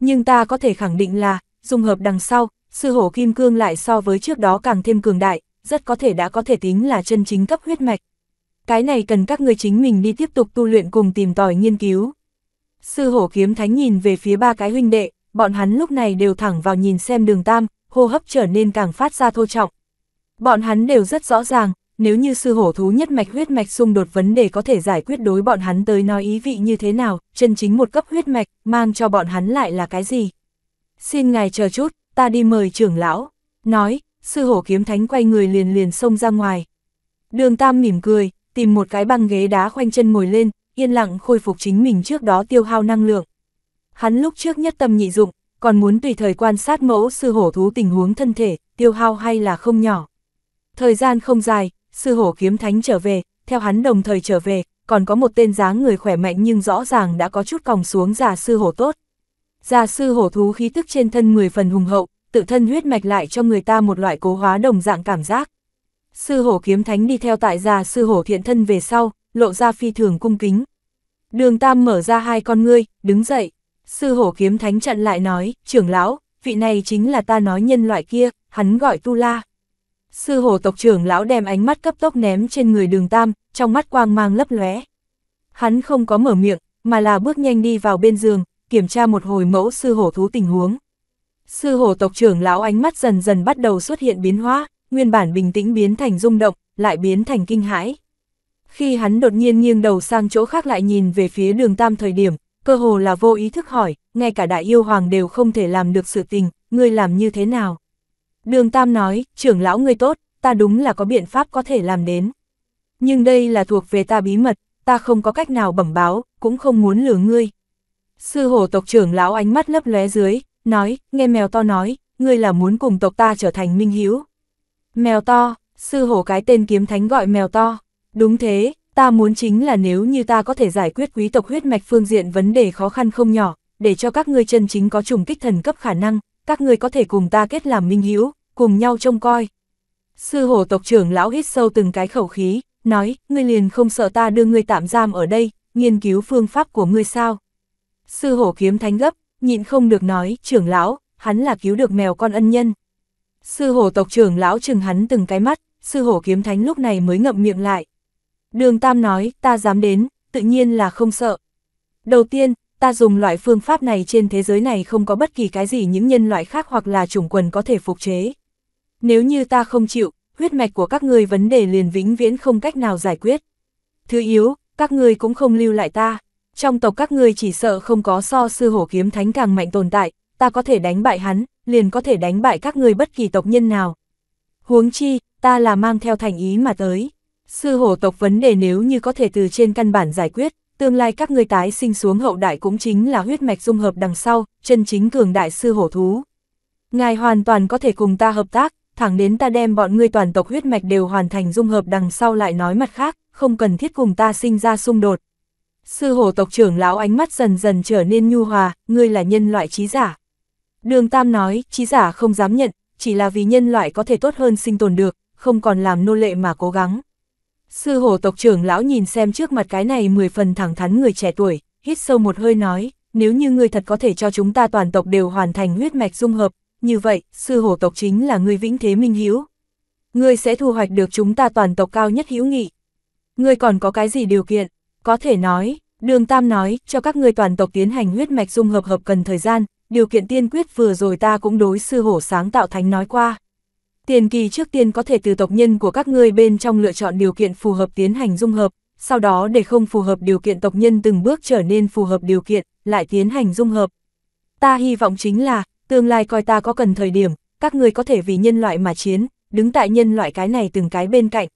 [SPEAKER 1] Nhưng ta có thể khẳng định là, dung hợp đằng sau, sư hổ kim cương lại so với trước đó càng thêm cường đại, rất có thể đã có thể tính là chân chính cấp huyết mạch. Cái này cần các ngươi chính mình đi tiếp tục tu luyện cùng tìm tòi nghiên cứu. Sư hổ kiếm thánh nhìn về phía ba cái huynh đệ, bọn hắn lúc này đều thẳng vào nhìn xem đường tam, hô hấp trở nên càng phát ra thô trọng. Bọn hắn đều rất rõ ràng, nếu như sư hổ thú nhất mạch huyết mạch xung đột vấn đề có thể giải quyết đối bọn hắn tới nói ý vị như thế nào, chân chính một cấp huyết mạch, mang cho bọn hắn lại là cái gì. Xin ngài chờ chút, ta đi mời trưởng lão. Nói, sư hổ kiếm thánh quay người liền liền xông ra ngoài. Đường Tam mỉm cười, tìm một cái băng ghế đá khoanh chân ngồi lên, yên lặng khôi phục chính mình trước đó tiêu hao năng lượng. Hắn lúc trước nhất tâm nhị dụng, còn muốn tùy thời quan sát mẫu sư hổ thú tình huống thân thể, tiêu hao hay là không nhỏ. Thời gian không dài, sư hổ kiếm thánh trở về, theo hắn đồng thời trở về, còn có một tên dáng người khỏe mạnh nhưng rõ ràng đã có chút còng xuống già sư hổ tốt. Già sư hổ thú khí tức trên thân 10 phần hùng hậu, tự thân huyết mạch lại cho người ta một loại cố hóa đồng dạng cảm giác. Sư hổ kiếm thánh đi theo tại già sư hổ thiện thân về sau, lộ ra phi thường cung kính. Đường Tam mở ra hai con ngươi, đứng dậy. Sư hổ kiếm thánh trận lại nói, trưởng lão, vị này chính là ta nói nhân loại kia, hắn gọi Tu La. Sư hổ tộc trưởng lão đem ánh mắt cấp tốc ném trên người đường Tam, trong mắt quang mang lấp lóe. Hắn không có mở miệng, mà là bước nhanh đi vào bên giường, kiểm tra một hồi mẫu sư hổ thú tình huống. Sư hổ tộc trưởng lão ánh mắt dần dần bắt đầu xuất hiện biến hóa, nguyên bản bình tĩnh biến thành rung động, lại biến thành kinh hãi. Khi hắn đột nhiên nghiêng đầu sang chỗ khác lại nhìn về phía đường tam thời điểm, cơ hồ là vô ý thức hỏi, ngay cả đại yêu hoàng đều không thể làm được sự tình, ngươi làm như thế nào? Đường tam nói, trưởng lão ngươi tốt, ta đúng là có biện pháp có thể làm đến. Nhưng đây là thuộc về ta bí mật, ta không có cách nào bẩm báo, cũng không muốn lừa ngươi. Sư hổ tộc trưởng lão ánh mắt lấp lóe dưới, nói, nghe mèo to nói, ngươi là muốn cùng tộc ta trở thành minh hiếu. Mèo to, sư hổ cái tên kiếm thánh gọi mèo to. Đúng thế, ta muốn chính là nếu như ta có thể giải quyết quý tộc huyết mạch phương diện vấn đề khó khăn không nhỏ, để cho các ngươi chân chính có trùng kích thần cấp khả năng, các ngươi có thể cùng ta kết làm minh hữu, cùng nhau trông coi. Sư hổ tộc trưởng lão hít sâu từng cái khẩu khí, nói, ngươi liền không sợ ta đưa ngươi tạm giam ở đây, nghiên cứu phương pháp của ngươi sao. Sư hổ kiếm thánh gấp, nhịn không được nói, trưởng lão, hắn là cứu được mèo con ân nhân. Sư hổ tộc trưởng lão chừng hắn từng cái mắt, sư hổ kiếm thánh lúc này mới ngậm miệng lại, Đường Tam nói, ta dám đến, tự nhiên là không sợ. Đầu tiên, ta dùng loại phương pháp này trên thế giới này không có bất kỳ cái gì những nhân loại khác hoặc là chủng quần có thể phục chế. Nếu như ta không chịu, huyết mạch của các ngươi vấn đề liền vĩnh viễn không cách nào giải quyết. Thứ yếu, các ngươi cũng không lưu lại ta. Trong tộc các ngươi chỉ sợ không có so sư hổ kiếm thánh càng mạnh tồn tại, ta có thể đánh bại hắn, liền có thể đánh bại các ngươi bất kỳ tộc nhân nào. Huống chi, ta là mang theo thành ý mà tới. Sư hổ tộc vấn đề nếu như có thể từ trên căn bản giải quyết, tương lai các ngươi tái sinh xuống hậu đại cũng chính là huyết mạch dung hợp đằng sau, chân chính cường đại sư hổ thú. Ngài hoàn toàn có thể cùng ta hợp tác, thẳng đến ta đem bọn ngươi toàn tộc huyết mạch đều hoàn thành dung hợp đằng sau lại nói mặt khác, không cần thiết cùng ta sinh ra xung đột. Sư hổ tộc trưởng lão ánh mắt dần dần trở nên nhu hòa, ngươi là nhân loại trí giả. Đường Tam nói, trí giả không dám nhận, chỉ là vì nhân loại có thể tốt hơn sinh tồn được, không còn làm nô lệ mà cố gắng. Sư hổ tộc trưởng lão nhìn xem trước mặt cái này 10 phần thẳng thắn người trẻ tuổi, hít sâu một hơi nói, nếu như ngươi thật có thể cho chúng ta toàn tộc đều hoàn thành huyết mạch dung hợp, như vậy, sư hổ tộc chính là ngươi vĩnh thế minh hiếu. Ngươi sẽ thu hoạch được chúng ta toàn tộc cao nhất hữu nghị. Ngươi còn có cái gì điều kiện? Có thể nói, Đường Tam nói, cho các ngươi toàn tộc tiến hành huyết mạch dung hợp hợp cần thời gian, điều kiện tiên quyết vừa rồi ta cũng đối sư hổ sáng tạo thánh nói qua tiền kỳ trước tiên có thể từ tộc nhân của các ngươi bên trong lựa chọn điều kiện phù hợp tiến hành dung hợp, sau đó để không phù hợp điều kiện tộc nhân từng bước trở nên phù hợp điều kiện, lại tiến hành dung hợp. Ta hy vọng chính là, tương lai coi ta có cần thời điểm, các ngươi có thể vì nhân loại mà chiến, đứng tại nhân loại cái này từng cái bên cạnh.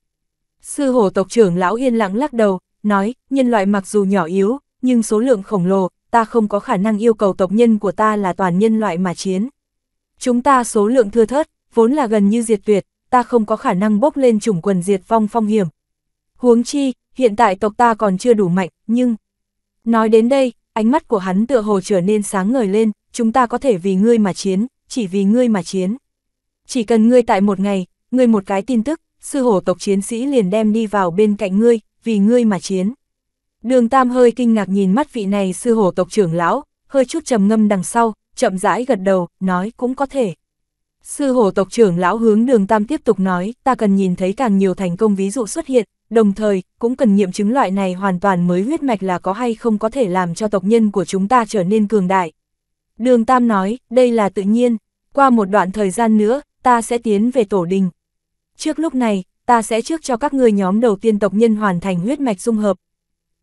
[SPEAKER 1] Sư hổ tộc trưởng lão yên lặng lắc đầu, nói, nhân loại mặc dù nhỏ yếu, nhưng số lượng khổng lồ, ta không có khả năng yêu cầu tộc nhân của ta là toàn nhân loại mà chiến. Chúng ta số lượng thưa thớt, vốn là gần như diệt tuyệt, ta không có khả năng bốc lên chủng quần diệt vong phong hiểm. Huống chi, hiện tại tộc ta còn chưa đủ mạnh, nhưng... Nói đến đây, ánh mắt của hắn tựa hồ trở nên sáng ngời lên, chúng ta có thể vì ngươi mà chiến, chỉ vì ngươi mà chiến. Chỉ cần ngươi tại một ngày, ngươi một cái tin tức, sư hổ tộc chiến sĩ liền đem đi vào bên cạnh ngươi, vì ngươi mà chiến. Đường Tam hơi kinh ngạc nhìn mắt vị này sư hổ tộc trưởng lão, hơi chút trầm ngâm đằng sau, chậm rãi gật đầu, nói cũng có thể. Sư hổ tộc trưởng lão hướng đường tam tiếp tục nói, ta cần nhìn thấy càng nhiều thành công ví dụ xuất hiện, đồng thời, cũng cần nghiệm chứng loại này hoàn toàn mới huyết mạch là có hay không có thể làm cho tộc nhân của chúng ta trở nên cường đại. Đường tam nói, đây là tự nhiên, qua một đoạn thời gian nữa, ta sẽ tiến về tổ đình. Trước lúc này, ta sẽ trước cho các ngươi nhóm đầu tiên tộc nhân hoàn thành huyết mạch dung hợp.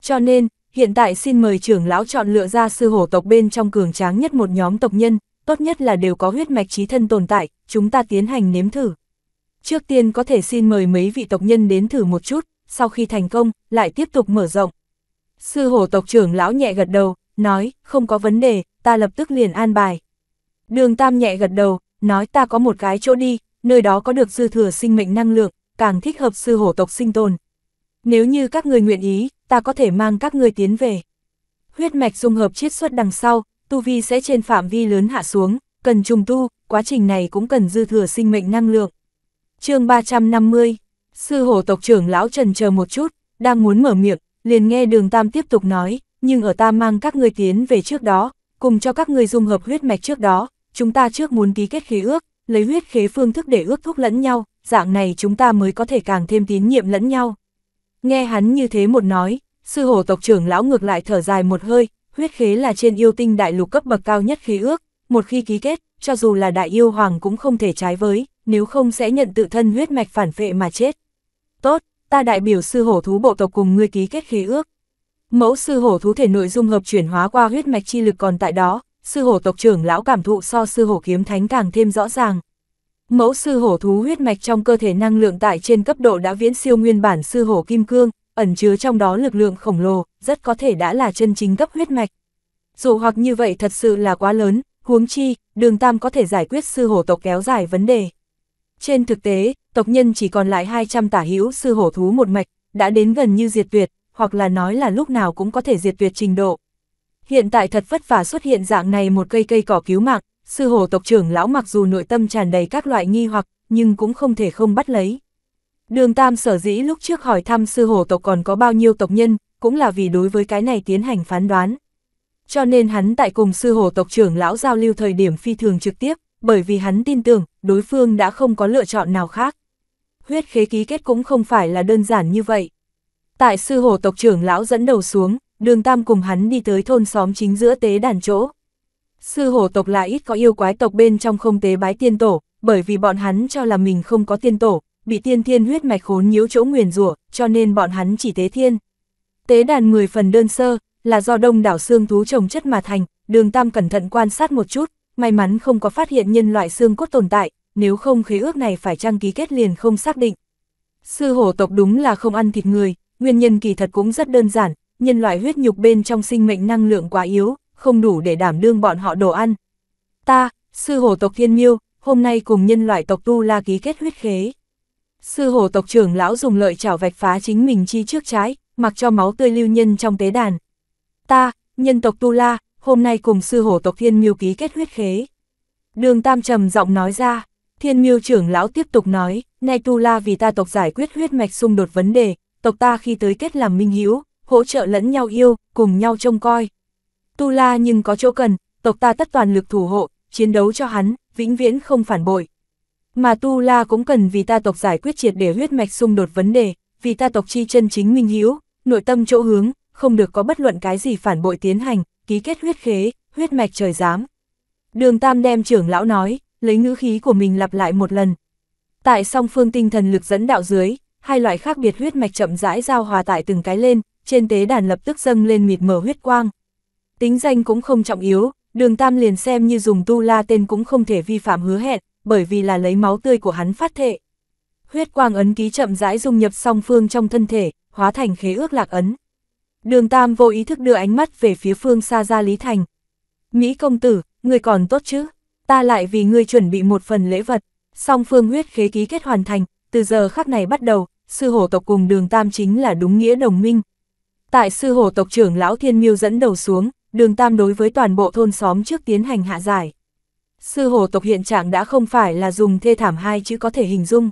[SPEAKER 1] Cho nên, hiện tại xin mời trưởng lão chọn lựa ra sư hổ tộc bên trong cường tráng nhất một nhóm tộc nhân, tốt nhất là đều có huyết mạch trí thân tồn tại, chúng ta tiến hành nếm thử. Trước tiên có thể xin mời mấy vị tộc nhân đến thử một chút, sau khi thành công, lại tiếp tục mở rộng. Sư hổ tộc trưởng lão nhẹ gật đầu, nói, không có vấn đề, ta lập tức liền an bài. Đường Tam nhẹ gật đầu, nói ta có một cái chỗ đi, nơi đó có được dư thừa sinh mệnh năng lượng, càng thích hợp sư hổ tộc sinh tồn. Nếu như các người nguyện ý, ta có thể mang các người tiến về. Huyết mạch dung hợp chiết xuất đằng sau, tu vi sẽ trên phạm vi lớn hạ xuống, cần trùng tu, quá trình này cũng cần dư thừa sinh mệnh năng lượng. chương 350, sư hổ tộc trưởng lão trần chờ một chút, đang muốn mở miệng, liền nghe đường Tam tiếp tục nói, nhưng ở ta mang các ngươi tiến về trước đó, cùng cho các ngươi dung hợp huyết mạch trước đó, chúng ta trước muốn ký kết khế ước, lấy huyết khế phương thức để ước thúc lẫn nhau, dạng này chúng ta mới có thể càng thêm tín nhiệm lẫn nhau. Nghe hắn như thế một nói, sư hổ tộc trưởng lão ngược lại thở dài một hơi, huyết khế là trên yêu tinh đại lục cấp bậc cao nhất khí ước, một khi ký kết, cho dù là đại yêu hoàng cũng không thể trái với, nếu không sẽ nhận tự thân huyết mạch phản phệ mà chết. Tốt, ta đại biểu sư hổ thú bộ tộc cùng ngươi ký kết khí ước. Mẫu sư hổ thú thể nội dung hợp chuyển hóa qua huyết mạch chi lực còn tại đó, sư hổ tộc trưởng lão cảm thụ so sư hổ kiếm thánh càng thêm rõ ràng. Mẫu sư hổ thú huyết mạch trong cơ thể năng lượng tại trên cấp độ đã viễn siêu nguyên bản sư hổ kim cương, ẩn chứa trong đó lực lượng khổng lồ, rất có thể đã là chân chính cấp huyết mạch. Dù hoặc như vậy thật sự là quá lớn, huống chi, đường tam có thể giải quyết sư hổ tộc kéo dài vấn đề. Trên thực tế, tộc nhân chỉ còn lại 200 tả hữu sư hổ thú một mạch, đã đến gần như diệt tuyệt, hoặc là nói là lúc nào cũng có thể diệt tuyệt trình độ. Hiện tại thật vất vả xuất hiện dạng này một cây cây cỏ cứu mạng, sư hổ tộc trưởng lão mặc dù nội tâm tràn đầy các loại nghi hoặc, nhưng cũng không thể không bắt lấy. Đường Tam sở dĩ lúc trước hỏi thăm sư hổ tộc còn có bao nhiêu tộc nhân, cũng là vì đối với cái này tiến hành phán đoán. Cho nên hắn tại cùng sư hổ tộc trưởng lão giao lưu thời điểm phi thường trực tiếp, bởi vì hắn tin tưởng đối phương đã không có lựa chọn nào khác. Huyết khế ký kết cũng không phải là đơn giản như vậy. Tại sư hổ tộc trưởng lão dẫn đầu xuống, đường Tam cùng hắn đi tới thôn xóm chính giữa tế đàn chỗ. Sư hổ tộc là ít có yêu quái tộc bên trong không tế bái tiên tổ, bởi vì bọn hắn cho là mình không có tiên tổ, bị tiên thiên huyết mạch khốn nhiễu chỗ nguyền rủa, cho nên bọn hắn chỉ tế thiên. Tế đàn người phần đơn sơ, là do đông đảo xương thú trồng chất mà thành, đường tam cẩn thận quan sát một chút, may mắn không có phát hiện nhân loại xương cốt tồn tại, nếu không khế ước này phải trang ký kết liền không xác định. Sư hổ tộc đúng là không ăn thịt người, nguyên nhân kỳ thật cũng rất đơn giản, nhân loại huyết nhục bên trong sinh mệnh năng lượng quá yếu, không đủ để đảm đương bọn họ đồ ăn. Ta, sư hổ tộc thiên miêu, hôm nay cùng nhân loại tộc tu la ký kết huyết khế. Sư hổ tộc trưởng lão dùng lợi chảo vạch phá chính mình chi trước trái, mặc cho máu tươi lưu nhân trong tế đàn. Ta, nhân tộc Tu La, hôm nay cùng sư hổ tộc Thiên Miêu ký kết huyết khế. Đường Tam trầm giọng nói ra, Thiên Miêu trưởng lão tiếp tục nói, nay Tu La vì ta tộc giải quyết huyết mạch xung đột vấn đề, tộc ta khi tới kết làm minh hữu, hỗ trợ lẫn nhau yêu, cùng nhau trông coi. Tu La nhưng có chỗ cần, tộc ta tất toàn lực thủ hộ, chiến đấu cho hắn, vĩnh viễn không phản bội. Mà Tu La cũng cần vì ta tộc giải quyết triệt để huyết mạch xung đột vấn đề, vì ta tộc chi chân chính minh hiếu, nội tâm chỗ hướng, không được có bất luận cái gì phản bội tiến hành, ký kết huyết khế, huyết mạch trời giám. Đường Tam đem trưởng lão nói, lấy ngữ khí của mình lặp lại một lần. Tại song phương tinh thần lực dẫn đạo dưới, hai loại khác biệt huyết mạch chậm rãi giao hòa tại từng cái lên, trên tế đàn lập tức dâng lên mịt mờ huyết quang. Tính danh cũng không trọng yếu, đường Tam liền xem như dùng tu la tên cũng không thể vi phạm hứa hẹn, bởi vì là lấy máu tươi của hắn phát thệ. Huyết quang ấn ký chậm rãi dung nhập song phương trong thân thể, hóa thành khế ước lạc ấn. Đường Tam vô ý thức đưa ánh mắt về phía phương xa ra Lý Thành. Mỹ công tử, người còn tốt chứ? Ta lại vì ngươi chuẩn bị một phần lễ vật. Song phương huyết khế ký kết hoàn thành, từ giờ khắc này bắt đầu, sư hổ tộc cùng đường Tam chính là đúng nghĩa đồng minh. Tại sư hổ tộc trưởng Lão Thiên Miêu dẫn đầu xuống, đường Tam đối với toàn bộ thôn xóm trước tiến hành hạ giải. Sư hổ tộc hiện trạng đã không phải là dùng thê thảm hai chữ có thể hình dung.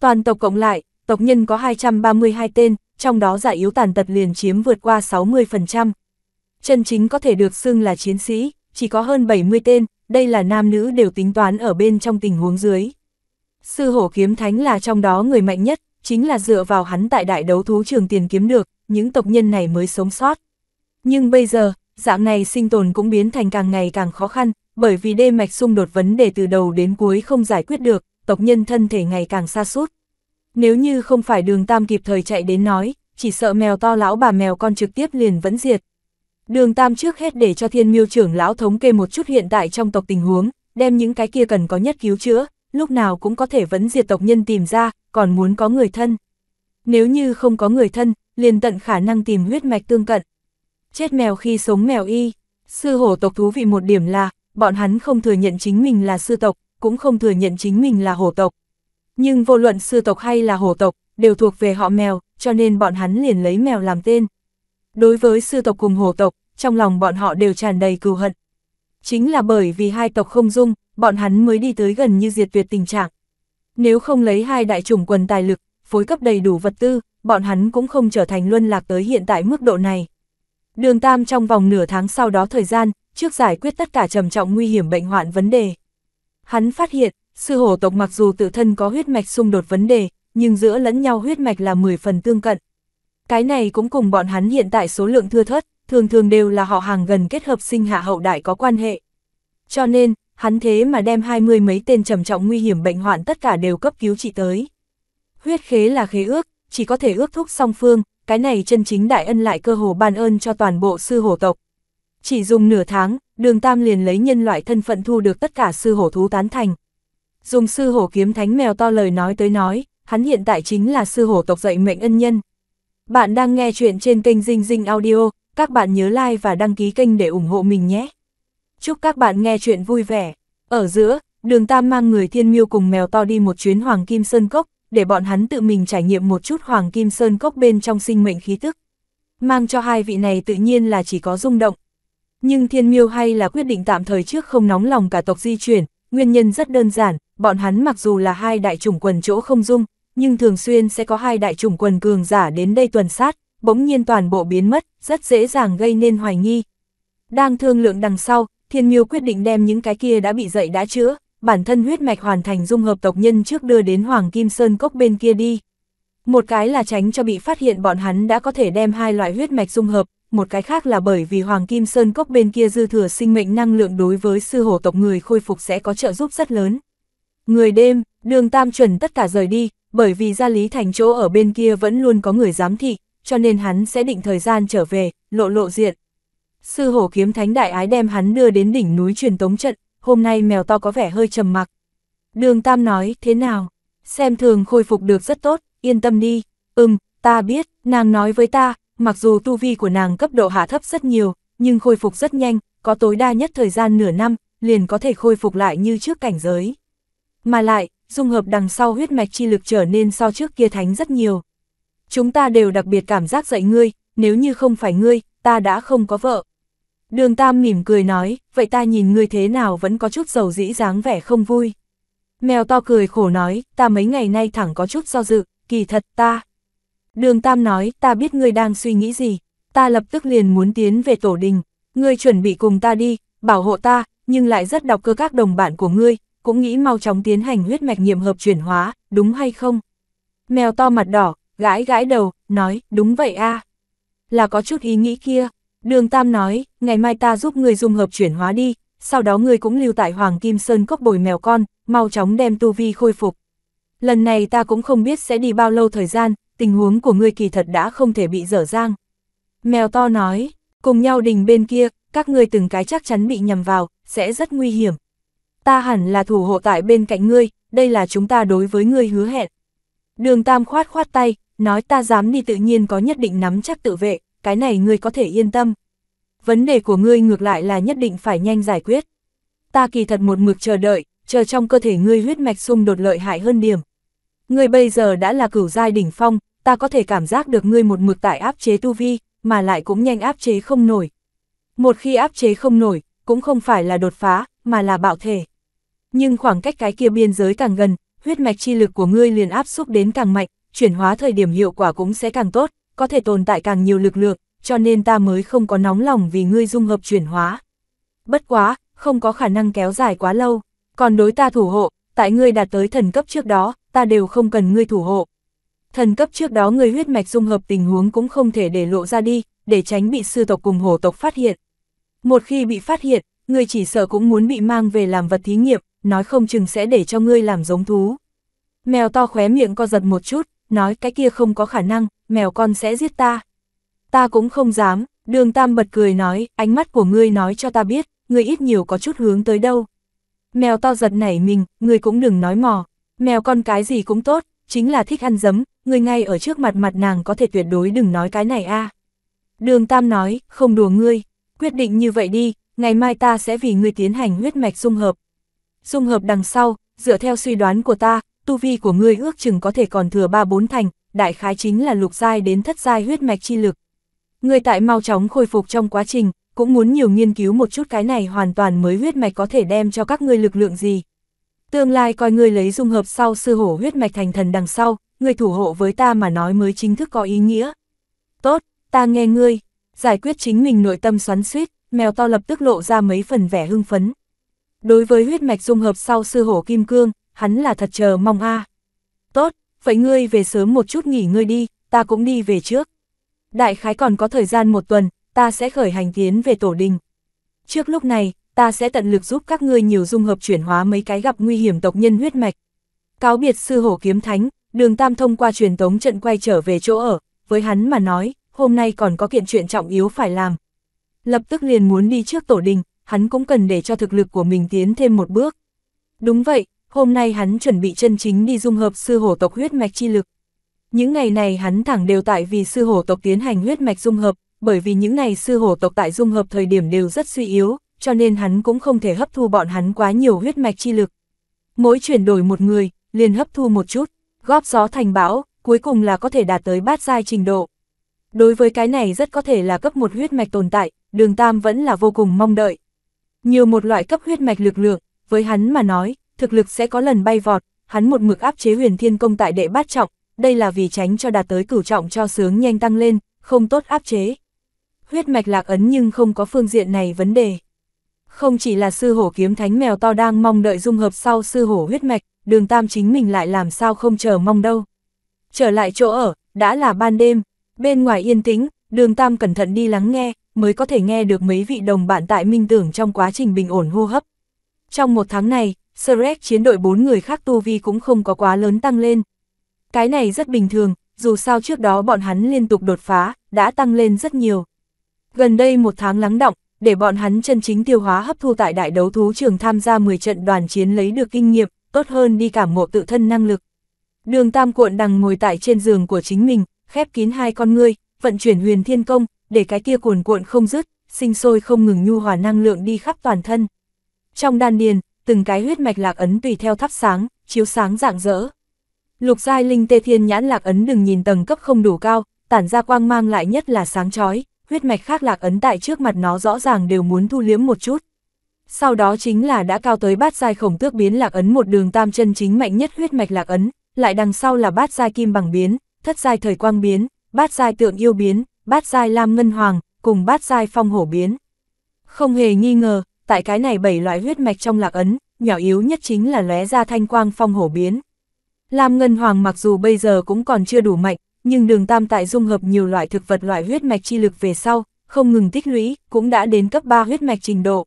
[SPEAKER 1] Toàn tộc cộng lại, tộc nhân có 232 tên, trong đó giải dạ yếu tàn tật liền chiếm vượt qua 60%. Chân chính có thể được xưng là chiến sĩ, chỉ có hơn 70 tên, đây là nam nữ đều tính toán ở bên trong tình huống dưới. Sư hổ kiếm thánh là trong đó người mạnh nhất, chính là dựa vào hắn tại đại đấu thú trường tiền kiếm được, những tộc nhân này mới sống sót. Nhưng bây giờ, dạng này sinh tồn cũng biến thành càng ngày càng khó khăn, bởi vì đê mạch xung đột vấn đề từ đầu đến cuối không giải quyết được, tộc nhân thân thể ngày càng xa sút Nếu như không phải đường tam kịp thời chạy đến nói, chỉ sợ mèo to lão bà mèo con trực tiếp liền vẫn diệt. Đường tam trước hết để cho thiên miêu trưởng lão thống kê một chút hiện tại trong tộc tình huống, đem những cái kia cần có nhất cứu chữa, lúc nào cũng có thể vẫn diệt tộc nhân tìm ra, còn muốn có người thân. Nếu như không có người thân, liền tận khả năng tìm huyết mạch tương cận. Chết mèo khi sống mèo y, sư hổ tộc thú vị một điểm là, bọn hắn không thừa nhận chính mình là sư tộc, cũng không thừa nhận chính mình là hổ tộc. Nhưng vô luận sư tộc hay là hổ tộc, đều thuộc về họ mèo, cho nên bọn hắn liền lấy mèo làm tên. Đối với sư tộc cùng hổ tộc, trong lòng bọn họ đều tràn đầy cừu hận. Chính là bởi vì hai tộc không dung, bọn hắn mới đi tới gần như diệt tuyệt tình trạng. Nếu không lấy hai đại chủng quần tài lực, phối cấp đầy đủ vật tư, bọn hắn cũng không trở thành luân lạc tới hiện tại mức độ này. Đường Tam trong vòng nửa tháng sau đó thời gian, trước giải quyết tất cả trầm trọng nguy hiểm bệnh hoạn vấn đề. Hắn phát hiện, sư hổ tộc mặc dù tự thân có huyết mạch xung đột vấn đề, nhưng giữa lẫn nhau huyết mạch là 10 phần tương cận. Cái này cũng cùng bọn hắn hiện tại số lượng thưa thớt, thường thường đều là họ hàng gần kết hợp sinh hạ hậu đại có quan hệ. Cho nên, hắn thế mà đem hai mươi mấy tên trầm trọng nguy hiểm bệnh hoạn tất cả đều cấp cứu trị tới. Huyết khế là khế ước, chỉ có thể ước thúc song phương, cái này chân chính đại ân lại cơ hồ ban ơn cho toàn bộ sư hổ tộc, chỉ dùng nửa tháng, đường Tam liền lấy nhân loại thân phận thu được tất cả sư hổ thú tán thành. Dùng sư hổ kiếm thánh mèo to lời nói tới nói, hắn hiện tại chính là sư hổ tộc dạy mệnh ân nhân. Bạn đang nghe chuyện trên kênh Dinh Dinh Audio, các bạn nhớ like và đăng ký kênh để ủng hộ mình nhé. Chúc các bạn nghe chuyện vui vẻ. Ở giữa, đường Tam mang người thiên miêu cùng mèo to đi một chuyến Hoàng Kim Sơn Cốc, để bọn hắn tự mình trải nghiệm một chút Hoàng Kim Sơn Cốc bên trong sinh mệnh khí tức. Mang cho hai vị này tự nhiên là chỉ có rung động, nhưng thiên miêu hay là quyết định tạm thời trước không nóng lòng cả tộc di chuyển, nguyên nhân rất đơn giản, bọn hắn mặc dù là hai đại chủng quần chỗ không dung, nhưng thường xuyên sẽ có hai đại chủng quần cường giả đến đây tuần sát, bỗng nhiên toàn bộ biến mất, rất dễ dàng gây nên hoài nghi. Đang thương lượng đằng sau, thiên miêu quyết định đem những cái kia đã bị dậy đã chữa, bản thân huyết mạch hoàn thành dung hợp tộc nhân trước đưa đến Hoàng Kim Sơn Cốc bên kia đi. Một cái là tránh cho bị phát hiện bọn hắn đã có thể đem hai loại huyết mạch dung hợp, một cái khác là bởi vì Hoàng Kim Sơn Cốc bên kia dư thừa sinh mệnh năng lượng đối với sư hổ tộc người khôi phục sẽ có trợ giúp rất lớn. Người đêm, đường tam chuẩn tất cả rời đi, bởi vì gia lý thành chỗ ở bên kia vẫn luôn có người giám thị, cho nên hắn sẽ định thời gian trở về, lộ lộ diện. Sư hổ kiếm thánh đại ái đem hắn đưa đến đỉnh núi truyền tống trận, hôm nay mèo to có vẻ hơi trầm mặc. Đường tam nói, thế nào? Xem thường khôi phục được rất tốt, yên tâm đi. Ừm, ta biết, nàng nói với ta, mặc dù tu vi của nàng cấp độ hạ thấp rất nhiều, nhưng khôi phục rất nhanh, có tối đa nhất thời gian nửa năm, liền có thể khôi phục lại như trước cảnh giới. Mà lại, dung hợp đằng sau huyết mạch chi lực trở nên so trước kia thánh rất nhiều. Chúng ta đều đặc biệt cảm giác dậy ngươi, nếu như không phải ngươi, ta đã không có vợ. Đường Tam mỉm cười nói, vậy ta nhìn ngươi thế nào vẫn có chút dầu dĩ dáng vẻ không vui. Mèo to cười khổ nói, ta mấy ngày nay thẳng có chút do dự, kỳ thật ta. Đường Tam nói, ta biết ngươi đang suy nghĩ gì, ta lập tức liền muốn tiến về tổ đình, ngươi chuẩn bị cùng ta đi, bảo hộ ta, nhưng lại rất đọc cơ các đồng bạn của ngươi, cũng nghĩ mau chóng tiến hành huyết mạch nghiệm hợp chuyển hóa, đúng hay không? Mèo to mặt đỏ, gãi gãi đầu, nói, đúng vậy a Là có chút ý nghĩ kia, đường Tam nói, ngày mai ta giúp ngươi dung hợp chuyển hóa đi, sau đó ngươi cũng lưu tại Hoàng Kim Sơn cốc bồi mèo con, mau chóng đem tu vi khôi phục. Lần này ta cũng không biết sẽ đi bao lâu thời gian, tình huống của ngươi kỳ thật đã không thể bị dở dang. Mèo to nói, cùng nhau đình bên kia, các ngươi từng cái chắc chắn bị nhầm vào, sẽ rất nguy hiểm. Ta hẳn là thủ hộ tại bên cạnh ngươi, đây là chúng ta đối với ngươi hứa hẹn. Đường Tam khoát khoát tay, nói ta dám đi tự nhiên có nhất định nắm chắc tự vệ, cái này ngươi có thể yên tâm. Vấn đề của ngươi ngược lại là nhất định phải nhanh giải quyết. Ta kỳ thật một mực chờ đợi, chờ trong cơ thể ngươi huyết mạch xung đột lợi hại hơn điểm, ngươi bây giờ đã là cửu giai đỉnh phong, ta có thể cảm giác được ngươi một mực tại áp chế tu vi, mà lại cũng nhanh áp chế không nổi. Một khi áp chế không nổi, cũng không phải là đột phá, mà là bạo thể. Nhưng khoảng cách cái kia biên giới càng gần, huyết mạch chi lực của ngươi liền áp xúc đến càng mạnh, chuyển hóa thời điểm hiệu quả cũng sẽ càng tốt, có thể tồn tại càng nhiều lực lượng, cho nên ta mới không có nóng lòng vì ngươi dung hợp chuyển hóa. Bất quá, không có khả năng kéo dài quá lâu, còn đối ta thủ hộ, tại ngươi đạt tới thần cấp trước đó, ta đều không cần ngươi thủ hộ. Thần cấp trước đó người huyết mạch dung hợp tình huống cũng không thể để lộ ra đi, để tránh bị sư tộc cùng hổ tộc phát hiện. Một khi bị phát hiện, ngươi chỉ sợ cũng muốn bị mang về làm vật thí nghiệm, nói không chừng sẽ để cho ngươi làm giống thú. Mèo to khóe miệng co giật một chút, nói cái kia không có khả năng, mèo con sẽ giết ta. Ta cũng không dám, đường tam bật cười nói, ánh mắt của ngươi nói cho ta biết, ngươi ít nhiều có chút hướng tới đâu. Mèo to giật nảy mình, ngươi cũng đừng nói mò, Mèo con cái gì cũng tốt, chính là thích ăn giấm, người ngay ở trước mặt mặt nàng có thể tuyệt đối đừng nói cái này a. Đường Tam nói, không đùa ngươi, quyết định như vậy đi, ngày mai ta sẽ vì ngươi tiến hành huyết mạch dung hợp. Dung hợp đằng sau, dựa theo suy đoán của ta, tu vi của ngươi ước chừng có thể còn thừa ba bốn thành, đại khái chính là lục giai đến thất giai huyết mạch chi lực. Ngươi tại mau chóng khôi phục trong quá trình, cũng muốn nhiều nghiên cứu một chút cái này hoàn toàn mới huyết mạch có thể đem cho các ngươi lực lượng gì, Tương lai coi ngươi lấy dung hợp sau sư hổ huyết mạch thành thần đằng sau, ngươi thủ hộ với ta mà nói mới chính thức có ý nghĩa. Tốt, ta nghe ngươi, giải quyết chính mình nội tâm xoắn suýt, mèo to lập tức lộ ra mấy phần vẻ hưng phấn. Đối với huyết mạch dung hợp sau sư hổ kim cương, hắn là thật chờ mong a. Tốt, vậy ngươi về sớm một chút nghỉ ngơi đi, ta cũng đi về trước. Đại khái còn có thời gian một tuần, ta sẽ khởi hành tiến về tổ đình. Trước lúc này, ta sẽ tận lực giúp các ngươi nhiều dung hợp chuyển hóa mấy cái gặp nguy hiểm tộc nhân huyết mạch. Cáo biệt sư hổ kiếm thánh, đường tam thông qua truyền tống trận quay trở về chỗ ở, với hắn mà nói, hôm nay còn có kiện chuyện trọng yếu phải làm. Lập tức liền muốn đi trước tổ đình, hắn cũng cần để cho thực lực của mình tiến thêm một bước. Đúng vậy, hôm nay hắn chuẩn bị chân chính đi dung hợp sư hổ tộc huyết mạch chi lực. Những ngày này hắn thẳng đều tại vì sư hổ tộc tiến hành huyết mạch dung hợp, bởi vì những ngày sư hổ tộc tại dung hợp thời điểm đều rất suy yếu, cho nên hắn cũng không thể hấp thu bọn hắn quá nhiều huyết mạch chi lực. Mỗi chuyển đổi một người, liền hấp thu một chút, góp gió thành bão, cuối cùng là có thể đạt tới bát giai trình độ. Đối với cái này rất có thể là cấp một huyết mạch tồn tại, đường tam vẫn là vô cùng mong đợi. Nhiều một loại cấp huyết mạch lực lượng, với hắn mà nói, thực lực sẽ có lần bay vọt, hắn một mực áp chế huyền thiên công tại đệ bát trọng, đây là vì tránh cho đạt tới cửu trọng cho sướng nhanh tăng lên, không tốt áp chế. Huyết mạch lạc ấn nhưng không có phương diện này vấn đề. Không chỉ là sư hổ kiếm thánh mèo to đang mong đợi dung hợp sau sư hổ huyết mạch, đường tam chính mình lại làm sao không chờ mong đâu. Trở lại chỗ ở, đã là ban đêm, bên ngoài yên tĩnh, đường tam cẩn thận đi lắng nghe, mới có thể nghe được mấy vị đồng bạn tại minh tưởng trong quá trình bình ổn hô hấp. Trong một tháng này, Shrek chiến đội bốn người khác tu vi cũng không có quá lớn tăng lên. Cái này rất bình thường, dù sao trước đó bọn hắn liên tục đột phá, đã tăng lên rất nhiều. Gần đây một tháng lắng động, để bọn hắn chân chính tiêu hóa hấp thu tại đại đấu thú trường tham gia 10 trận đoàn chiến lấy được kinh nghiệm, tốt hơn đi cảm ngộ tự thân năng lực. Đường Tam Cuộn đằng ngồi tại trên giường của chính mình, khép kín hai con ngươi, vận chuyển huyền thiên công, để cái kia cuồn cuộn không dứt, sinh sôi không ngừng nhu hòa năng lượng đi khắp toàn thân. Trong đan điền, từng cái huyết mạch lạc ấn tùy theo thắp sáng, chiếu sáng rạng rỡ. Lục giai linh tê thiên nhãn lạc ấn đừng nhìn tầng cấp không đủ cao, tản ra quang mang lại nhất là sáng chói, huyết mạch khác lạc ấn tại trước mặt nó rõ ràng đều muốn thu liếm một chút. Sau đó chính là đã cao tới bát giai khổng tước biến lạc ấn một đường tam chân chính mạnh nhất huyết mạch lạc ấn, lại đằng sau là bát giai kim bằng biến, thất giai thời quang biến, bát giai tượng yêu biến, bát giai lam ngân hoàng, cùng bát giai phong hổ biến. Không hề nghi ngờ, tại cái này bảy loại huyết mạch trong lạc ấn, nhỏ yếu nhất chính là lóe ra thanh quang phong hổ biến. Lam Ngân Hoàng mặc dù bây giờ cũng còn chưa đủ mạnh, nhưng đường tam tại dung hợp nhiều loại thực vật loại huyết mạch chi lực về sau, không ngừng tích lũy, cũng đã đến cấp 3 huyết mạch trình độ.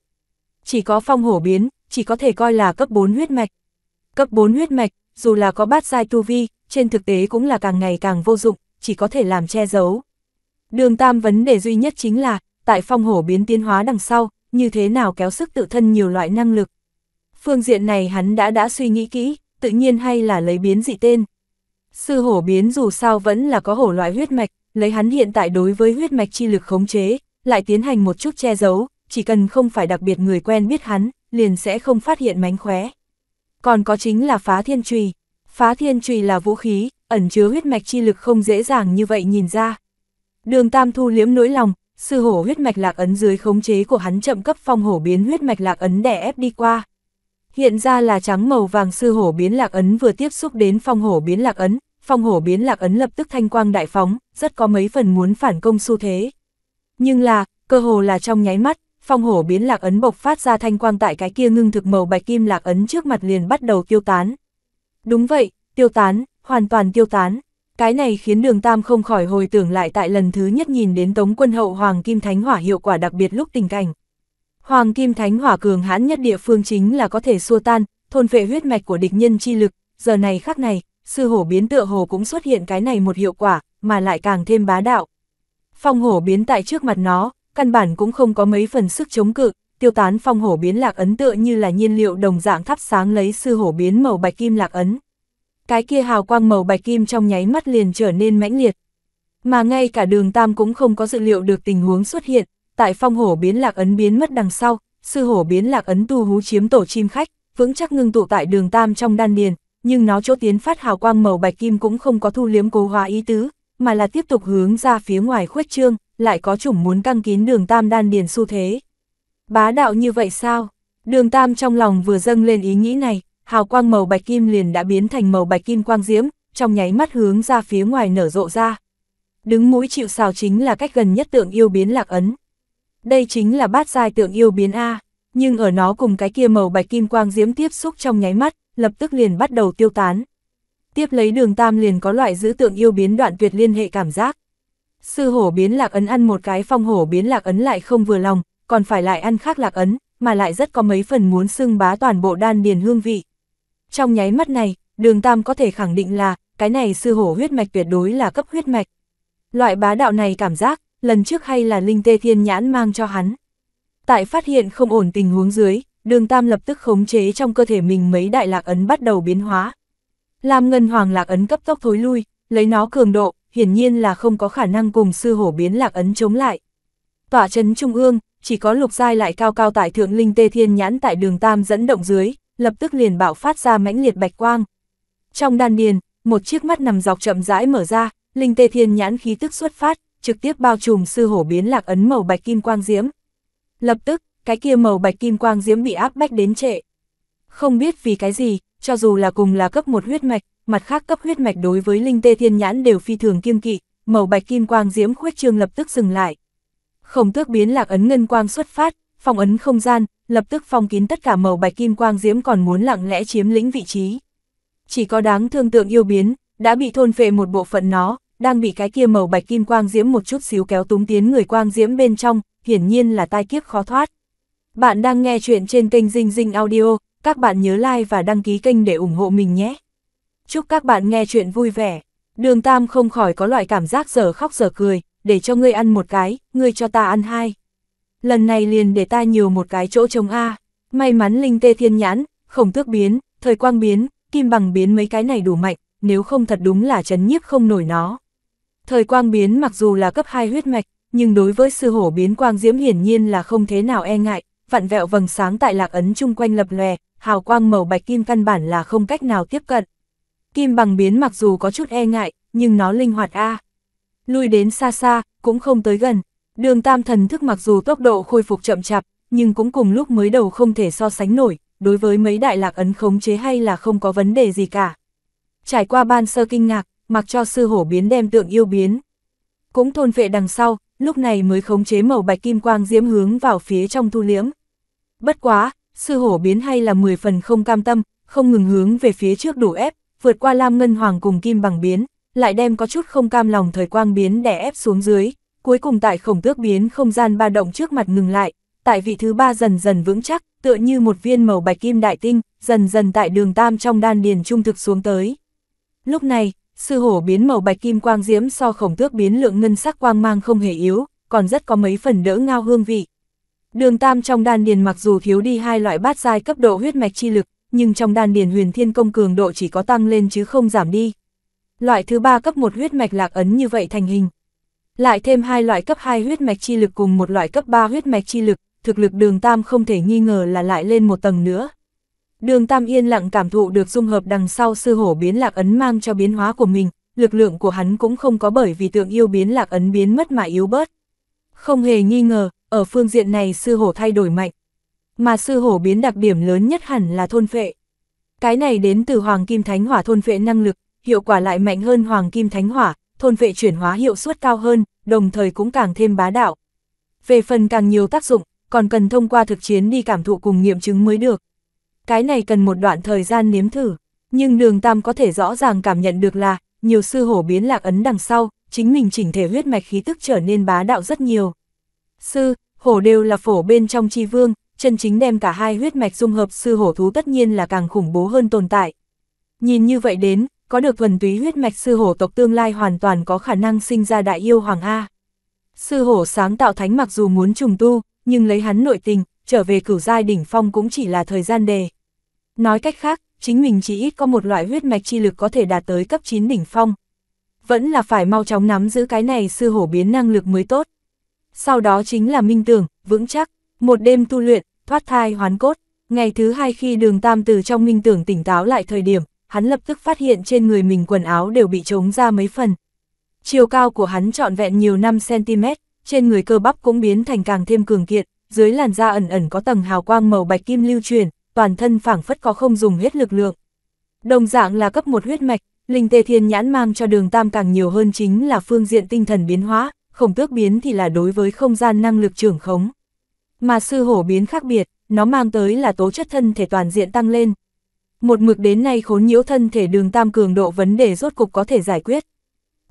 [SPEAKER 1] Chỉ có phong hổ biến, chỉ có thể coi là cấp 4 huyết mạch. Cấp 4 huyết mạch, dù là có bát giai tu vi, trên thực tế cũng là càng ngày càng vô dụng, chỉ có thể làm che giấu. Đường tam vấn đề duy nhất chính là, tại phong hổ biến tiến hóa đằng sau, như thế nào kéo sức tự thân nhiều loại năng lực. Phương diện này hắn đã đã suy nghĩ kỹ, tự nhiên hay là lấy biến dị tên. Sư hổ biến dù sao vẫn là có hổ loại huyết mạch, lấy hắn hiện tại đối với huyết mạch chi lực khống chế, lại tiến hành một chút che giấu, chỉ cần không phải đặc biệt người quen biết hắn, liền sẽ không phát hiện mánh khóe. Còn có chính là phá thiên trùy. Phá thiên trùy là vũ khí, ẩn chứa huyết mạch chi lực không dễ dàng như vậy nhìn ra. Đường Tam Thu liếm nỗi lòng, sư hổ huyết mạch lạc ấn dưới khống chế của hắn chậm cấp phong hổ biến huyết mạch lạc ấn đè ép đi qua. Hiện ra là trắng màu vàng sư hổ biến lạc ấn vừa tiếp xúc đến phong hổ biến lạc ấn, phong hổ biến lạc ấn lập tức thanh quang đại phóng, rất có mấy phần muốn phản công xu thế. Nhưng là, cơ hồ là trong nháy mắt, phong hổ biến lạc ấn bộc phát ra thanh quang tại cái kia ngưng thực màu bạch kim lạc ấn trước mặt liền bắt đầu tiêu tán. Đúng vậy, tiêu tán, hoàn toàn tiêu tán. Cái này khiến đường Tam không khỏi hồi tưởng lại tại lần thứ nhất nhìn đến Tống quân hậu Hoàng Kim Thánh Hỏa hiệu quả đặc biệt lúc tình cảnh. Hoàng Kim Thánh Hỏa cường hãn nhất địa phương chính là có thể xua tan, thôn vệ huyết mạch của địch nhân chi lực, giờ này khắc này, sư hổ biến tựa hồ cũng xuất hiện cái này một hiệu quả, mà lại càng thêm bá đạo. Phong hổ biến tại trước mặt nó, căn bản cũng không có mấy phần sức chống cự, tiêu tán phong hổ biến lạc ấn tựa như là nhiên liệu đồng dạng thắp sáng lấy sư hổ biến màu bạch kim lạc ấn. Cái kia hào quang màu bạch kim trong nháy mắt liền trở nên mãnh liệt. Mà ngay cả đường tam cũng không có dự liệu được tình huống xuất hiện, tại phong hổ biến lạc ấn biến mất đằng sau, sư hổ biến lạc ấn tu hú chiếm tổ chim khách, vững chắc ngưng tụ tại đường tam trong đan điền, nhưng nó chỗ tiến phát hào quang màu bạch kim cũng không có thu liếm cố hóa ý tứ, mà là tiếp tục hướng ra phía ngoài khuếch trương, lại có chủng muốn căng kín đường tam đan điền xu thế. Bá đạo như vậy sao? Đường tam trong lòng vừa dâng lên ý nghĩ này, hào quang màu bạch kim liền đã biến thành màu bạch kim quang diễm, trong nháy mắt hướng ra phía ngoài nở rộ ra. Đứng mũi chịu sào chính là cách gần nhất tượng yêu biến lạc ấn. Đây chính là bát giai tượng yêu biến A, nhưng ở nó cùng cái kia màu bạch kim quang diễm tiếp xúc trong nháy mắt, lập tức liền bắt đầu tiêu tán. Tiếp lấy đường tam liền có loại giữ tượng yêu biến đoạn tuyệt liên hệ cảm giác. Sư hổ biến lạc ấn ăn một cái phong hổ biến lạc ấn lại không vừa lòng, còn phải lại ăn khác lạc ấn, mà lại rất có mấy phần muốn xưng bá toàn bộ đan điền hương vị. Trong nháy mắt này, đường tam có thể khẳng định là, cái này sư hổ huyết mạch tuyệt đối là cấp huyết mạch. Loại bá đạo này cảm giác, lần trước hay là linh tê thiên nhãn mang cho hắn. Tại phát hiện không ổn tình huống dưới, đường tam lập tức khống chế trong cơ thể mình mấy đại lạc ấn bắt đầu biến hóa. Làm ngân hoàng lạc ấn cấp tốc thối lui, lấy nó cường độ, hiển nhiên là không có khả năng cùng sư hổ biến lạc ấn chống lại. Tỏa trấn trung ương, chỉ có lục giai lại cao cao tại thượng linh tê thiên nhãn tại đường tam dẫn động dưới, lập tức liền bạo phát ra mãnh liệt bạch quang. Trong đan điền, một chiếc mắt nằm dọc chậm rãi mở ra, linh tê thiên nhãn khí tức xuất phát, trực tiếp bao trùm sư hổ biến lạc ấn màu bạch kim quang diễm. Lập tức, cái kia màu bạch kim quang diễm bị áp bách đến trệ. Không biết vì cái gì, cho dù là cùng là cấp một huyết mạch, mặt khác cấp huyết mạch đối với linh tê thiên nhãn đều phi thường kiêm kỵ, màu bạch kim quang diễm khuyết trương lập tức dừng lại. Khổng tước biến lạc ấn ngân quang xuất phát, phong ấn không gian, lập tức phong kín tất cả màu bạch kim quang diễm còn muốn lặng lẽ chiếm lĩnh vị trí. Chỉ có đáng thương tượng yêu biến, đã bị thôn phệ một bộ phận nó, đang bị cái kia màu bạch kim quang diễm một chút xíu kéo túng tiến người quang diễm bên trong, hiển nhiên là tai kiếp khó thoát. Bạn đang nghe chuyện trên kênh Dinh Dinh Audio, các bạn nhớ like và đăng ký kênh để ủng hộ mình nhé. Chúc các bạn nghe chuyện vui vẻ. Đường Tam không khỏi có loại cảm giác giờ khóc giờ cười, để cho ngươi ăn một cái, ngươi cho ta ăn hai. Lần này liền để ta nhiều một cái chỗ trống A. May mắn linh tê thiên nhãn, khổng tước biến, thời quang biến, kim bằng biến mấy cái này đủ mạnh, nếu không thật đúng là chấn nhiếp không nổi nó. Thời quang biến mặc dù là cấp 2 huyết mạch, nhưng đối với sư hổ biến quang diễm hiển nhiên là không thế nào e ngại, vặn vẹo vầng sáng tại lạc ấn chung quanh lập lòe, hào quang màu bạch kim căn bản là không cách nào tiếp cận. Kim bằng biến mặc dù có chút e ngại, nhưng nó linh hoạt a. Lui đến xa xa, cũng không tới gần. Đường tam thần thức mặc dù tốc độ khôi phục chậm chạp, nhưng cũng cùng lúc mới đầu không thể so sánh nổi, đối với mấy đại lạc ấn khống chế hay là không có vấn đề gì cả. Trải qua ban sơ kinh ngạc, mặc cho sư hổ biến đem tượng yêu biến. Cũng thôn vệ đằng sau, lúc này mới khống chế màu bạch kim quang diễm hướng vào phía trong thu liễm. Bất quá, sư hổ biến hay là 10 phần không cam tâm, không ngừng hướng về phía trước đủ ép, vượt qua Lam Ngân Hoàng cùng kim bằng biến, lại đem có chút không cam lòng thời quang biến đè ép xuống dưới, cuối cùng tại khổng tước biến không gian ba động trước mặt ngừng lại, tại vị thứ ba dần dần vững chắc, tựa như một viên màu bạch kim đại tinh, dần dần tại đường tam trong đan điền trung thực xuống tới. Lúc này, Sư hổ biến màu bạch kim quang diễm so khổng tước biến lượng ngân sắc quang mang không hề yếu, còn rất có mấy phần đỡ ngao hương vị. Đường tam trong đan điền mặc dù thiếu đi hai loại bát giai cấp độ huyết mạch chi lực, nhưng trong đan điền huyền thiên công cường độ chỉ có tăng lên chứ không giảm đi. Loại thứ ba cấp một huyết mạch lạc ấn như vậy thành hình. Lại thêm hai loại cấp 2 huyết mạch chi lực cùng một loại cấp 3 huyết mạch chi lực, thực lực đường tam không thể nghi ngờ là lại lên một tầng nữa. Đường Tam Yên lặng cảm thụ được dung hợp đằng sau sư hổ biến lạc ấn mang cho biến hóa của mình, lực lượng của hắn cũng không có bởi vì tượng yêu biến lạc ấn biến mất mà yếu bớt. Không hề nghi ngờ, ở phương diện này sư hổ thay đổi mạnh. Mà sư hổ biến đặc điểm lớn nhất hẳn là thôn phệ. Cái này đến từ Hoàng Kim Thánh Hỏa thôn phệ năng lực, hiệu quả lại mạnh hơn Hoàng Kim Thánh Hỏa, thôn phệ chuyển hóa hiệu suất cao hơn, đồng thời cũng càng thêm bá đạo. Về phần càng nhiều tác dụng, còn cần thông qua thực chiến đi cảm thụ cùng nghiệm chứng mới được cái này cần một đoạn thời gian nếm thử, nhưng đường tam có thể rõ ràng cảm nhận được là, nhiều sư hổ biến lạc ấn đằng sau, chính mình chỉnh thể huyết mạch khí tức trở nên bá đạo rất nhiều. Sư, hổ đều là phổ bên trong chi vương, chân chính đem cả hai huyết mạch dung hợp sư hổ thú tất nhiên là càng khủng bố hơn tồn tại. Nhìn như vậy đến, có được thuần túy huyết mạch sư hổ tộc tương lai hoàn toàn có khả năng sinh ra đại yêu hoàng A. Sư hổ sáng tạo thánh mặc dù muốn trùng tu, nhưng lấy hắn nội tình, trở về cửu giai đỉnh phong cũng chỉ là thời gian đề. Nói cách khác, chính mình chỉ ít có một loại huyết mạch chi lực có thể đạt tới cấp 9 đỉnh phong. Vẫn là phải mau chóng nắm giữ cái này sư hổ biến năng lực mới tốt. Sau đó chính là minh tưởng, vững chắc, một đêm tu luyện, thoát thai hoán cốt. Ngày thứ hai khi đường tam từ trong minh tưởng tỉnh táo lại thời điểm, hắn lập tức phát hiện trên người mình quần áo đều bị trống ra mấy phần. Chiều cao của hắn trọn vẹn nhiều 5cm, trên người cơ bắp cũng biến thành càng thêm cường kiện, dưới làn da ẩn ẩn có tầng hào quang màu bạch kim lưu truyền, toàn thân phảng phất có không dùng hết lực lượng. Đồng dạng là cấp một huyết mạch, linh tê thiên nhãn mang cho đường tam càng nhiều hơn chính là phương diện tinh thần biến hóa, khổng tước biến thì là đối với không gian năng lực trưởng khống. Mà sư hổ biến khác biệt, nó mang tới là tố chất thân thể toàn diện tăng lên. Một mực đến nay khốn nhiễu thân thể đường tam cường độ vấn đề rốt cục có thể giải quyết.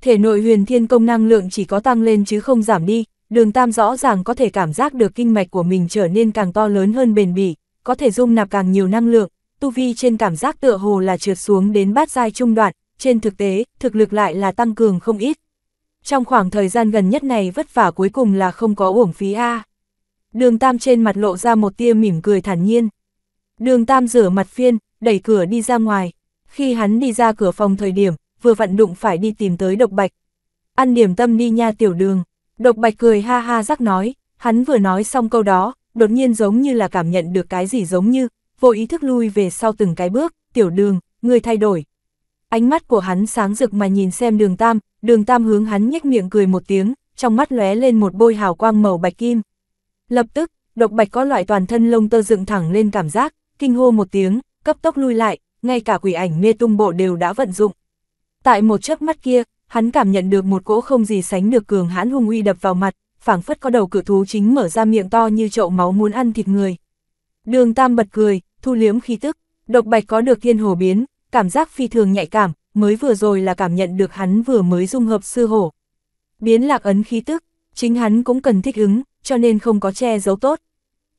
[SPEAKER 1] Thể nội huyền thiên công năng lượng chỉ có tăng lên chứ không giảm đi, Đường Tam rõ ràng có thể cảm giác được kinh mạch của mình trở nên càng to lớn hơn bền bỉ, có thể dung nạp càng nhiều năng lượng, tu vi trên cảm giác tựa hồ là trượt xuống đến bát giai trung đoạn, trên thực tế, thực lực lại là tăng cường không ít. Trong khoảng thời gian gần nhất này vất vả cuối cùng là không có uổng phí A. Đường Tam trên mặt lộ ra một tia mỉm cười thản nhiên. Đường Tam rửa mặt phiên, đẩy cửa đi ra ngoài. Khi hắn đi ra cửa phòng thời điểm, vừa vặn đụng phải đi tìm tới độc bạch. Ăn điểm tâm đi nha tiểu đường. Độc bạch cười ha ha rắc nói, hắn vừa nói xong câu đó, đột nhiên giống như là cảm nhận được cái gì giống như, vô ý thức lui về sau từng cái bước, tiểu đường, người thay đổi. Ánh mắt của hắn sáng rực mà nhìn xem đường tam, đường tam hướng hắn nhếch miệng cười một tiếng, trong mắt lóe lên một bôi hào quang màu bạch kim. Lập tức, độc bạch có loại toàn thân lông tơ dựng thẳng lên cảm giác, kinh hô một tiếng, cấp tốc lui lại, ngay cả quỷ ảnh mê tung bộ đều đã vận dụng. Tại một chớp mắt kia, hắn cảm nhận được một cỗ không gì sánh được cường hãn hung uy đập vào mặt, phảng phất có đầu cử thú chính mở ra miệng to như chậu máu muốn ăn thịt người. Đường Tam bật cười, thu liếm khí tức, độc bạch có được thiên hồ biến, cảm giác phi thường nhạy cảm, mới vừa rồi là cảm nhận được hắn vừa mới dung hợp sư hổ. Biến lạc ấn khí tức, chính hắn cũng cần thích ứng, cho nên không có che giấu tốt.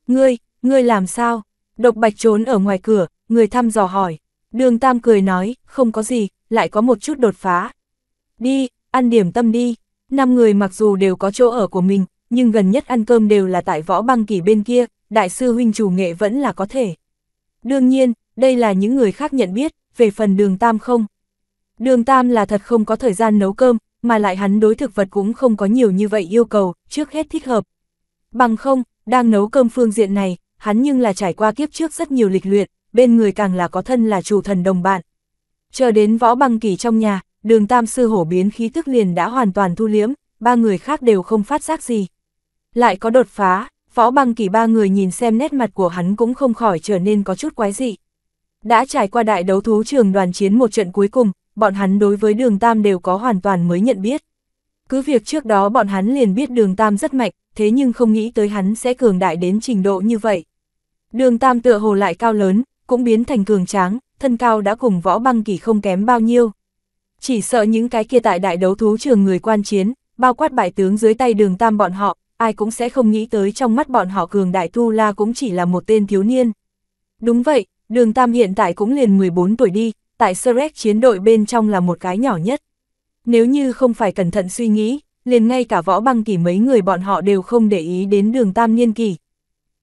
[SPEAKER 1] Ngươi, ngươi làm sao? Độc bạch trốn ở ngoài cửa, người thăm dò hỏi. Đường Tam cười nói, không có gì, lại có một chút đột phá, đi, ăn điểm tâm đi. Năm người mặc dù đều có chỗ ở của mình, nhưng gần nhất ăn cơm đều là tại võ băng kỳ bên kia, đại sư huynh chủ nghệ vẫn là có thể. Đương nhiên, đây là những người khác nhận biết, về phần đường tam không. Đường tam là thật không có thời gian nấu cơm, mà lại hắn đối thực vật cũng không có nhiều như vậy yêu cầu, trước hết thích hợp. Bằng không, đang nấu cơm phương diện này, hắn nhưng là trải qua kiếp trước rất nhiều lịch luyện, bên người càng là có thân là chủ thần đồng bạn. Chờ đến võ băng kỳ trong nhà, đường tam sư hổ biến khí tức liền đã hoàn toàn thu liễm, ba người khác đều không phát giác gì. Lại có đột phá, võ băng kỳ ba người nhìn xem nét mặt của hắn cũng không khỏi trở nên có chút quái dị. Đã trải qua đại đấu thú trường đoàn chiến một trận cuối cùng, bọn hắn đối với đường tam đều có hoàn toàn mới nhận biết. Cứ việc trước đó bọn hắn liền biết đường tam rất mạnh, thế nhưng không nghĩ tới hắn sẽ cường đại đến trình độ như vậy. Đường tam tựa hồ lại cao lớn, cũng biến thành cường tráng, thân cao đã cùng võ băng kỳ không kém bao nhiêu. Chỉ sợ những cái kia tại đại đấu thú trường người quan chiến, bao quát bại tướng dưới tay đường tam bọn họ, ai cũng sẽ không nghĩ tới trong mắt bọn họ cường đại Tu La cũng chỉ là một tên thiếu niên. Đúng vậy, đường tam hiện tại cũng liền 14 tuổi đi, tại Shrek chiến đội bên trong là một cái nhỏ nhất. Nếu như không phải cẩn thận suy nghĩ, liền ngay cả võ băng kỳ mấy người bọn họ đều không để ý đến đường tam niên kỳ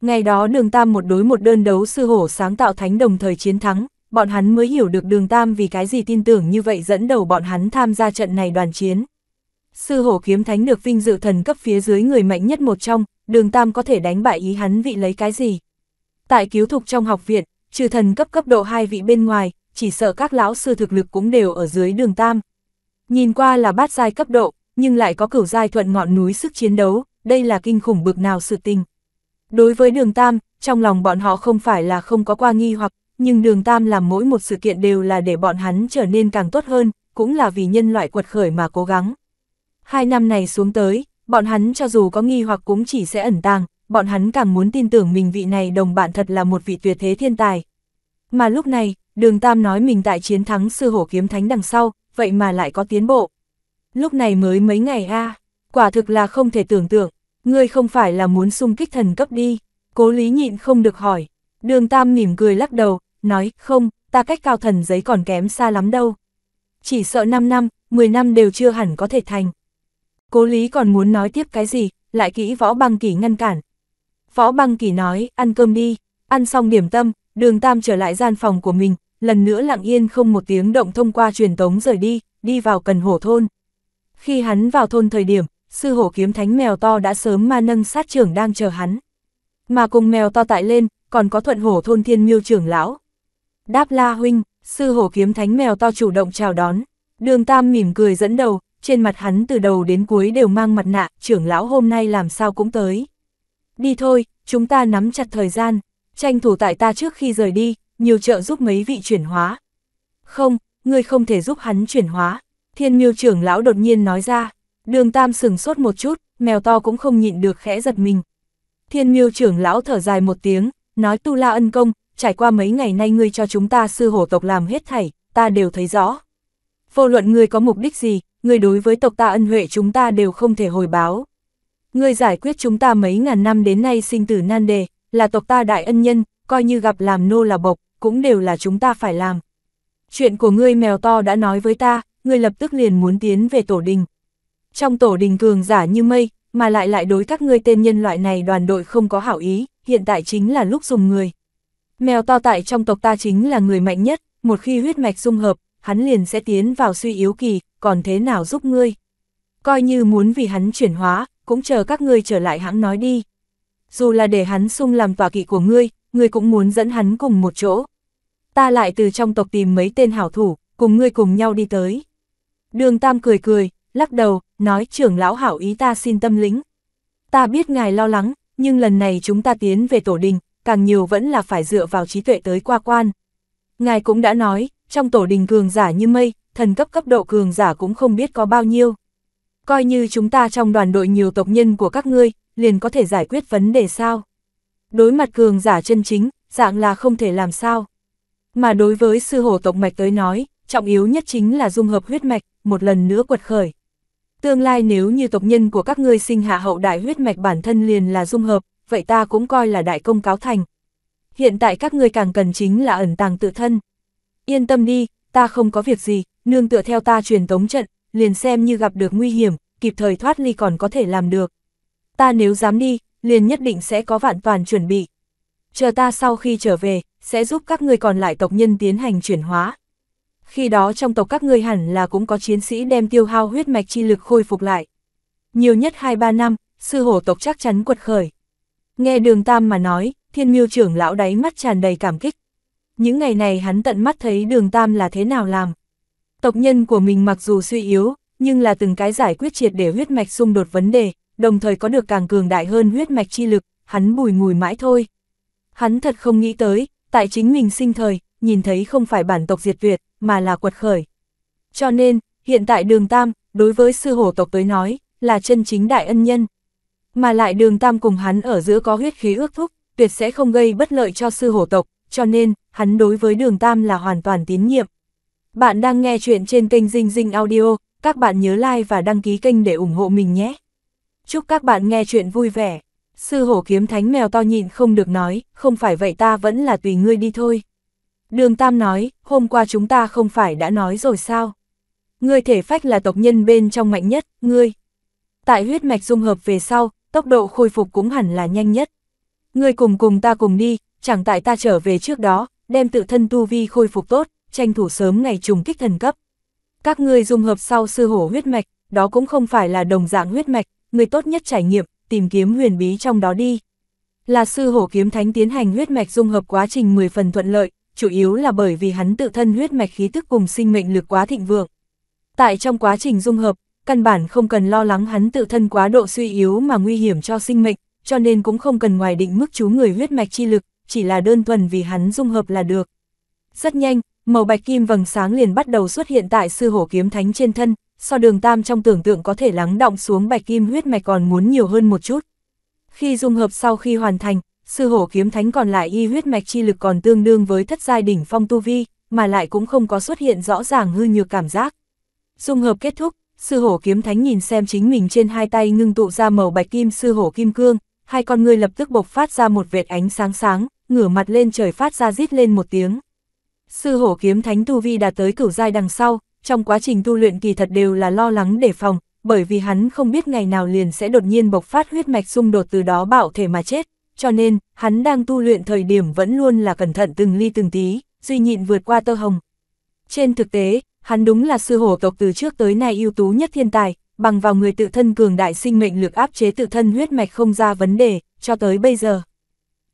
[SPEAKER 1] Ngày đó đường tam một đối một đơn đấu sư hổ sáng tạo thánh đồng thời chiến thắng, bọn hắn mới hiểu được đường Tam vì cái gì tin tưởng như vậy dẫn đầu bọn hắn tham gia trận này đoàn chiến. Sư hổ kiếm thánh được vinh dự thần cấp phía dưới người mạnh nhất một trong, đường Tam có thể đánh bại ý hắn vị lấy cái gì. Tại cứu thục trong học viện, trừ thần cấp cấp độ hai vị bên ngoài, chỉ sợ các lão sư thực lực cũng đều ở dưới đường Tam. Nhìn qua là bát giai cấp độ, nhưng lại có cửu giai thuận ngọn núi sức chiến đấu, đây là kinh khủng bực nào sự tình. Đối với đường Tam, trong lòng bọn họ không phải là không có qua nghi hoặc nhưng đường Tam làm mỗi một sự kiện đều là để bọn hắn trở nên càng tốt hơn, cũng là vì nhân loại quật khởi mà cố gắng. Hai năm này xuống tới, bọn hắn cho dù có nghi hoặc cũng chỉ sẽ ẩn tàng, bọn hắn càng muốn tin tưởng mình vị này đồng bạn thật là một vị tuyệt thế thiên tài. Mà lúc này, đường Tam nói mình tại chiến thắng sư hổ kiếm thánh đằng sau, vậy mà lại có tiến bộ. Lúc này mới mấy ngày a quả thực là không thể tưởng tượng, ngươi không phải là muốn xung kích thần cấp đi, cố lý nhịn không được hỏi. Đường Tam mỉm cười lắc đầu, nói, không, ta cách cao thần giấy còn kém xa lắm đâu. Chỉ sợ 5 năm, 10 năm đều chưa hẳn có thể thành. Cố lý còn muốn nói tiếp cái gì, lại kỹ võ băng kỳ ngăn cản. Võ băng kỳ nói, ăn cơm đi, ăn xong điểm tâm, đường tam trở lại gian phòng của mình, lần nữa lặng yên không một tiếng động thông qua truyền tống rời đi, đi vào cần hổ thôn. Khi hắn vào thôn thời điểm, sư hổ kiếm thánh mèo to đã sớm ma nâng sát trưởng đang chờ hắn. Mà cùng mèo to tại lên, còn có thuận hổ thôn thiên miêu trưởng lão, đáp la huynh, sư hổ kiếm thánh mèo to chủ động chào đón. Đường Tam mỉm cười dẫn đầu, trên mặt hắn từ đầu đến cuối đều mang mặt nạ, trưởng lão hôm nay làm sao cũng tới. Đi thôi, chúng ta nắm chặt thời gian, tranh thủ tại ta trước khi rời đi, nhiều trợ giúp mấy vị chuyển hóa. Không, ngươi không thể giúp hắn chuyển hóa, thiên miêu trưởng lão đột nhiên nói ra, đường Tam sừng sốt một chút, mèo to cũng không nhịn được khẽ giật mình. Thiên miêu trưởng lão thở dài một tiếng, nói tu la ân công, trải qua mấy ngày nay ngươi cho chúng ta sư hổ tộc làm hết thảy, ta đều thấy rõ. Vô luận ngươi có mục đích gì, ngươi đối với tộc ta ân huệ chúng ta đều không thể hồi báo. Ngươi giải quyết chúng ta mấy ngàn năm đến nay sinh tử nan đề, là tộc ta đại ân nhân, coi như gặp làm nô là bộc, cũng đều là chúng ta phải làm. Chuyện của ngươi mèo to đã nói với ta, ngươi lập tức liền muốn tiến về tổ đình. Trong tổ đình cường giả như mây, mà lại lại đối các ngươi tên nhân loại này đoàn đội không có hảo ý, hiện tại chính là lúc dùng người. Mèo to tại trong tộc ta chính là người mạnh nhất, một khi huyết mạch dung hợp, hắn liền sẽ tiến vào suy yếu kỳ, còn thế nào giúp ngươi? Coi như muốn vì hắn chuyển hóa, cũng chờ các ngươi trở lại hãng nói đi. Dù là để hắn sung làm tòa kỵ của ngươi, ngươi cũng muốn dẫn hắn cùng một chỗ. Ta lại từ trong tộc tìm mấy tên hảo thủ, cùng ngươi cùng nhau đi tới. Đường Tam cười cười, lắc đầu, nói trưởng lão hảo ý ta xin tâm lĩnh. Ta biết ngài lo lắng, nhưng lần này chúng ta tiến về tổ đình, càng nhiều vẫn là phải dựa vào trí tuệ tới qua quan. Ngài cũng đã nói, trong tổ đình cường giả như mây, thần cấp cấp độ cường giả cũng không biết có bao nhiêu. Coi như chúng ta trong đoàn đội nhiều tộc nhân của các ngươi, liền có thể giải quyết vấn đề sao. Đối mặt cường giả chân chính, dạng là không thể làm sao. Mà đối với sư hổ tộc mạch tới nói, trọng yếu nhất chính là dung hợp huyết mạch, một lần nữa quật khởi. Tương lai nếu như tộc nhân của các ngươi sinh hạ hậu đại huyết mạch bản thân liền là dung hợp, vậy ta cũng coi là đại công cáo thành. Hiện tại các ngươi càng cần chính là ẩn tàng tự thân. Yên tâm đi, ta không có việc gì, nương tựa theo ta truyền tống trận, liền xem như gặp được nguy hiểm, kịp thời thoát ly còn có thể làm được. Ta nếu dám đi, liền nhất định sẽ có vạn toàn chuẩn bị. Chờ ta sau khi trở về, sẽ giúp các ngươi còn lại tộc nhân tiến hành chuyển hóa. Khi đó trong tộc các ngươi hẳn là cũng có chiến sĩ đem tiêu hao huyết mạch chi lực khôi phục lại. Nhiều nhất 2-3 năm, sư hổ tộc chắc chắn quật khởi. Nghe đường Tam mà nói, thiên miêu trưởng lão đáy mắt tràn đầy cảm kích. Những ngày này hắn tận mắt thấy đường Tam là thế nào làm. Tộc nhân của mình mặc dù suy yếu, nhưng là từng cái giải quyết triệt để huyết mạch xung đột vấn đề, đồng thời có được càng cường đại hơn huyết mạch chi lực, hắn bùi ngùi mãi thôi. Hắn thật không nghĩ tới, tại chính mình sinh thời, nhìn thấy không phải bản tộc diệt tuyệt, mà là quật khởi. Cho nên, hiện tại đường Tam, đối với sư hổ tộc tới nói, là chân chính đại ân nhân. Mà lại đường tam cùng hắn ở giữa có huyết khí ước thúc, tuyệt sẽ không gây bất lợi cho sư hổ tộc, cho nên, hắn đối với đường tam là hoàn toàn tín nhiệm. Bạn đang nghe chuyện trên kênh Dinh Dinh Audio, các bạn nhớ like và đăng ký kênh để ủng hộ mình nhé. Chúc các bạn nghe chuyện vui vẻ. Sư hổ kiếm thánh mèo to nhịn không được nói, không phải vậy ta vẫn là tùy ngươi đi thôi. Đường Tam nói, hôm qua chúng ta không phải đã nói rồi sao? Ngươi thể phách là tộc nhân bên trong mạnh nhất, ngươi. Tại huyết mạch dung hợp về sau, tốc độ khôi phục cũng hẳn là nhanh nhất. Người cùng cùng ta cùng đi, chẳng tại ta trở về trước đó, đem tự thân tu vi khôi phục tốt, tranh thủ sớm ngày trùng kích thần cấp. Các ngươi dung hợp sau sư hổ huyết mạch, đó cũng không phải là đồng dạng huyết mạch, người tốt nhất trải nghiệm, tìm kiếm huyền bí trong đó đi. Là sư hổ kiếm thánh tiến hành huyết mạch dung hợp quá trình 10 phần thuận lợi, chủ yếu là bởi vì hắn tự thân huyết mạch khí tức cùng sinh mệnh lực quá thịnh vượng. Tại trong quá trình dung hợp, căn bản không cần lo lắng hắn tự thân quá độ suy yếu mà nguy hiểm cho sinh mệnh, cho nên cũng không cần ngoài định mức chú người huyết mạch chi lực, chỉ là đơn thuần vì hắn dung hợp là được. Rất nhanh, màu bạch kim vầng sáng liền bắt đầu xuất hiện tại sư hổ kiếm thánh trên thân, so đường tam trong tưởng tượng có thể lắng động xuống bạch kim huyết mạch còn muốn nhiều hơn một chút. Khi dung hợp sau khi hoàn thành, sư hổ kiếm thánh còn lại y huyết mạch chi lực còn tương đương với thất giai đỉnh phong tu vi, mà lại cũng không có xuất hiện rõ ràng hư nhược cảm giác. Dung hợp kết thúc, Sư hổ kiếm thánh nhìn xem chính mình trên hai tay ngưng tụ ra màu bạch kim sư hổ kim cương, hai con người lập tức bộc phát ra một vệt ánh sáng sáng, ngửa mặt lên trời phát ra rít lên một tiếng. Sư hổ kiếm thánh tu vi đạt tới cửu giai đằng sau, trong quá trình tu luyện kỳ thật đều là lo lắng để phòng, bởi vì hắn không biết ngày nào liền sẽ đột nhiên bộc phát huyết mạch xung đột từ đó bạo thể mà chết, cho nên, hắn đang tu luyện thời điểm vẫn luôn là cẩn thận từng ly từng tí, duy nhịn vượt qua tơ hồng. Trên thực tế, hắn đúng là sư hổ tộc từ trước tới nay ưu tú nhất thiên tài, bằng vào người tự thân cường đại sinh mệnh lực áp chế tự thân huyết mạch không ra vấn đề, cho tới bây giờ.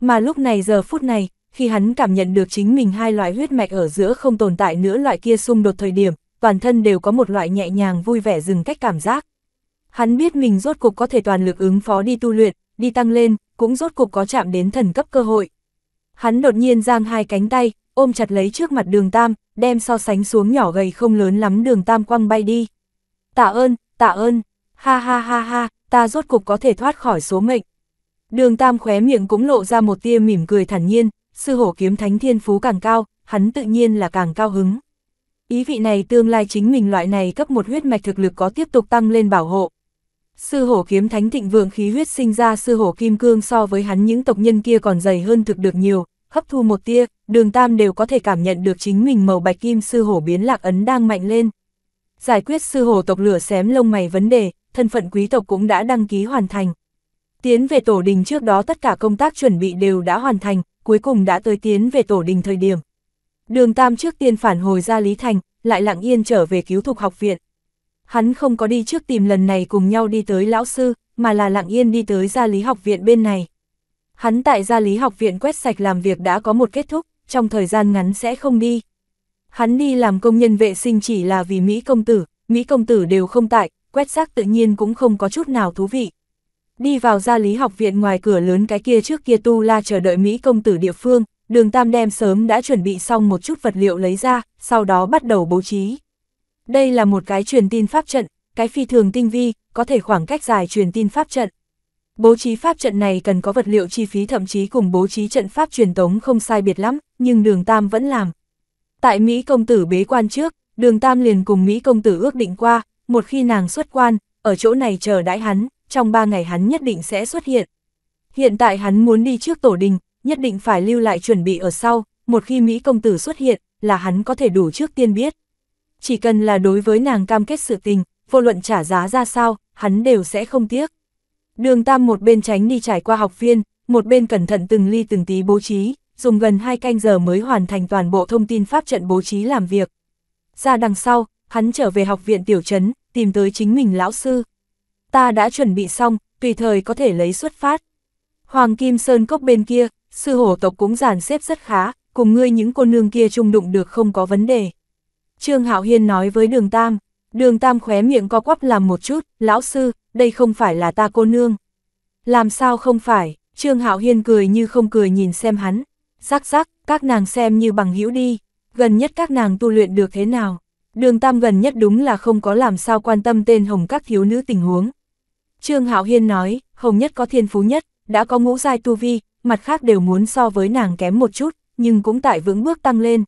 [SPEAKER 1] Mà lúc này giờ phút này, khi hắn cảm nhận được chính mình hai loại huyết mạch ở giữa không tồn tại nữa loại kia xung đột thời điểm, toàn thân đều có một loại nhẹ nhàng vui vẻ dừng cách cảm giác. Hắn biết mình rốt cục có thể toàn lực ứng phó đi tu luyện, đi tăng lên, cũng rốt cục có chạm đến thần cấp cơ hội. Hắn đột nhiên giang hai cánh tay, ôm chặt lấy trước mặt đường tam, đem so sánh xuống nhỏ gầy không lớn lắm đường tam quăng bay đi. Tạ ơn, tạ ơn, ha ha ha ha, ta rốt cục có thể thoát khỏi số mệnh. Đường tam khóe miệng cũng lộ ra một tia mỉm cười thản nhiên, sư hổ kiếm thánh thiên phú càng cao, hắn tự nhiên là càng cao hứng. Ý vị này tương lai chính mình loại này cấp một huyết mạch thực lực có tiếp tục tăng lên bảo hộ. Sư hổ kiếm thánh thịnh vượng khí huyết sinh ra sư hổ kim cương so với hắn những tộc nhân kia còn dày hơn thực được nhiều, hấp thu một tia, đường tam đều có thể cảm nhận được chính mình màu bạch kim sư hổ biến lạc ấn đang mạnh lên. Giải quyết sư hổ tộc lửa xém lông mày vấn đề, thân phận quý tộc cũng đã đăng ký hoàn thành. Tiến về tổ đình trước đó tất cả công tác chuẩn bị đều đã hoàn thành, cuối cùng đã tới tiến về tổ đình thời điểm. Đường Tam trước tiên phản hồi ra Lý Thành, lại lặng yên trở về cứu thục học viện. Hắn không có đi trước tìm lần này cùng nhau đi tới lão sư, mà là lặng yên đi tới ra Lý học viện bên này. Hắn tại gia lý học viện quét sạch làm việc đã có một kết thúc, trong thời gian ngắn sẽ không đi. Hắn đi làm công nhân vệ sinh chỉ là vì Mỹ công tử, Mỹ công tử đều không tại, quét xác tự nhiên cũng không có chút nào thú vị. Đi vào gia lý học viện ngoài cửa lớn cái kia trước kia tu la chờ đợi Mỹ công tử địa phương, đường Tam đem sớm đã chuẩn bị xong một chút vật liệu lấy ra, sau đó bắt đầu bố trí. Đây là một cái truyền tin pháp trận, cái phi thường tinh vi, có thể khoảng cách dài truyền tin pháp trận. Bố trí pháp trận này cần có vật liệu chi phí thậm chí cùng bố trí trận pháp truyền tống không sai biệt lắm, nhưng đường Tam vẫn làm. Tại Mỹ công tử bế quan trước, đường Tam liền cùng Mỹ công tử ước định qua, một khi nàng xuất quan, ở chỗ này chờ đãi hắn, trong ba ngày hắn nhất định sẽ xuất hiện. Hiện tại hắn muốn đi trước tổ đình, nhất định phải lưu lại chuẩn bị ở sau, một khi Mỹ công tử xuất hiện, là hắn có thể đủ trước tiên biết. Chỉ cần là đối với nàng cam kết sự tình, vô luận trả giá ra sao, hắn đều sẽ không tiếc. Đường Tam một bên tránh đi trải qua học viên, một bên cẩn thận từng ly từng tí bố trí, dùng gần hai canh giờ mới hoàn thành toàn bộ thông tin pháp trận bố trí làm việc. Ra đằng sau, hắn trở về học viện tiểu trấn, tìm tới chính mình lão sư. Ta đã chuẩn bị xong, tùy thời có thể lấy xuất phát. Hoàng Kim Sơn cốc bên kia, sư hổ tộc cũng giàn xếp rất khá, cùng ngươi những cô nương kia chung đụng được không có vấn đề. Trương Hạo Hiên nói với đường Tam. Đường Tam khóe miệng co quắp làm một chút, lão sư, đây không phải là ta cô nương. Làm sao không phải, Trương Hạo Hiên cười như không cười nhìn xem hắn. Rắc rắc, các nàng xem như bằng hữu đi, gần nhất các nàng tu luyện được thế nào. Đường Tam gần nhất đúng là không có làm sao quan tâm tên Hồng các thiếu nữ tình huống. Trương Hạo Hiên nói, Hồng nhất có thiên phú nhất, đã có ngũ giai tu vi, mặt khác đều muốn so với nàng kém một chút, nhưng cũng tại vững bước tăng lên.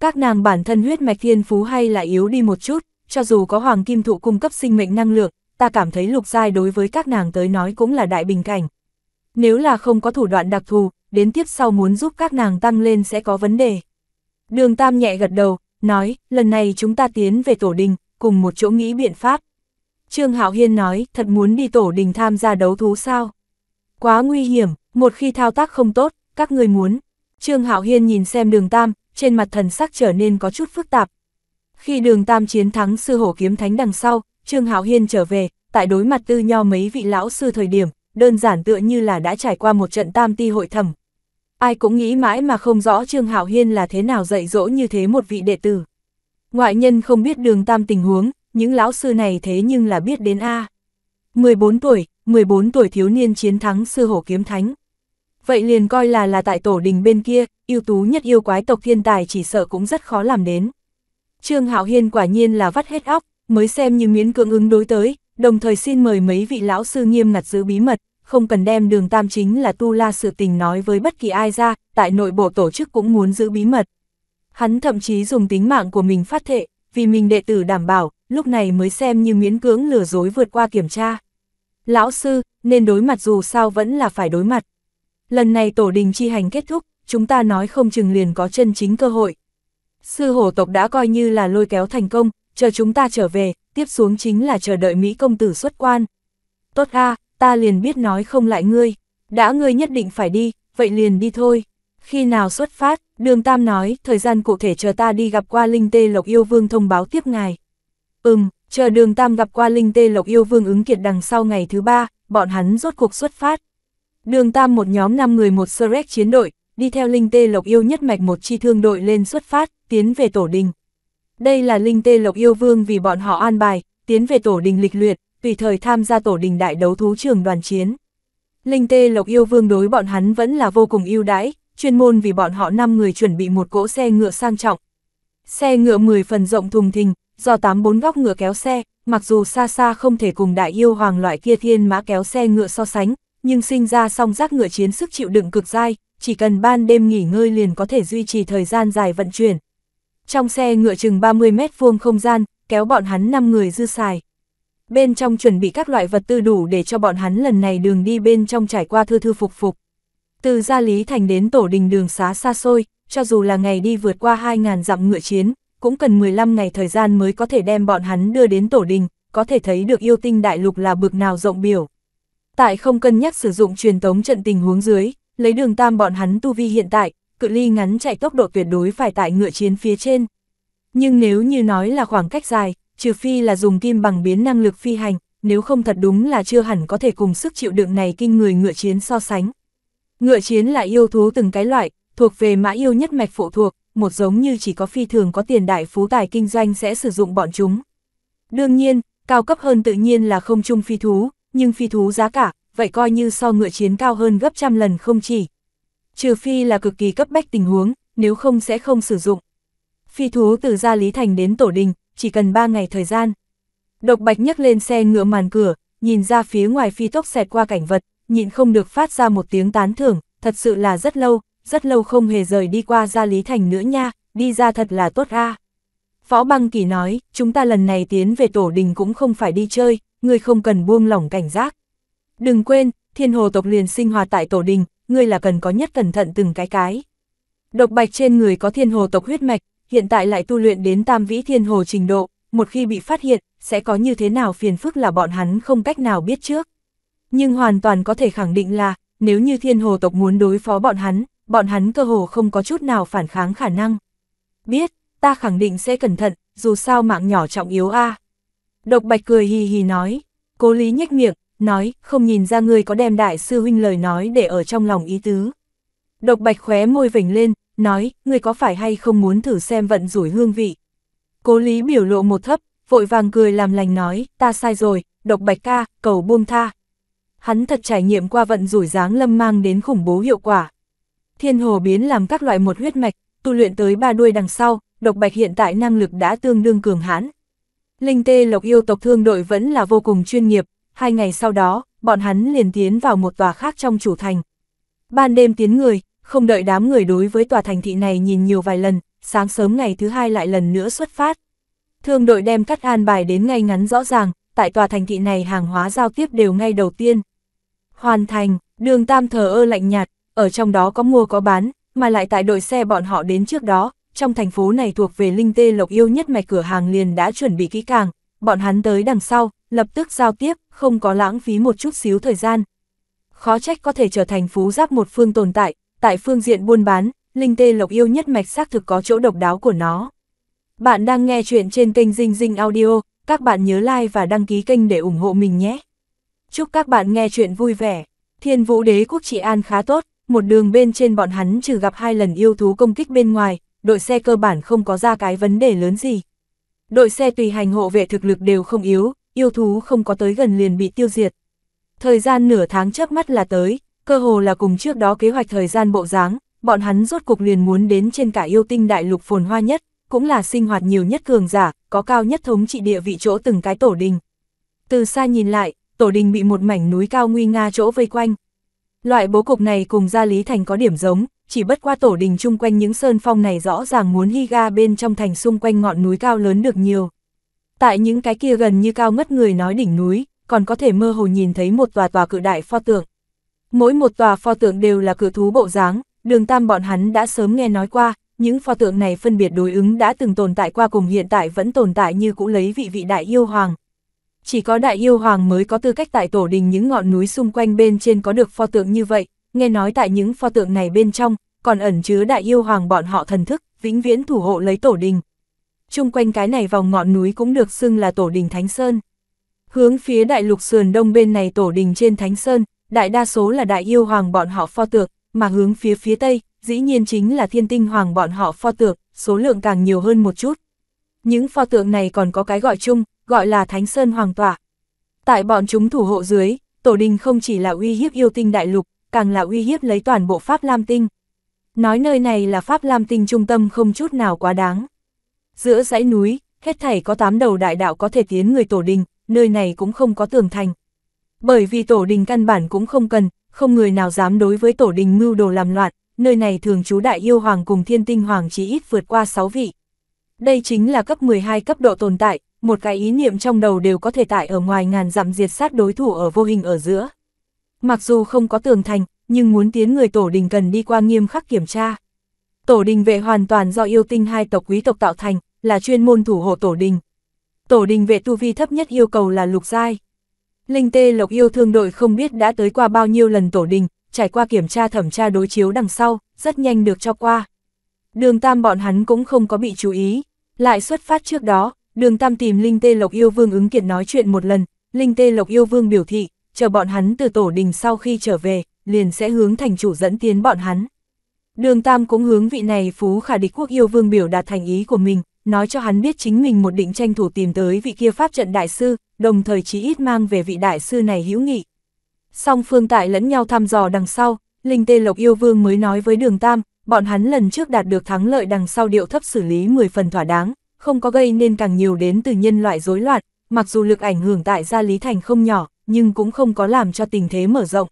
[SPEAKER 1] Các nàng bản thân huyết mạch thiên phú hay là yếu đi một chút, cho dù có hoàng kim thụ cung cấp sinh mệnh năng lượng, ta cảm thấy lục giai đối với các nàng tới nói cũng là đại bình cảnh. Nếu là không có thủ đoạn đặc thù, đến tiếp sau muốn giúp các nàng tăng lên sẽ có vấn đề. Đường Tam nhẹ gật đầu, nói, lần này chúng ta tiến về tổ đình, cùng một chỗ nghĩ biện pháp. Trương Hạo Hiên nói, thật muốn đi tổ đình tham gia đấu thú sao? Quá nguy hiểm, một khi thao tác không tốt, các người muốn. Trương Hạo Hiên nhìn xem đường Tam, trên mặt thần sắc trở nên có chút phức tạp, khi đường tam chiến thắng sư hổ kiếm thánh đằng sau, Trương Hạo Hiên trở về, tại đối mặt tư nho mấy vị lão sư thời điểm, đơn giản tựa như là đã trải qua một trận tam ti hội thẩm. Ai cũng nghĩ mãi mà không rõ Trương Hạo Hiên là thế nào dạy dỗ như thế một vị đệ tử. Ngoại nhân không biết đường tam tình huống, những lão sư này thế nhưng là biết đến A. 14 tuổi, 14 tuổi thiếu niên chiến thắng sư hổ kiếm thánh. Vậy liền coi là là tại tổ đình bên kia, ưu tú nhất yêu quái tộc thiên tài chỉ sợ cũng rất khó làm đến. Trương Hạo Hiên quả nhiên là vắt hết óc, mới xem như miễn cưỡng ứng đối tới, đồng thời xin mời mấy vị lão sư nghiêm ngặt giữ bí mật, không cần đem đường tam chính là tu la sự tình nói với bất kỳ ai ra, tại nội bộ tổ chức cũng muốn giữ bí mật. Hắn thậm chí dùng tính mạng của mình phát thệ, vì mình đệ tử đảm bảo, lúc này mới xem như miễn cưỡng lừa dối vượt qua kiểm tra. Lão sư, nên đối mặt dù sao vẫn là phải đối mặt. Lần này tổ đình chi hành kết thúc, chúng ta nói không chừng liền có chân chính cơ hội, Sư hổ tộc đã coi như là lôi kéo thành công, chờ chúng ta trở về, tiếp xuống chính là chờ đợi Mỹ công tử xuất quan. Tốt ha, ta liền biết nói không lại ngươi, đã ngươi nhất định phải đi, vậy liền đi thôi. Khi nào xuất phát, đường Tam nói, thời gian cụ thể chờ ta đi gặp qua Linh Tê Lộc Yêu Vương thông báo tiếp ngài. Ừm, chờ đường Tam gặp qua Linh Tê Lộc Yêu Vương ứng kiệt đằng sau ngày thứ ba, bọn hắn rốt cuộc xuất phát. Đường Tam một nhóm 5 người một sơ chiến đội, đi theo Linh Tê Lộc Yêu nhất mạch một chi thương đội lên xuất phát, tiến về tổ đình. Đây là Linh Tê Lộc Yêu Vương vì bọn họ an bài, tiến về tổ đình lịch luyện, tùy thời tham gia tổ đình đại đấu thú trường đoàn chiến. Linh Tê Lộc Yêu Vương đối bọn hắn vẫn là vô cùng ưu đãi, chuyên môn vì bọn họ 5 người chuẩn bị một cỗ xe ngựa sang trọng. Xe ngựa 10 phần rộng thùng thình, do 8-4 góc ngựa kéo xe, mặc dù xa xa không thể cùng đại yêu hoàng loại kia thiên mã kéo xe ngựa so sánh, nhưng sinh ra song giác ngựa chiến sức chịu đựng cực dai, chỉ cần ban đêm nghỉ ngơi liền có thể duy trì thời gian dài vận chuyển. Trong xe ngựa chừng 30 mét vuông không gian, kéo bọn hắn 5 người dư xài. Bên trong chuẩn bị các loại vật tư đủ để cho bọn hắn lần này đường đi bên trong trải qua thư thư phục phục. Từ Gia Lý Thành đến Tổ Đình đường xá xa xôi, cho dù là ngày đi vượt qua 2.000 dặm ngựa chiến, cũng cần 15 ngày thời gian mới có thể đem bọn hắn đưa đến Tổ Đình, có thể thấy được yêu tinh đại lục là bực nào rộng biểu. Tại không cân nhắc sử dụng truyền tống trận tình huống dưới, lấy đường tam bọn hắn tu vi hiện tại, cự ly ngắn chạy tốc độ tuyệt đối phải tại ngựa chiến phía trên. Nhưng nếu như nói là khoảng cách dài, trừ phi là dùng kim bằng biến năng lực phi hành, nếu không thật đúng là chưa hẳn có thể cùng sức chịu đựng này kinh người ngựa chiến so sánh. Ngựa chiến là yêu thú từng cái loại, thuộc về mã yêu nhất mạch phụ thuộc, một giống như chỉ có phi thường có tiền đại phú tài kinh doanh sẽ sử dụng bọn chúng. Đương nhiên, cao cấp hơn tự nhiên là không chung phi thú, nhưng phi thú giá cả, vậy coi như so ngựa chiến cao hơn gấp trăm lần không chỉ. Trừ phi là cực kỳ cấp bách tình huống, nếu không sẽ không sử dụng. Phi thú từ Gia Lý Thành đến Tổ Đình, chỉ cần 3 ngày thời gian. Độc Bạch nhấc lên xe ngựa màn cửa, nhìn ra phía ngoài phi tốc xẹt qua cảnh vật, nhịn không được phát ra một tiếng tán thưởng, thật sự là rất lâu, rất lâu không hề rời đi qua Gia Lý Thành nữa nha, đi ra thật là tốt ra võ Băng Kỳ nói, chúng ta lần này tiến về Tổ Đình cũng không phải đi chơi, người không cần buông lỏng cảnh giác. Đừng quên, thiên hồ tộc liền sinh hoạt tại tổ đình, ngươi là cần có nhất cẩn thận từng cái cái. Độc bạch trên người có thiên hồ tộc huyết mạch, hiện tại lại tu luyện đến tam vĩ thiên hồ trình độ, một khi bị phát hiện, sẽ có như thế nào phiền phức là bọn hắn không cách nào biết trước. Nhưng hoàn toàn có thể khẳng định là, nếu như thiên hồ tộc muốn đối phó bọn hắn, bọn hắn cơ hồ không có chút nào phản kháng khả năng. Biết, ta khẳng định sẽ cẩn thận, dù sao mạng nhỏ trọng yếu a Độc bạch cười hì hì nói, cố lý nhếch miệng, nói, không nhìn ra ngươi có đem đại sư huynh lời nói để ở trong lòng ý tứ. Độc bạch khóe môi vểnh lên, nói, ngươi có phải hay không muốn thử xem vận rủi hương vị. Cố lý biểu lộ một thấp, vội vàng cười làm lành nói, ta sai rồi, độc bạch ca, cầu buông tha. Hắn thật trải nghiệm qua vận rủi dáng lâm mang đến khủng bố hiệu quả. Thiên hồ biến làm các loại một huyết mạch, tu luyện tới ba đuôi đằng sau, độc bạch hiện tại năng lực đã tương đương cường hãn. Linh tê lộc yêu tộc thương đội vẫn là vô cùng chuyên nghiệp, hai ngày sau đó, bọn hắn liền tiến vào một tòa khác trong chủ thành. Ban đêm tiến người, không đợi đám người đối với tòa thành thị này nhìn nhiều vài lần, sáng sớm ngày thứ hai lại lần nữa xuất phát. Thương đội đem cắt an bài đến ngay ngắn rõ ràng, tại tòa thành thị này hàng hóa giao tiếp đều ngay đầu tiên. Hoàn thành, đường tam thờ ơ lạnh nhạt, ở trong đó có mua có bán, mà lại tại đội xe bọn họ đến trước đó, trong thành phố này thuộc về linh tê lộc yêu nhất mạch cửa hàng liền đã chuẩn bị kỹ càng, bọn hắn tới đằng sau, lập tức giao tiếp, không có lãng phí một chút xíu thời gian. Khó trách có thể trở thành phú giáp một phương tồn tại, tại phương diện buôn bán, linh tê lộc yêu nhất mạch xác thực có chỗ độc đáo của nó. Bạn đang nghe chuyện trên kênh Dinh Dinh Audio, các bạn nhớ like và đăng ký kênh để ủng hộ mình nhé. Chúc các bạn nghe chuyện vui vẻ. Thiên vũ đế quốc trị an khá tốt, một đường bên trên bọn hắn trừ gặp hai lần yêu thú công kích bên ngoài, đội xe cơ bản không có ra cái vấn đề lớn gì. Đội xe tùy hành hộ vệ thực lực đều không yếu, yêu thú không có tới gần liền bị tiêu diệt. Thời gian nửa tháng trước mắt là tới, cơ hồ là cùng trước đó kế hoạch thời gian bộ dáng, bọn hắn rốt cục liền muốn đến trên cả yêu tinh đại lục phồn hoa nhất, cũng là sinh hoạt nhiều nhất cường giả, có cao nhất thống trị địa vị chỗ từng cái tổ đình. Từ xa nhìn lại, tổ đình bị một mảnh núi cao nguy nga chỗ vây quanh. Loại bố cục này cùng gia lý thành có điểm giống, chỉ bất qua tổ đình chung quanh những sơn phong này rõ ràng muốn hy ga bên trong thành xung quanh ngọn núi cao lớn được nhiều. Tại những cái kia gần như cao ngất người nói đỉnh núi, còn có thể mơ hồ nhìn thấy một tòa tòa cự đại pho tượng. Mỗi một tòa pho tượng đều là cự thú bộ dáng, đường tam bọn hắn đã sớm nghe nói qua, những pho tượng này phân biệt đối ứng đã từng tồn tại qua cùng hiện tại vẫn tồn tại như cũ lấy vị vị đại yêu hoàng. Chỉ có đại yêu hoàng mới có tư cách tại tổ đình những ngọn núi xung quanh bên trên có được pho tượng như vậy, nghe nói tại những pho tượng này bên trong, còn ẩn chứa đại yêu hoàng bọn họ thần thức, vĩnh viễn thủ hộ lấy tổ đình, chung quanh cái này vòng ngọn núi cũng được xưng là tổ đình Thánh Sơn. Hướng phía đại lục sườn đông bên này tổ đình trên Thánh Sơn, đại đa số là đại yêu hoàng bọn họ pho tượng, mà hướng phía phía tây, dĩ nhiên chính là thiên tinh hoàng bọn họ pho tượng, số lượng càng nhiều hơn một chút. Những pho tượng này còn có cái gọi chung, gọi là Thánh Sơn Hoàng Tỏa. Tại bọn chúng thủ hộ dưới, tổ đình không chỉ là uy hiếp yêu tinh đại lục, càng là uy hiếp lấy toàn bộ Pháp Lam Tinh. Nói nơi này là Pháp Lam Tinh trung tâm không chút nào quá đáng. Giữa dãy núi, hết thảy có tám đầu đại đạo có thể tiến người tổ đình, nơi này cũng không có tường thành. Bởi vì tổ đình căn bản cũng không cần, không người nào dám đối với tổ đình mưu đồ làm loạn, nơi này thường trú đại yêu hoàng cùng thiên tinh hoàng chỉ ít vượt qua 6 vị. Đây chính là cấp 12 cấp độ tồn tại, một cái ý niệm trong đầu đều có thể tại ở ngoài ngàn dặm diệt sát đối thủ ở vô hình ở giữa. Mặc dù không có tường thành, nhưng muốn tiến người tổ đình cần đi qua nghiêm khắc kiểm tra. Tổ đình vệ hoàn toàn do yêu tinh hai tộc quý tộc tạo thành, là chuyên môn thủ hộ tổ đình. Tổ đình vệ tu vi thấp nhất yêu cầu là lục giai. Linh tê lộc yêu thương đội không biết đã tới qua bao nhiêu lần tổ đình, trải qua kiểm tra thẩm tra đối chiếu đằng sau, rất nhanh được cho qua. Đường tam bọn hắn cũng không có bị chú ý, lại xuất phát trước đó, đường tam tìm Linh tê lộc yêu vương ứng kiện nói chuyện một lần, Linh tê lộc yêu vương biểu thị, chờ bọn hắn từ tổ đình sau khi trở về, liền sẽ hướng thành chủ dẫn tiến bọn hắn. Đường Tam cũng hướng vị này phú khả địch quốc yêu vương biểu đạt thành ý của mình, nói cho hắn biết chính mình một định tranh thủ tìm tới vị kia pháp trận đại sư, đồng thời chí ít mang về vị đại sư này hữu nghị. Song phương tại lẫn nhau thăm dò đằng sau, Linh Tê Lộc yêu vương mới nói với Đường Tam, bọn hắn lần trước đạt được thắng lợi đằng sau điệu thấp xử lý 10 phần thỏa đáng, không có gây nên càng nhiều đến từ nhân loại rối loạn, mặc dù lực ảnh hưởng tại Gia Lý Thành không nhỏ, nhưng cũng không có làm cho tình thế mở rộng.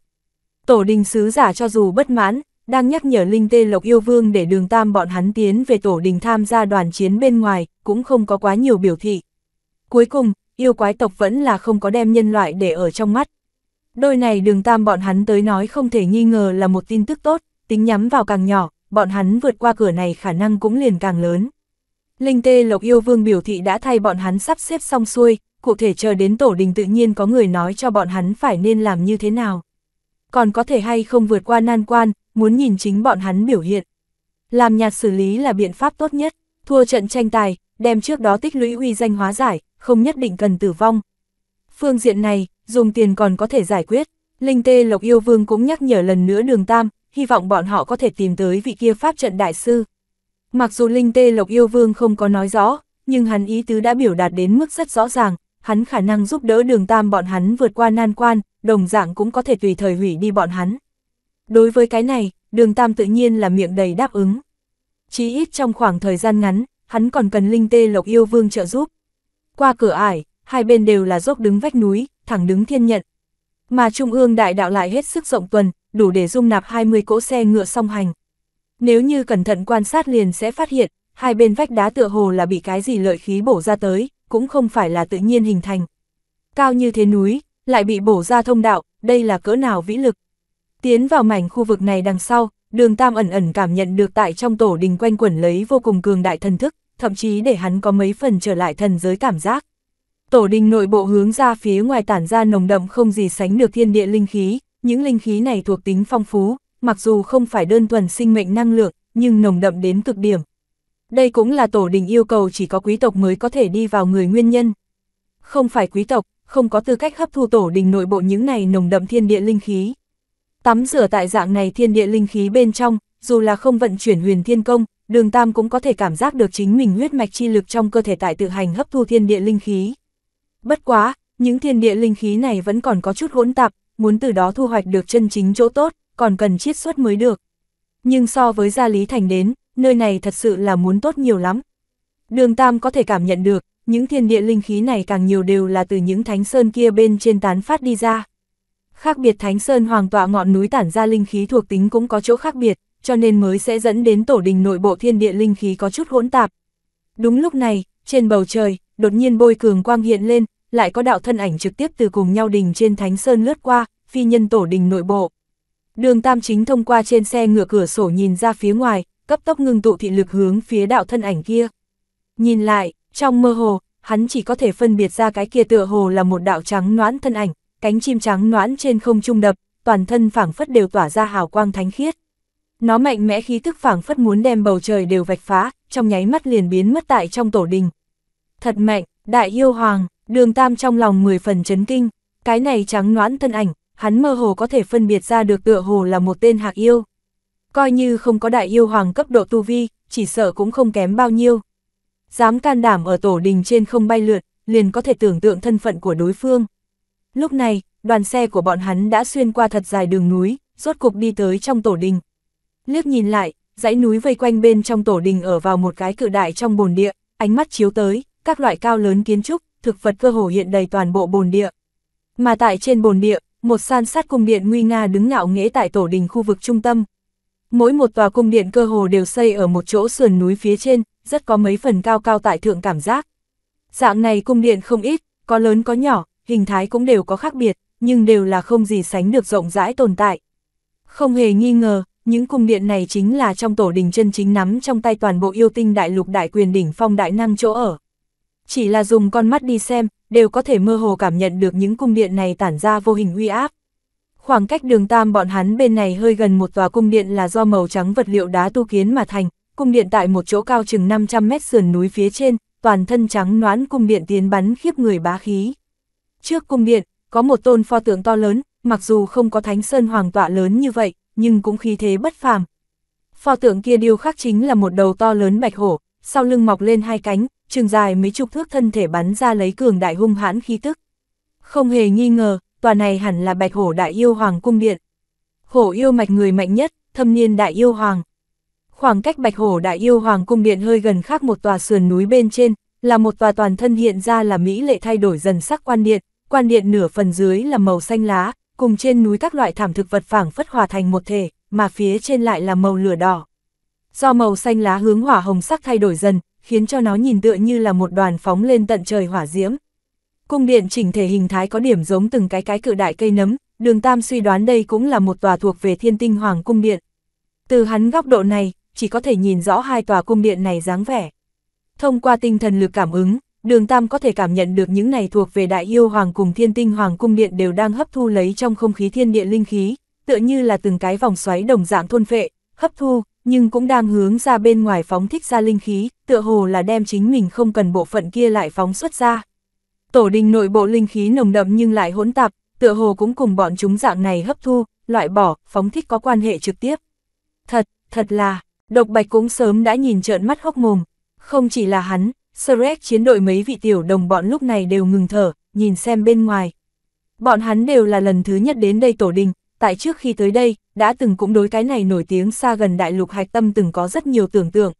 [SPEAKER 1] Tổ đình sứ giả cho dù bất mãn, đang nhắc nhở Linh Tê Lộc Yêu Vương để đường tam bọn hắn tiến về tổ đình tham gia đoàn chiến bên ngoài, cũng không có quá nhiều biểu thị. Cuối cùng, yêu quái tộc vẫn là không có đem nhân loại để ở trong mắt. Đôi này đường tam bọn hắn tới nói không thể nghi ngờ là một tin tức tốt, tính nhắm vào càng nhỏ, bọn hắn vượt qua cửa này khả năng cũng liền càng lớn. Linh Tê Lộc Yêu Vương biểu thị đã thay bọn hắn sắp xếp xong xuôi, cụ thể chờ đến tổ đình tự nhiên có người nói cho bọn hắn phải nên làm như thế nào. Còn có thể hay không vượt qua nan quan, muốn nhìn chính bọn hắn biểu hiện. Làm nhạt xử lý là biện pháp tốt nhất, thua trận tranh tài, đem trước đó tích lũy uy danh hóa giải, không nhất định cần tử vong. Phương diện này, dùng tiền còn có thể giải quyết. Linh Tê Lộc Yêu Vương cũng nhắc nhở lần nữa đường Tam, hy vọng bọn họ có thể tìm tới vị kia pháp trận đại sư. Mặc dù Linh Tê Lộc Yêu Vương không có nói rõ, nhưng hắn ý tứ đã biểu đạt đến mức rất rõ ràng, hắn khả năng giúp đỡ đường Tam bọn hắn vượt qua nan quan, đồng dạng cũng có thể tùy thời hủy đi bọn hắn. Đối với cái này, đường tam tự nhiên là miệng đầy đáp ứng. Chí ít trong khoảng thời gian ngắn, hắn còn cần linh tê lộc yêu vương trợ giúp. Qua cửa ải, hai bên đều là dốc đứng vách núi, thẳng đứng thiên nhận. Mà trung ương đại đạo lại hết sức rộng tuần, đủ để dung nạp 20 cỗ xe ngựa song hành. Nếu như cẩn thận quan sát liền sẽ phát hiện, hai bên vách đá tựa hồ là bị cái gì lợi khí bổ ra tới, cũng không phải là tự nhiên hình thành. Cao như thế núi, lại bị bổ ra thông đạo, đây là cỡ nào vĩ lực. Tiến vào mảnh khu vực này đằng sau, đường Tam ẩn ẩn cảm nhận được tại trong tổ đình quanh quẩn lấy vô cùng cường đại thần thức, thậm chí để hắn có mấy phần trở lại thần giới cảm giác. Tổ đình nội bộ hướng ra phía ngoài tản ra nồng đậm không gì sánh được thiên địa linh khí, những linh khí này thuộc tính phong phú, mặc dù không phải đơn thuần sinh mệnh năng lượng, nhưng nồng đậm đến cực điểm. Đây cũng là tổ đình yêu cầu chỉ có quý tộc mới có thể đi vào người nguyên nhân. Không phải quý tộc, không có tư cách hấp thu tổ đình nội bộ những này nồng đậm thiên địa linh khí. Tắm rửa tại dạng này thiên địa linh khí bên trong, dù là không vận chuyển huyền thiên công, đường tam cũng có thể cảm giác được chính mình huyết mạch chi lực trong cơ thể tại tự hành hấp thu thiên địa linh khí. Bất quá, những thiên địa linh khí này vẫn còn có chút hỗn tạp, muốn từ đó thu hoạch được chân chính chỗ tốt, còn cần chiết xuất mới được. Nhưng so với gia lý thành đến, nơi này thật sự là muốn tốt nhiều lắm. Đường Tam có thể cảm nhận được, những thiên địa linh khí này càng nhiều đều là từ những thánh sơn kia bên trên tán phát đi ra. Khác biệt Thánh Sơn Hoàng tọa ngọn núi tản ra linh khí thuộc tính cũng có chỗ khác biệt, cho nên mới sẽ dẫn đến tổ đình nội bộ thiên địa linh khí có chút hỗn tạp. Đúng lúc này, trên bầu trời, đột nhiên bôi cường quang hiện lên, lại có đạo thân ảnh trực tiếp từ cùng nhau đình trên Thánh Sơn lướt qua, phi nhân tổ đình nội bộ. Đường Tam Chính thông qua trên xe ngựa cửa sổ nhìn ra phía ngoài, cấp tốc ngưng tụ thị lực hướng phía đạo thân ảnh kia. Nhìn lại, trong mơ hồ, hắn chỉ có thể phân biệt ra cái kia tựa hồ là một đạo trắng noãn thân ảnh, cánh chim trắng noãn trên không trung đập, toàn thân phảng phất đều tỏa ra hào quang thánh khiết. Nó mạnh mẽ khí tức phảng phất muốn đem bầu trời đều vạch phá, trong nháy mắt liền biến mất tại trong tổ đình. Thật mạnh, đại yêu hoàng, đường tam trong lòng 10 phần chấn kinh, cái này trắng noãn thân ảnh, hắn mơ hồ có thể phân biệt ra được tựa hồ là một tên hạc yêu. Coi như không có đại yêu hoàng cấp độ tu vi, chỉ sợ cũng không kém bao nhiêu. Dám can đảm ở tổ đình trên không bay lượt, liền có thể tưởng tượng thân phận của đối phương. Lúc này, đoàn xe của bọn hắn đã xuyên qua thật dài đường núi, rốt cục đi tới trong tổ đình. Liếc nhìn lại, dãy núi vây quanh bên trong tổ đình ở vào một cái cự đại trong bồn địa, ánh mắt chiếu tới, các loại cao lớn kiến trúc, thực vật cơ hồ hiện đầy toàn bộ bồn địa. Mà tại trên bồn địa, một san sát cung điện nguy nga đứng ngạo nghễ tại tổ đình khu vực trung tâm. Mỗi một tòa cung điện cơ hồ đều xây ở một chỗ sườn núi phía trên, rất có mấy phần cao cao tại thượng cảm giác. Dạng này cung điện không ít, có lớn có nhỏ, hình thái cũng đều có khác biệt, nhưng đều là không gì sánh được rộng rãi tồn tại. Không hề nghi ngờ, những cung điện này chính là trong tổ đình chân chính nắm trong tay toàn bộ yêu tinh đại lục đại quyền đỉnh phong đại năng chỗ ở. Chỉ là dùng con mắt đi xem, đều có thể mơ hồ cảm nhận được những cung điện này tản ra vô hình uy áp. Khoảng cách đường tam bọn hắn bên này hơi gần một tòa cung điện là do màu trắng vật liệu đá tu kiến mà thành, cung điện tại một chỗ cao chừng 500 mét sườn núi phía trên, toàn thân trắng noãn cung điện tiến bắn khiếp người bá khí. Trước cung điện, có một tôn pho tượng to lớn, mặc dù không có thánh sơn hoàng tọa lớn như vậy, nhưng cũng khí thế bất phàm. Pho tượng kia điêu khắc chính là một đầu to lớn bạch hổ, sau lưng mọc lên hai cánh, trường dài mấy chục thước thân thể bắn ra lấy cường đại hung hãn khí tức. Không hề nghi ngờ, tòa này hẳn là bạch hổ đại yêu hoàng cung điện. Hổ yêu mạch người mạnh nhất, thâm niên đại yêu hoàng. Khoảng cách bạch hổ đại yêu hoàng cung điện hơi gần khác một tòa sườn núi bên trên, là một tòa toàn thân hiện ra là mỹ lệ thay đổi dần sắc quan điện, quan điện nửa phần dưới là màu xanh lá, cùng trên núi các loại thảm thực vật phảng phất hòa thành một thể, mà phía trên lại là màu lửa đỏ. Do màu xanh lá hướng hỏa hồng sắc thay đổi dần, khiến cho nó nhìn tựa như là một đoàn phóng lên tận trời hỏa diễm. Cung điện chỉnh thể hình thái có điểm giống từng cái cái cự đại cây nấm, đường Tam suy đoán đây cũng là một tòa thuộc về thiên tinh hoàng cung điện. Từ hắn góc độ này, chỉ có thể nhìn rõ hai tòa cung điện này dáng vẻ. Thông qua tinh thần lực cảm ứng, đường Tam có thể cảm nhận được những này thuộc về đại yêu hoàng cùng thiên tinh hoàng cung điện đều đang hấp thu lấy trong không khí thiên địa linh khí, tựa như là từng cái vòng xoáy đồng dạng thôn phệ, hấp thu, nhưng cũng đang hướng ra bên ngoài phóng thích ra linh khí, tựa hồ là đem chính mình không cần bộ phận kia lại phóng xuất ra. Tổ đình nội bộ linh khí nồng đậm nhưng lại hỗn tạp, tựa hồ cũng cùng bọn chúng dạng này hấp thu, loại bỏ, phóng thích có quan hệ trực tiếp. Thật, thật là, độc bạch cũng sớm đã nhìn trợn mắt hốc mồm, không chỉ là hắn, Shrek chiến đội mấy vị tiểu đồng bọn lúc này đều ngừng thở, nhìn xem bên ngoài. Bọn hắn đều là lần thứ nhất đến đây tổ đình, tại trước khi tới đây, đã từng cũng đối cái này nổi tiếng xa gần đại lục hạch tâm từng có rất nhiều tưởng tượng.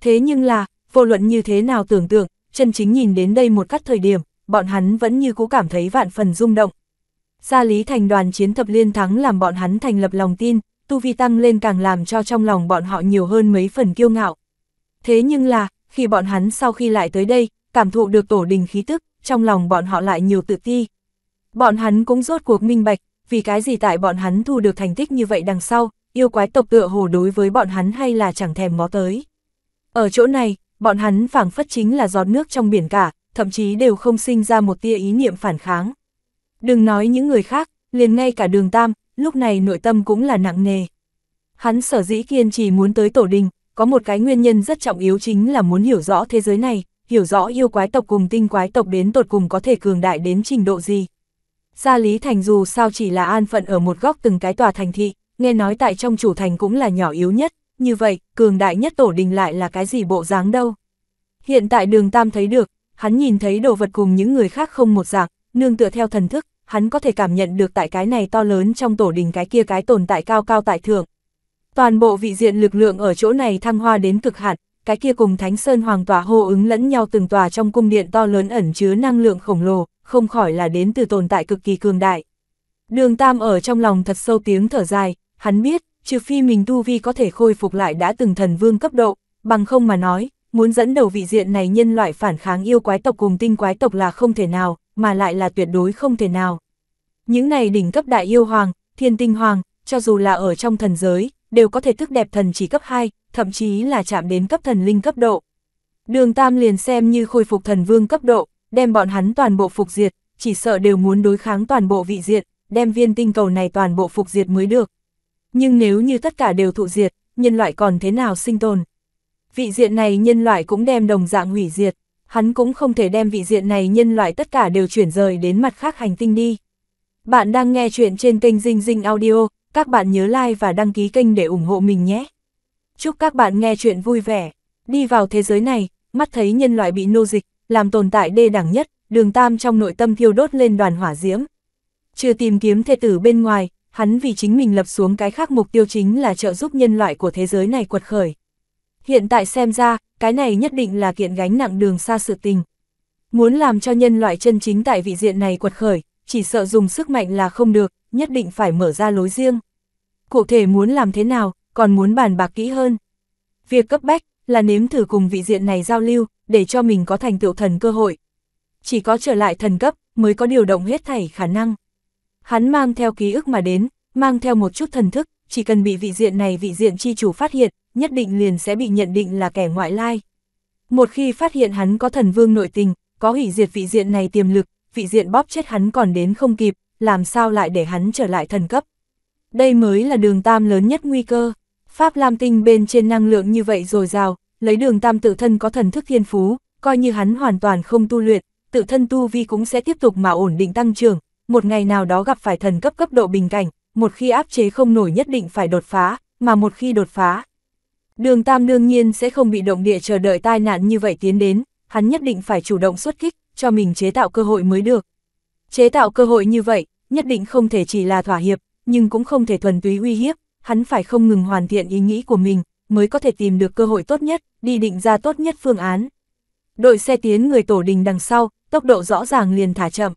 [SPEAKER 1] Thế nhưng là, vô luận như thế nào tưởng tượng, chân chính nhìn đến đây một cắt thời điểm, bọn hắn vẫn như cũ cảm thấy vạn phần rung động. Gia lý thành đoàn chiến thập liên thắng làm bọn hắn thành lập lòng tin, tu vi tăng lên càng làm cho trong lòng bọn họ nhiều hơn mấy phần kiêu ngạo. Thế nhưng là, khi bọn hắn sau khi lại tới đây, cảm thụ được tổ đình khí tức, trong lòng bọn họ lại nhiều tự ti. Bọn hắn cũng rốt cuộc minh bạch, vì cái gì tại bọn hắn thu được thành tích như vậy đằng sau, yêu quái tộc tựa hồ đối với bọn hắn hay là chẳng thèm ngó tới. Ở chỗ này, bọn hắn phảng phất chính là giọt nước trong biển cả, thậm chí đều không sinh ra một tia ý niệm phản kháng. Đừng nói những người khác, liền ngay cả đường tam, lúc này nội tâm cũng là nặng nề. Hắn sở dĩ kiên trì muốn tới tổ đình, có một cái nguyên nhân rất trọng yếu chính là muốn hiểu rõ thế giới này, hiểu rõ yêu quái tộc cùng tinh quái tộc đến tột cùng có thể cường đại đến trình độ gì. Gia Lý Thành dù sao chỉ là an phận ở một góc từng cái tòa thành thị, nghe nói tại trong chủ thành cũng là nhỏ yếu nhất, như vậy, cường đại nhất tổ đình lại là cái gì bộ dáng đâu. Hiện tại đường Tam thấy được, hắn nhìn thấy đồ vật cùng những người khác không một dạng, nương tựa theo thần thức, hắn có thể cảm nhận được tại cái này to lớn trong tổ đình cái kia cái tồn tại cao cao tại thượng, Toàn bộ vị diện lực lượng ở chỗ này thăng hoa đến cực hạn, cái kia cùng Thánh Sơn Hoàng tỏa hô ứng lẫn nhau từng tòa trong cung điện to lớn ẩn chứa năng lượng khổng lồ, không khỏi là đến từ tồn tại cực kỳ cường đại. Đường Tam ở trong lòng thật sâu tiếng thở dài, hắn biết, trừ phi mình tu vi có thể khôi phục lại đã từng thần vương cấp độ, bằng không mà nói, muốn dẫn đầu vị diện này nhân loại phản kháng yêu quái tộc cùng tinh quái tộc là không thể nào, mà lại là tuyệt đối không thể nào. Những này đỉnh cấp đại yêu hoàng, thiên tinh hoàng, cho dù là ở trong thần giới, đều có thể thức đẹp thần chỉ cấp 2, thậm chí là chạm đến cấp thần linh cấp độ. Đường Tam liền xem như khôi phục thần vương cấp độ, đem bọn hắn toàn bộ phục diệt, chỉ sợ đều muốn đối kháng toàn bộ vị diện, đem viên tinh cầu này toàn bộ phục diệt mới được. Nhưng nếu như tất cả đều thụ diệt, nhân loại còn thế nào sinh tồn? Vị diện này nhân loại cũng đem đồng dạng hủy diệt, hắn cũng không thể đem vị diện này nhân loại tất cả đều chuyển rời đến mặt khác hành tinh đi. Bạn đang nghe chuyện trên kênh Dinh Dinh Audio, các bạn nhớ like và đăng ký kênh để ủng hộ mình nhé. Chúc các bạn nghe chuyện vui vẻ. Đi vào thế giới này, mắt thấy nhân loại bị nô dịch, làm tồn tại đê đẳng nhất, đường tam trong nội tâm thiêu đốt lên đoàn hỏa diễm. Chưa tìm kiếm thê tử bên ngoài, hắn vì chính mình lập xuống cái khác mục tiêu chính là trợ giúp nhân loại của thế giới này quật khởi. Hiện tại xem ra, cái này nhất định là kiện gánh nặng đường xa sự tình. Muốn làm cho nhân loại chân chính tại vị diện này quật khởi, chỉ sợ dùng sức mạnh là không được, nhất định phải mở ra lối riêng. Cụ thể muốn làm thế nào, còn muốn bàn bạc kỹ hơn. Việc cấp bách là nếm thử cùng vị diện này giao lưu, để cho mình có thành tựu thần cơ hội. Chỉ có trở lại thần cấp mới có điều động hết thảy khả năng. Hắn mang theo ký ức mà đến, mang theo một chút thần thức, chỉ cần bị vị diện này vị diện chi chủ phát hiện, nhất định liền sẽ bị nhận định là kẻ ngoại lai. Một khi phát hiện hắn có thần vương nội tình, có hủy diệt vị diện này tiềm lực, vị diện bóp chết hắn còn đến không kịp, làm sao lại để hắn trở lại thần cấp. Đây mới là đường tam lớn nhất nguy cơ. Pháp Lam Tinh bên trên năng lượng như vậy rồi rào, lấy đường tam tự thân có thần thức thiên phú, coi như hắn hoàn toàn không tu luyện, tự thân tu vi cũng sẽ tiếp tục mà ổn định tăng trưởng, một ngày nào đó gặp phải thần cấp cấp độ bình cảnh, một khi áp chế không nổi nhất định phải đột phá, mà một khi đột phá. Đường Tam đương nhiên sẽ không bị động địa chờ đợi tai nạn như vậy tiến đến, hắn nhất định phải chủ động xuất kích, cho mình chế tạo cơ hội mới được, Chế tạo cơ hội như vậy, nhất định không thể chỉ là thỏa hiệp, nhưng cũng không thể thuần túy uy hiếp, hắn phải không ngừng hoàn thiện ý nghĩ của mình, mới có thể tìm được cơ hội tốt nhất, đi định ra tốt nhất phương án. Đội xe tiến người tổ đình đằng sau, tốc độ rõ ràng liền thả chậm.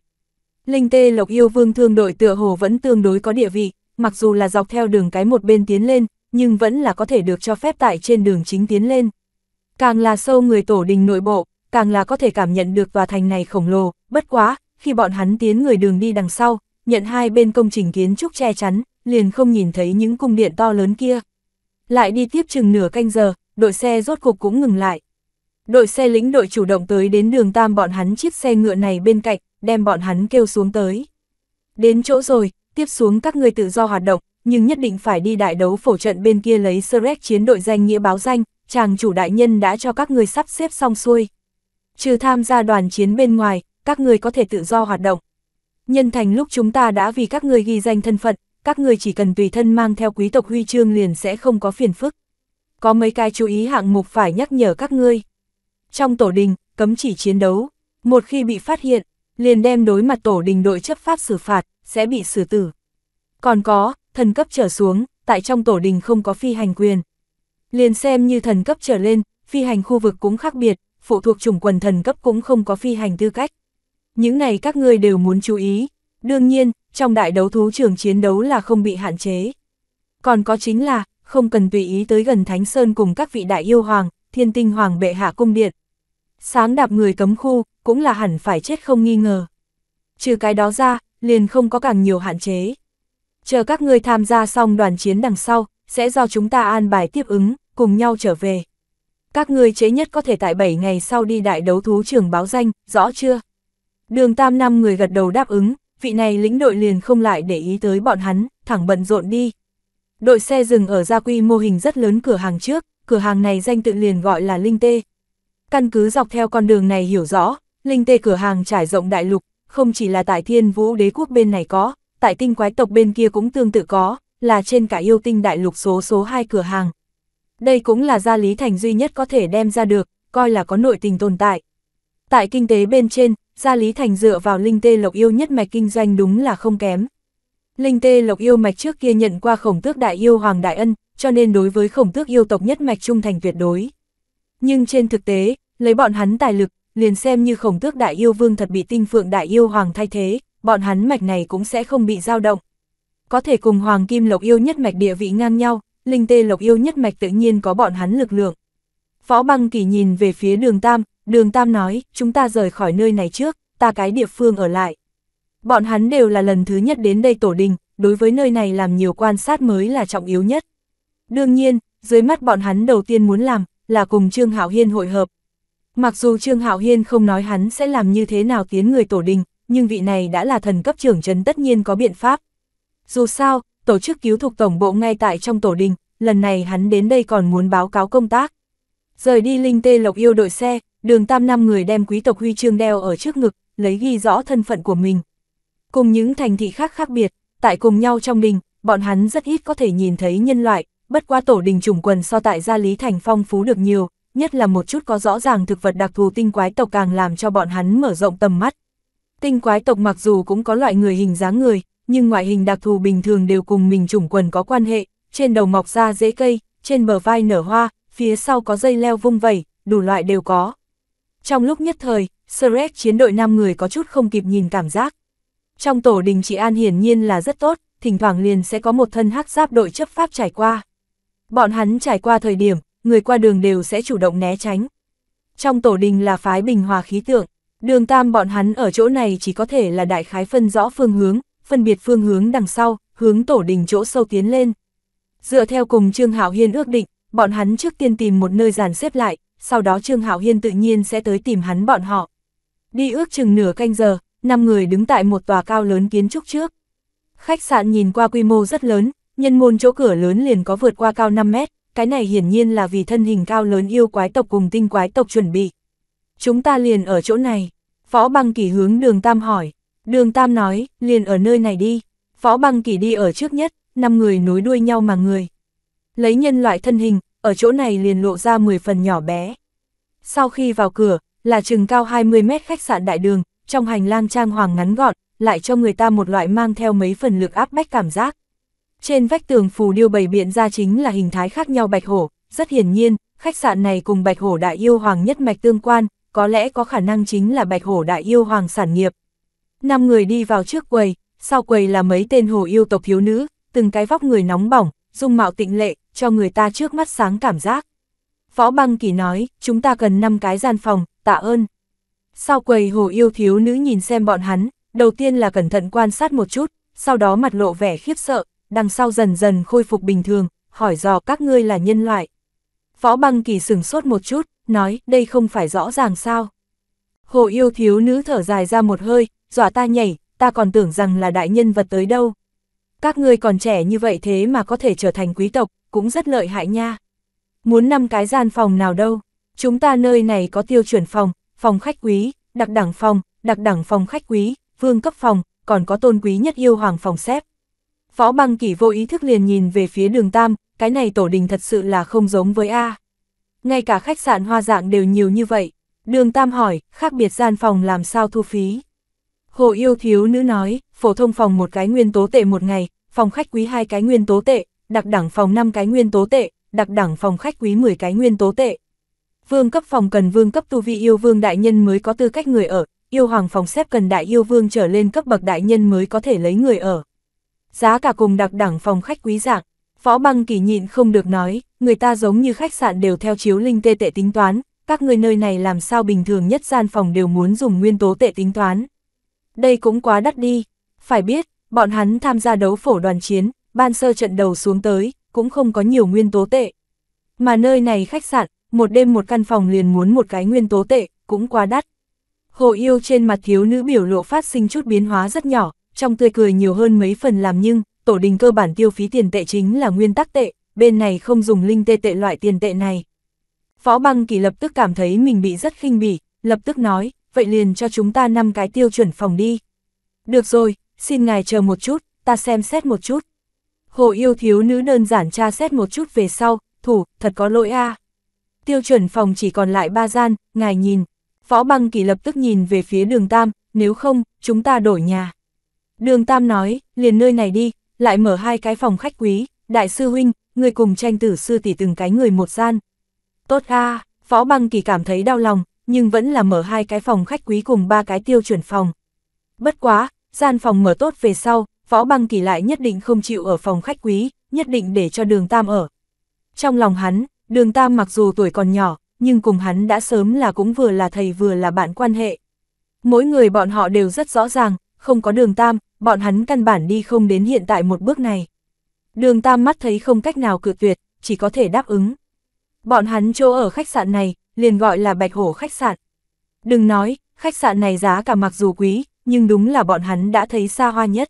[SPEAKER 1] Linh tê lộc yêu vương thương đội tựa hồ vẫn tương đối có địa vị, mặc dù là dọc theo đường cái một bên tiến lên, nhưng vẫn là có thể được cho phép tại trên đường chính tiến lên. Càng là sâu người tổ đình nội bộ, càng là có thể cảm nhận được tòa thành này khổng lồ, bất quá, khi bọn hắn tiến người đường đi đằng sau, nhận hai bên công trình kiến trúc che chắn, liền không nhìn thấy những cung điện to lớn kia. Lại đi tiếp chừng nửa canh giờ, đội xe rốt cục cũng ngừng lại. Đội xe lính đội chủ động tới đến đường tam bọn hắn chiếc xe ngựa này bên cạnh, đem bọn hắn kêu xuống tới. Đến chỗ rồi, tiếp xuống các người tự do hoạt động, nhưng nhất định phải đi đại đấu phổ trận bên kia lấy sơ chiến đội danh nghĩa báo danh, chàng chủ đại nhân đã cho các người sắp xếp xong xuôi. Trừ tham gia đoàn chiến bên ngoài, các người có thể tự do hoạt động. Nhân thành lúc chúng ta đã vì các người ghi danh thân phận, các người chỉ cần tùy thân mang theo quý tộc huy chương liền sẽ không có phiền phức. Có mấy cái chú ý hạng mục phải nhắc nhở các ngươi. Trong tổ đình, cấm chỉ chiến đấu, một khi bị phát hiện, liền đem đối mặt tổ đình đội chấp pháp xử phạt, sẽ bị xử tử. Còn có, thần cấp trở xuống, tại trong tổ đình không có phi hành quyền. Liền xem như thần cấp trở lên, phi hành khu vực cũng khác biệt, phụ thuộc chủng quần thần cấp cũng không có phi hành tư cách những ngày các ngươi đều muốn chú ý. Đương nhiên, trong đại đấu thú trường chiến đấu là không bị hạn chế. Còn có chính là, không cần tùy ý tới gần Thánh Sơn cùng các vị đại yêu hoàng, thiên tinh hoàng bệ hạ cung điện. Sáng đạp người cấm khu, cũng là hẳn phải chết không nghi ngờ. Trừ cái đó ra, liền không có càng nhiều hạn chế. Chờ các ngươi tham gia xong đoàn chiến đằng sau, sẽ do chúng ta an bài tiếp ứng, cùng nhau trở về. Các ngươi chế nhất có thể tại 7 ngày sau đi đại đấu thú trường báo danh, rõ chưa? Đường tam năm người gật đầu đáp ứng, vị này lĩnh đội liền không lại để ý tới bọn hắn, thẳng bận rộn đi. Đội xe dừng ở gia quy mô hình rất lớn cửa hàng trước, cửa hàng này danh tự liền gọi là Linh Tê. Căn cứ dọc theo con đường này hiểu rõ, Linh Tê cửa hàng trải rộng đại lục, không chỉ là tại thiên vũ đế quốc bên này có, tại tinh quái tộc bên kia cũng tương tự có, là trên cả yêu tinh đại lục số số 2 cửa hàng. Đây cũng là gia lý thành duy nhất có thể đem ra được, coi là có nội tình tồn tại. Tại kinh tế bên trên, Gia Lý Thành dựa vào linh tê lộc yêu nhất mạch kinh doanh đúng là không kém. Linh tê lộc yêu mạch trước kia nhận qua khổng tước đại yêu Hoàng Đại Ân, cho nên đối với khổng tước yêu tộc nhất mạch trung thành tuyệt đối. Nhưng trên thực tế, lấy bọn hắn tài lực, liền xem như khổng tước đại yêu vương thật bị tinh phượng đại yêu Hoàng thay thế, bọn hắn mạch này cũng sẽ không bị dao động. Có thể cùng Hoàng Kim Lộc Yêu nhất mạch địa vị ngang nhau, Linh Tê Lộc Yêu nhất mạch tự nhiên có bọn hắn lực lượng. Phó Băng Kỳ nhìn về phía đường Tam, đường Tam nói, chúng ta rời khỏi nơi này trước, ta cái địa phương ở lại. Bọn hắn đều là lần thứ nhất đến đây tổ đình, đối với nơi này làm nhiều quan sát mới là trọng yếu nhất. Đương nhiên, dưới mắt bọn hắn đầu tiên muốn làm, là cùng Trương Hạo Hiên hội hợp. Mặc dù Trương Hạo Hiên không nói hắn sẽ làm như thế nào tiến người tổ đình, nhưng vị này đã là thần cấp trưởng trấn tất nhiên có biện pháp. Dù sao, tổ chức cứu thuộc tổng bộ ngay tại trong tổ đình, lần này hắn đến đây còn muốn báo cáo công tác. Rời đi Linh Tê Lộc Yêu đội xe, đường tam năm người đem quý tộc huy chương đeo ở trước ngực, lấy ghi rõ thân phận của mình. Cùng những thành thị khác khác biệt, tại cùng nhau trong đình, bọn hắn rất ít có thể nhìn thấy nhân loại, bất qua tổ đình chủng quần so tại gia Lý Thành phong phú được nhiều, nhất là một chút có rõ ràng thực vật đặc thù tinh quái tộc càng làm cho bọn hắn mở rộng tầm mắt. Tinh quái tộc mặc dù cũng có loại người hình dáng người, nhưng ngoại hình đặc thù bình thường đều cùng mình chủng quần có quan hệ, trên đầu mọc ra rễ cây, trên bờ vai nở hoa, phía sau có dây leo vung vẩy, đủ loại đều có. Trong lúc nhất thời, Shrek chiến đội 5 người có chút không kịp nhìn cảm giác. Trong tổ đình chị an hiển nhiên là rất tốt, thỉnh thoảng liền sẽ có một thân hắc giáp đội chấp pháp trải qua. Bọn hắn trải qua thời điểm, người qua đường đều sẽ chủ động né tránh. Trong tổ đình là phái bình hòa khí tượng, đường tam bọn hắn ở chỗ này chỉ có thể là đại khái phân rõ phương hướng, phân biệt phương hướng đằng sau, hướng tổ đình chỗ sâu tiến lên. Dựa theo cùng Trương Hạo Hiên ước định, bọn hắn trước tiên tìm một nơi dàn xếp lại, sau đó Trương Hạo Hiên tự nhiên sẽ tới tìm hắn bọn họ. Đi ước chừng nửa canh giờ, năm người đứng tại một tòa cao lớn kiến trúc trước. Khách sạn nhìn qua quy mô rất lớn, nhân môn chỗ cửa lớn liền có vượt qua cao 5 mét, cái này hiển nhiên là vì thân hình cao lớn yêu quái tộc cùng tinh quái tộc chuẩn bị. Chúng ta liền ở chỗ này. Phó băng kỳ hướng đường Tam hỏi. Đường Tam nói, liền ở nơi này đi. Phó băng kỳ đi ở trước nhất, năm người nối đuôi nhau mà người. Lấy nhân loại thân hình, ở chỗ này liền lộ ra 10 phần nhỏ bé. Sau khi vào cửa, là chừng cao 20 mét khách sạn đại đường, trong hành lang trang hoàng ngắn gọn, lại cho người ta một loại mang theo mấy phần lực áp bách cảm giác. Trên vách tường phù điêu bày biện ra chính là hình thái khác nhau bạch hổ, rất hiển nhiên, khách sạn này cùng bạch hổ đại yêu hoàng nhất mạch tương quan, có lẽ có khả năng chính là bạch hổ đại yêu hoàng sản nghiệp. Năm người đi vào trước quầy, sau quầy là mấy tên hồ yêu tộc thiếu nữ, từng cái vóc người nóng bỏng, dung mạo tịnh lệ, cho người ta trước mắt sáng cảm giác. Võ băng kỳ nói, chúng ta cần 5 cái gian phòng, tạ ơn. Sau quầy hồ yêu thiếu nữ nhìn xem bọn hắn, đầu tiên là cẩn thận quan sát một chút, sau đó mặt lộ vẻ khiếp sợ, đằng sau dần dần khôi phục bình thường, hỏi dò các ngươi là nhân loại. Võ băng kỳ sửng sốt một chút, nói, đây không phải rõ ràng sao. Hồ yêu thiếu nữ thở dài ra một hơi, dọa ta nhảy, ta còn tưởng rằng là đại nhân vật tới đâu các ngươi còn trẻ như vậy thế mà có thể trở thành quý tộc, cũng rất lợi hại nha. Muốn năm cái gian phòng nào đâu, chúng ta nơi này có tiêu chuẩn phòng, phòng khách quý, đặc đẳng phòng, đặc đẳng phòng khách quý, vương cấp phòng, còn có tôn quý nhất yêu hoàng phòng xếp. Võ băng kỷ vô ý thức liền nhìn về phía đường Tam, cái này tổ đình thật sự là không giống với A. Ngay cả khách sạn hoa dạng đều nhiều như vậy. Đường Tam hỏi, khác biệt gian phòng làm sao thu phí? Hồ yêu thiếu nữ nói, phổ thông phòng một cái nguyên tố tệ một ngày, phòng khách quý hai cái nguyên tố tệ, đặc đẳng phòng 5 cái nguyên tố tệ, đặc đẳng phòng khách quý 10 cái nguyên tố tệ. Vương cấp phòng cần vương cấp tu vi yêu vương đại nhân mới có tư cách người ở, yêu hoàng phòng xếp cần đại yêu vương trở lên cấp bậc đại nhân mới có thể lấy người ở. Giá cả cùng đặc đẳng phòng khách quý dạng, võ băng kỳ nhịn không được nói, người ta giống như khách sạn đều theo chiếu linh tê tệ tính toán, các người nơi này làm sao bình thường nhất gian phòng đều muốn dùng nguyên tố tệ tính toán. Đây cũng quá đắt đi. Phải biết, bọn hắn tham gia đấu phổ đoàn chiến, ban sơ trận đầu xuống tới, cũng không có nhiều nguyên tố tệ. Mà nơi này khách sạn, một đêm một căn phòng liền muốn một cái nguyên tố tệ, cũng quá đắt. Hồ yêu trên mặt thiếu nữ biểu lộ phát sinh chút biến hóa rất nhỏ, trong tươi cười nhiều hơn mấy phần làm nhưng, tổ đình cơ bản tiêu phí tiền tệ chính là nguyên tắc tệ, bên này không dùng linh tê tệ loại tiền tệ này. Phó băng kỳ lập tức cảm thấy mình bị rất khinh bỉ, lập tức nói, vậy liền cho chúng ta năm cái tiêu chuẩn phòng đi. Được rồi, xin ngài chờ một chút, ta xem xét một chút. Hồ yêu thiếu nữ đơn giản tra xét một chút về sau, thủ, thật có lỗi a. Tiêu chuẩn phòng chỉ còn lại ba gian, ngài nhìn. võ băng kỳ lập tức nhìn về phía đường Tam, nếu không, chúng ta đổi nhà. Đường Tam nói, liền nơi này đi, lại mở hai cái phòng khách quý, đại sư huynh, người cùng tranh tử sư tỷ từng cái người một gian. Tốt a, à, phó băng kỳ cảm thấy đau lòng, nhưng vẫn là mở hai cái phòng khách quý cùng ba cái tiêu chuẩn phòng. Bất quá, gian phòng mở tốt về sau, võ băng kỳ lại nhất định không chịu ở phòng khách quý, nhất định để cho đường tam ở. Trong lòng hắn, đường tam mặc dù tuổi còn nhỏ, nhưng cùng hắn đã sớm là cũng vừa là thầy vừa là bạn quan hệ. Mỗi người bọn họ đều rất rõ ràng, không có đường tam, bọn hắn căn bản đi không đến hiện tại một bước này. Đường tam mắt thấy không cách nào cự tuyệt, chỉ có thể đáp ứng. Bọn hắn chỗ ở khách sạn này, liền gọi là Bạch Hổ khách sạn. Đừng nói, khách sạn này giá cả mặc dù quý, nhưng đúng là bọn hắn đã thấy xa hoa nhất.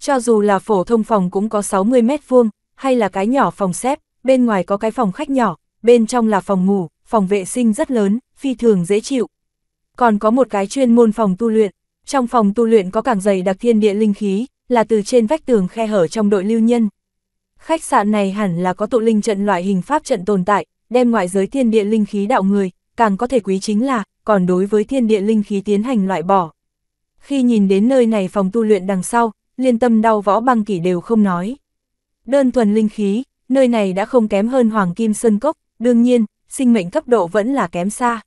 [SPEAKER 1] Cho dù là phổ thông phòng cũng có 60 mét vuông, hay là cái nhỏ phòng xếp, bên ngoài có cái phòng khách nhỏ, bên trong là phòng ngủ, phòng vệ sinh rất lớn, phi thường dễ chịu. Còn có một cái chuyên môn phòng tu luyện, trong phòng tu luyện có càng dày đặc thiên địa linh khí, là từ trên vách tường khe hở trong đội lưu nhân. Khách sạn này hẳn là có tụ linh trận loại hình pháp trận tồn tại, đem ngoại giới thiên địa linh khí đạo người, càng có thể quý chính là, còn đối với thiên địa linh khí tiến hành loại bỏ. Khi nhìn đến nơi này phòng tu luyện đằng sau, liên tâm đau võ băng kỷ đều không nói. Đơn thuần linh khí, nơi này đã không kém hơn Hoàng Kim Sơn Cốc, đương nhiên, sinh mệnh cấp độ vẫn là kém xa.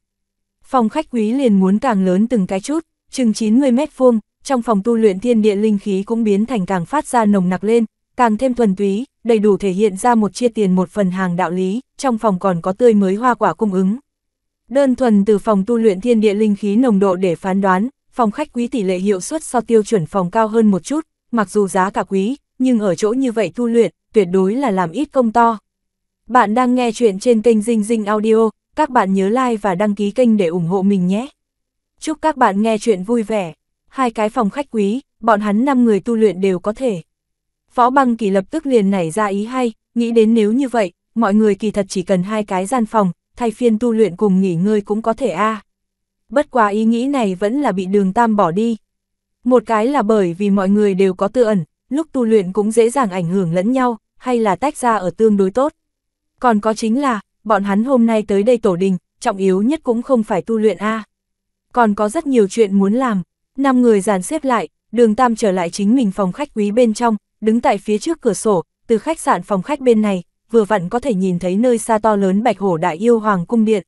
[SPEAKER 1] Phòng khách quý liền muốn càng lớn từng cái chút, chừng 90 mét vuông, trong phòng tu luyện thiên địa linh khí cũng biến thành càng phát ra nồng nặc lên, càng thêm thuần túy, đầy đủ thể hiện ra một chia tiền một phần hàng đạo lý, trong phòng còn có tươi mới hoa quả cung ứng. Đơn thuần từ phòng tu luyện thiên địa linh khí nồng độ để phán đoán, phòng khách quý tỷ lệ hiệu suất so tiêu chuẩn phòng cao hơn một chút, mặc dù giá cả quý, nhưng ở chỗ như vậy tu luyện, tuyệt đối là làm ít công to. Bạn đang nghe chuyện trên kênh Dinh Dinh Audio, các bạn nhớ like và đăng ký kênh để ủng hộ mình nhé. Chúc các bạn nghe chuyện vui vẻ. Hai cái phòng khách quý, bọn hắn 5 người tu luyện đều có thể. Phó băng kỳ lập tức liền nảy ra ý hay, nghĩ đến nếu như vậy, mọi người kỳ thật chỉ cần hai cái gian phòng, thay phiên tu luyện cùng nghỉ ngơi cũng có thể a. À. Bất quá ý nghĩ này vẫn là bị đường tam bỏ đi. Một cái là bởi vì mọi người đều có tư ẩn, lúc tu luyện cũng dễ dàng ảnh hưởng lẫn nhau, hay là tách ra ở tương đối tốt. Còn có chính là, bọn hắn hôm nay tới đây tổ đình, trọng yếu nhất cũng không phải tu luyện a. À. Còn có rất nhiều chuyện muốn làm, năm người dàn xếp lại, đường tam trở lại chính mình phòng khách quý bên trong, đứng tại phía trước cửa sổ, từ khách sạn phòng khách bên này, vừa vặn có thể nhìn thấy nơi xa to lớn bạch hổ đại yêu hoàng cung điện.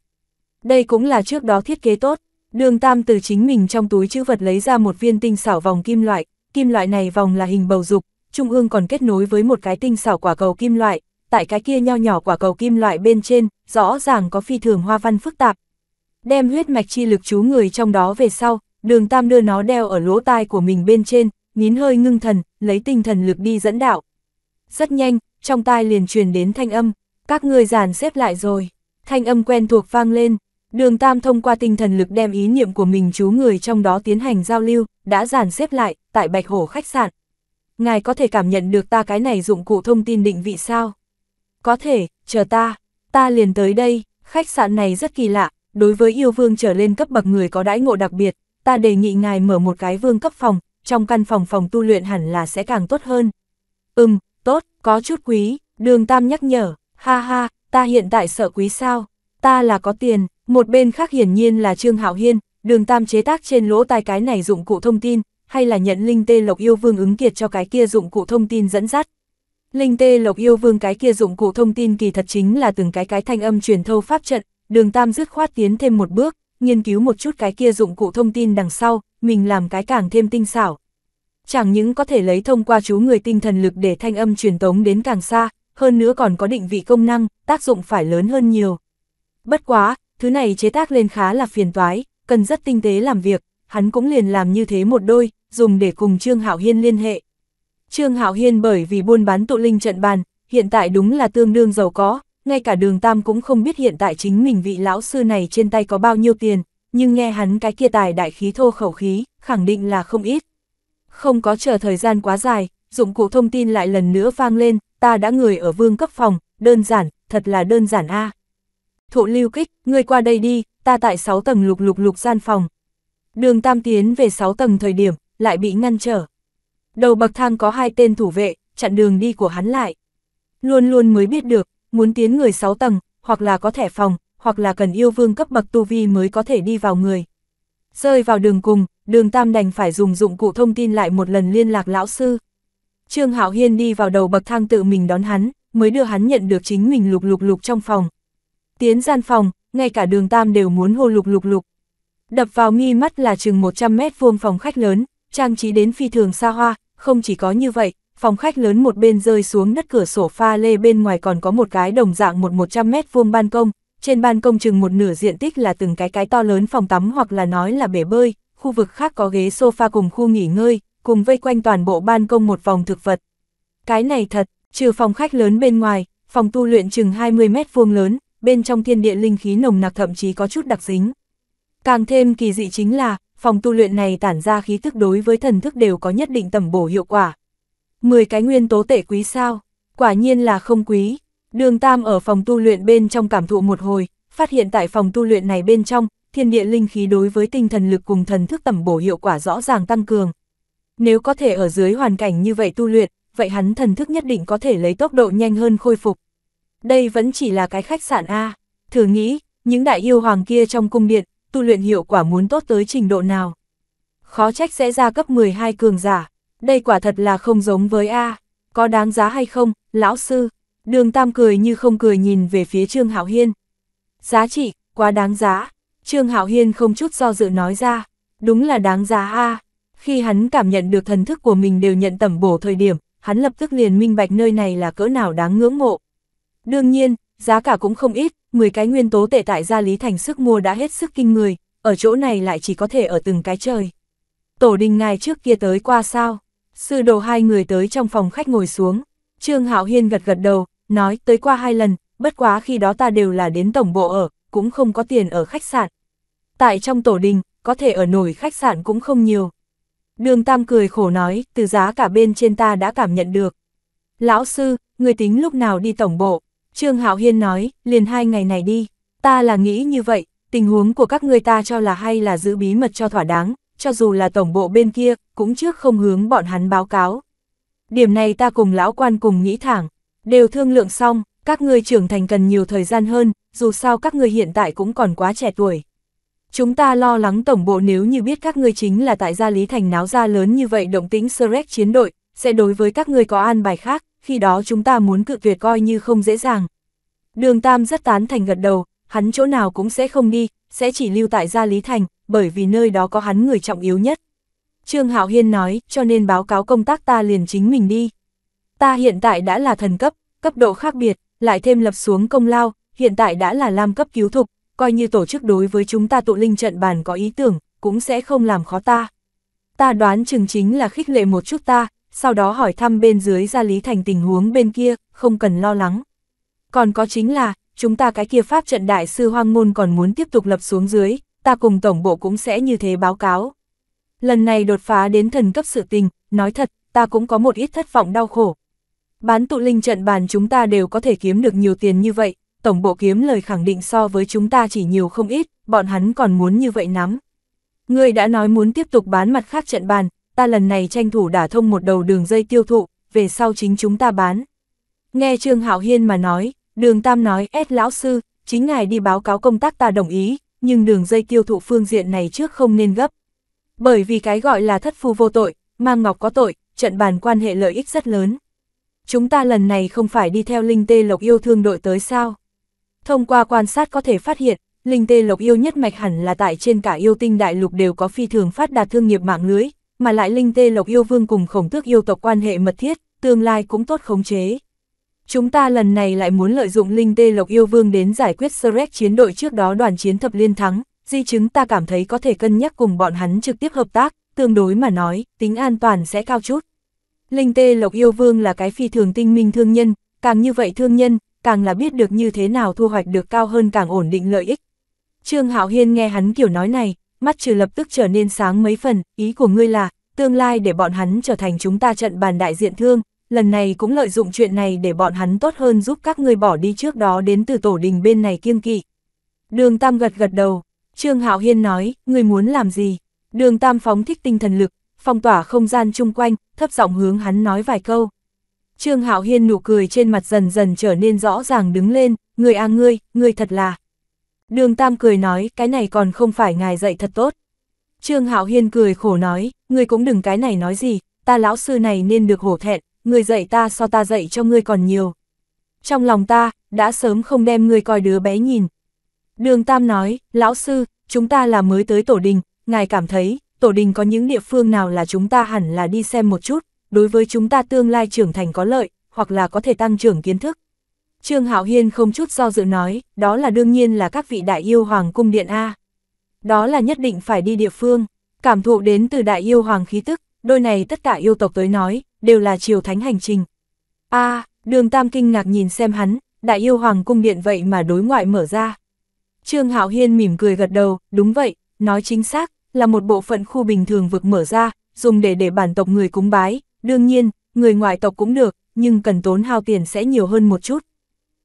[SPEAKER 1] Đây cũng là trước đó thiết kế tốt, đường tam từ chính mình trong túi chữ vật lấy ra một viên tinh xảo vòng kim loại, kim loại này vòng là hình bầu dục, trung ương còn kết nối với một cái tinh xảo quả cầu kim loại, tại cái kia nho nhỏ quả cầu kim loại bên trên, rõ ràng có phi thường hoa văn phức tạp. Đem huyết mạch chi lực chú người trong đó về sau, đường tam đưa nó đeo ở lỗ tai của mình bên trên, nín hơi ngưng thần, lấy tinh thần lực đi dẫn đạo. Rất nhanh, trong tai liền truyền đến thanh âm, các ngươi giàn xếp lại rồi. Thanh âm quen thuộc vang lên, đường tam thông qua tinh thần lực đem ý niệm của mình chú người trong đó tiến hành giao lưu, đã giàn xếp lại, tại bạch hổ khách sạn. Ngài có thể cảm nhận được ta cái này dụng cụ thông tin định vị sao? Có thể, chờ ta, ta liền tới đây, khách sạn này rất kỳ lạ, đối với yêu vương trở lên cấp bậc người có đãi ngộ đặc biệt, ta đề nghị ngài mở một cái vương cấp phòng, trong căn phòng phòng tu luyện hẳn là sẽ càng tốt hơn. Ừm, có chút quý, đường tam nhắc nhở, ha ha, ta hiện tại sợ quý sao, ta là có tiền, một bên khác hiển nhiên là Trương Hạo Hiên, đường tam chế tác trên lỗ tai cái này dụng cụ thông tin, hay là nhận linh tê lộc yêu vương ứng kiệt cho cái kia dụng cụ thông tin dẫn dắt. Linh tê lộc yêu vương cái kia dụng cụ thông tin kỳ thật chính là từng cái cái thanh âm truyền thâu pháp trận, đường tam dứt khoát tiến thêm một bước, nghiên cứu một chút cái kia dụng cụ thông tin đằng sau, mình làm cái càng thêm tinh xảo, chẳng những có thể lấy thông qua chú người tinh thần lực để thanh âm truyền tống đến càng xa, hơn nữa còn có định vị công năng, tác dụng phải lớn hơn nhiều. Bất quá, thứ này chế tác lên khá là phiền toái, cần rất tinh tế làm việc, hắn cũng liền làm như thế một đôi, dùng để cùng Trương Hạo Hiên liên hệ. Trương Hạo Hiên bởi vì buôn bán tụ linh trận bàn, hiện tại đúng là tương đương giàu có, ngay cả đường Tam cũng không biết hiện tại chính mình vị lão sư này trên tay có bao nhiêu tiền, nhưng nghe hắn cái kia tài đại khí thô khẩu khí, khẳng định là không ít. Không có chờ thời gian quá dài, dụng cụ thông tin lại lần nữa vang lên, ta đã người ở vương cấp phòng, đơn giản, thật là đơn giản a. Thụ lưu kích, ngươi qua đây đi, ta tại 6 tầng lục lục lục gian phòng. Đường tam tiến về 6 tầng thời điểm, lại bị ngăn trở. Đầu bậc thang có hai tên thủ vệ, chặn đường đi của hắn lại. Luôn luôn mới biết được, muốn tiến người 6 tầng, hoặc là có thẻ phòng, hoặc là cần yêu vương cấp bậc tu vi mới có thể đi vào người. Rơi vào đường cùng, đường Tam đành phải dùng dụng cụ thông tin lại một lần liên lạc lão sư. Trương Hạo Hiên đi vào đầu bậc thang tự mình đón hắn, mới đưa hắn nhận được chính mình lục lục lục trong phòng. Tiến gian phòng, ngay cả đường Tam đều muốn hô lục lục lục. Đập vào mi mắt là chừng 100 mét vuông phòng khách lớn, trang trí đến phi thường xa hoa, không chỉ có như vậy, phòng khách lớn một bên rơi xuống đất cửa sổ pha lê bên ngoài còn có một cái đồng dạng một 100 mét vuông ban công, trên ban công chừng một nửa diện tích là từng cái cái to lớn phòng tắm hoặc là nói là bể bơi, khu vực khác có ghế sofa cùng khu nghỉ ngơi, cùng vây quanh toàn bộ ban công một vòng thực vật. Cái này thật, trừ phòng khách lớn bên ngoài, phòng tu luyện chừng 20 mét vuông lớn, bên trong thiên địa linh khí nồng nặc thậm chí có chút đặc dính. Càng thêm kỳ dị chính là, phòng tu luyện này tản ra khí thức đối với thần thức đều có nhất định tầm bổ hiệu quả. 10 cái nguyên tố tệ quý sao, quả nhiên là không quý. Đường Tam ở phòng tu luyện bên trong cảm thụ một hồi, phát hiện tại phòng tu luyện này bên trong, thiên địa linh khí đối với tinh thần lực cùng thần thức tẩm bổ hiệu quả rõ ràng tăng cường. Nếu có thể ở dưới hoàn cảnh như vậy tu luyện, vậy hắn thần thức nhất định có thể lấy tốc độ nhanh hơn khôi phục. Đây vẫn chỉ là cái khách sạn A, thử nghĩ, những đại yêu hoàng kia trong cung điện, tu luyện hiệu quả muốn tốt tới trình độ nào. Khó trách sẽ ra cấp 12 cường giả, đây quả thật là không giống với A, có đáng giá hay không, lão sư, đường tam cười như không cười nhìn về phía Trương Hảo Hiên. Giá trị, quá đáng giá, Trương Hạo Hiên không chút do dự nói ra, đúng là đáng giá a. Khi hắn cảm nhận được thần thức của mình đều nhận tẩm bổ thời điểm, hắn lập tức liền minh bạch nơi này là cỡ nào đáng ngưỡng mộ. Đương nhiên, giá cả cũng không ít, 10 cái nguyên tố tệ tại gia lý thành sức mua đã hết sức kinh người, ở chỗ này lại chỉ có thể ở từng cái trời. Tổ đình ngài trước kia tới qua sao? Sư đồ hai người tới trong phòng khách ngồi xuống, Trương Hạo Hiên gật gật đầu, nói tới qua hai lần, bất quá khi đó ta đều là đến tổng bộ ở, cũng không có tiền ở khách sạn. Tại trong tổ đình, có thể ở nổi khách sạn cũng không nhiều. Đường Tam cười khổ nói, từ giá cả bên trên ta đã cảm nhận được. Lão sư, người tính lúc nào đi tổng bộ? Trương Hạo Hiên nói, liền hai ngày này đi. Ta là nghĩ như vậy, tình huống của các người ta cho là hay là giữ bí mật cho thỏa đáng, cho dù là tổng bộ bên kia, cũng trước không hướng bọn hắn báo cáo. Điểm này ta cùng lão quan cùng nghĩ thẳng, đều thương lượng xong, các người trưởng thành cần nhiều thời gian hơn, dù sao các người hiện tại cũng còn quá trẻ tuổi. Chúng ta lo lắng tổng bộ nếu như biết các người chính là tại gia Lý Thành náo ra lớn như vậy động tĩnh Shrek chiến đội, sẽ đối với các người có an bài khác, khi đó chúng ta muốn cự tuyệt coi như không dễ dàng. Đường Tam rất tán thành gật đầu, hắn chỗ nào cũng sẽ không đi, sẽ chỉ lưu tại gia Lý Thành, bởi vì nơi đó có hắn người trọng yếu nhất. Trương Hạo Hiên nói, cho nên báo cáo công tác ta liền chính mình đi. Ta hiện tại đã là thần cấp, cấp độ khác biệt, lại thêm lập xuống công lao, hiện tại đã là lam cấp cứu thục, coi như tổ chức đối với chúng ta tụ linh trận bàn có ý tưởng, cũng sẽ không làm khó ta. Ta đoán chừng chính là khích lệ một chút ta, sau đó hỏi thăm bên dưới ra Lý Thành tình huống bên kia, không cần lo lắng. Còn có chính là, chúng ta cái kia pháp trận đại sư hoang ngôn còn muốn tiếp tục lập xuống dưới, ta cùng tổng bộ cũng sẽ như thế báo cáo. Lần này đột phá đến thần cấp sự tình, nói thật, ta cũng có một ít thất vọng đau khổ, Bán tụ linh trận bàn chúng ta đều có thể kiếm được nhiều tiền như vậy, tổng bộ kiếm lời khẳng định so với chúng ta chỉ nhiều không ít, bọn hắn còn muốn như vậy lắm. người đã nói muốn tiếp tục bán mặt khác trận bàn, ta lần này tranh thủ đả thông một đầu đường dây tiêu thụ, về sau chính chúng ta bán. Nghe Trương Hạo Hiên mà nói, đường Tam nói, s lão sư, chính ngài đi báo cáo công tác ta đồng ý, nhưng đường dây tiêu thụ phương diện này trước không nên gấp. Bởi vì cái gọi là thất phu vô tội, mang ngọc có tội, trận bàn quan hệ lợi ích rất lớn chúng ta lần này không phải đi theo linh tê lộc yêu thương đội tới sao? Thông qua quan sát có thể phát hiện, linh tê lộc yêu nhất mạch hẳn là tại trên cả yêu tinh đại lục đều có phi thường phát đạt thương nghiệp mạng lưới, mà lại linh tê lộc yêu vương cùng khổng tước yêu tộc quan hệ mật thiết, tương lai cũng tốt khống chế. Chúng ta lần này lại muốn lợi dụng linh tê lộc yêu vương đến giải quyết Shrek chiến đội trước đó đoàn chiến thập liên thắng, di chứng ta cảm thấy có thể cân nhắc cùng bọn hắn trực tiếp hợp tác, tương đối mà nói, tính an toàn sẽ cao chút. Linh tê lộc yêu vương là cái phi thường tinh minh thương nhân, càng như vậy thương nhân, càng là biết được như thế nào thu hoạch được cao hơn càng ổn định lợi ích. Trương Hạo Hiên nghe hắn kiểu nói này, mắt trừ lập tức trở nên sáng mấy phần, ý của ngươi là, tương lai để bọn hắn trở thành chúng ta trận bàn đại diện thương, lần này cũng lợi dụng chuyện này để bọn hắn tốt hơn giúp các ngươi bỏ đi trước đó đến từ tổ đình bên này kiêng kỵ. Đường Tam gật gật đầu, Trương Hạo Hiên nói, ngươi muốn làm gì? Đường Tam phóng thích tinh thần lực, phong tỏa không gian chung quanh, thấp giọng hướng hắn nói vài câu. Trương Hạo Hiên nụ cười trên mặt dần dần trở nên rõ ràng đứng lên, người a à ngươi, ngươi thật là. Đường Tam cười nói, cái này còn không phải ngài dạy thật tốt. Trương Hạo Hiên cười khổ nói, ngươi cũng đừng cái này nói gì, ta lão sư này nên được hổ thẹn, ngươi dạy ta so ta dạy cho ngươi còn nhiều. Trong lòng ta, đã sớm không đem ngươi coi đứa bé nhìn. Đường Tam nói, lão sư, chúng ta là mới tới tổ đình, ngài cảm thấy, tổ đình có những địa phương nào là chúng ta hẳn là đi xem một chút, đối với chúng ta tương lai trưởng thành có lợi, hoặc là có thể tăng trưởng kiến thức. Trương Hạo Hiên không chút do dự nói, đó là đương nhiên là các vị đại yêu hoàng cung điện A. Đó là nhất định phải đi địa phương, cảm thụ đến từ đại yêu hoàng khí tức, đôi này tất cả yêu tộc tới nói, đều là chiều thánh hành trình. A, đường Tam kinh ngạc nhìn xem hắn, đại yêu hoàng cung điện vậy mà đối ngoại mở ra. Trương Hạo Hiên mỉm cười gật đầu, đúng vậy, nói chính xác, là một bộ phận khu bình thường vực mở ra, dùng để để bản tộc người cúng bái, đương nhiên, người ngoại tộc cũng được, nhưng cần tốn hao tiền sẽ nhiều hơn một chút.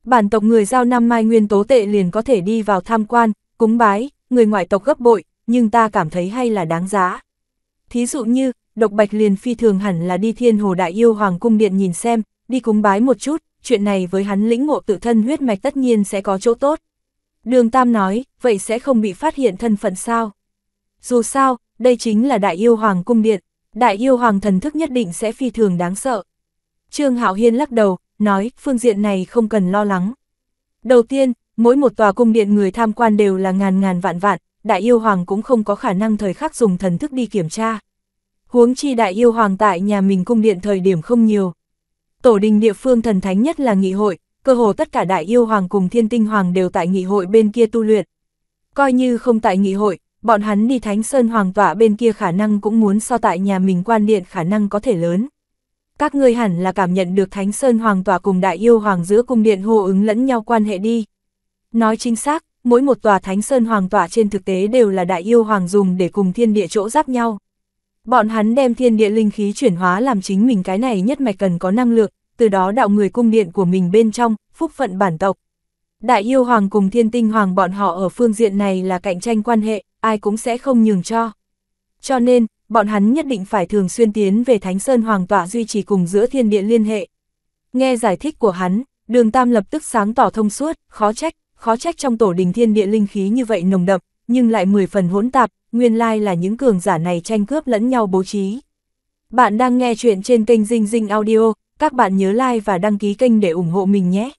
[SPEAKER 1] Bản tộc người giao năm mai nguyên tố tệ liền có thể đi vào tham quan, cúng bái, người ngoại tộc gấp bội, nhưng ta cảm thấy hay là đáng giá. Thí dụ như, độc bạch liền phi thường hẳn là đi thiên hồ đại yêu hoàng cung điện nhìn xem, đi cúng bái một chút, chuyện này với hắn lĩnh ngộ tự thân huyết mạch tất nhiên sẽ có chỗ tốt. Đường Tam nói, vậy sẽ không bị phát hiện thân phận sao? Dù sao, đây chính là đại yêu hoàng cung điện, đại yêu hoàng thần thức nhất định sẽ phi thường đáng sợ. Trương Hạo Hiên lắc đầu, nói, phương diện này không cần lo lắng. Đầu tiên, mỗi một tòa cung điện người tham quan đều là ngàn ngàn vạn vạn, đại yêu hoàng cũng không có khả năng thời khắc dùng thần thức đi kiểm tra. Huống chi đại yêu hoàng tại nhà mình cung điện thời điểm không nhiều. Tổ đình địa phương thần thánh nhất là nghị hội, cơ hồ tất cả đại yêu hoàng cùng thiên tinh hoàng đều tại nghị hội bên kia tu luyện. Coi như không tại nghị hội, bọn hắn đi Thánh Sơn Hoàng Tọa bên kia khả năng cũng muốn so tại nhà mình quan điện khả năng có thể lớn. Các ngươi hẳn là cảm nhận được Thánh Sơn Hoàng Tọa cùng Đại Yêu Hoàng giữa cung điện hô ứng lẫn nhau quan hệ đi. Nói chính xác, mỗi một tòa Thánh Sơn Hoàng Tọa trên thực tế đều là Đại Yêu Hoàng dùng để cùng thiên địa chỗ giáp nhau. Bọn hắn đem thiên địa linh khí chuyển hóa làm chính mình cái này nhất mạch cần có năng lượng, từ đó đạo người cung điện của mình bên trong, phúc phận bản tộc. Đại yêu hoàng cùng thiên tinh hoàng bọn họ ở phương diện này là cạnh tranh quan hệ, ai cũng sẽ không nhường cho. Cho nên, bọn hắn nhất định phải thường xuyên tiến về Thánh Sơn Hoàng Tọa duy trì cùng giữa thiên địa liên hệ. Nghe giải thích của hắn, đường Tam lập tức sáng tỏ thông suốt, khó trách, khó trách trong tổ đình thiên địa linh khí như vậy nồng đậm, nhưng lại mười phần hỗn tạp, nguyên lai là những cường giả này tranh cướp lẫn nhau bố trí. Bạn đang nghe chuyện trên kênh Dinh Dinh Audio, các bạn nhớ like và đăng ký kênh để ủng hộ mình nhé.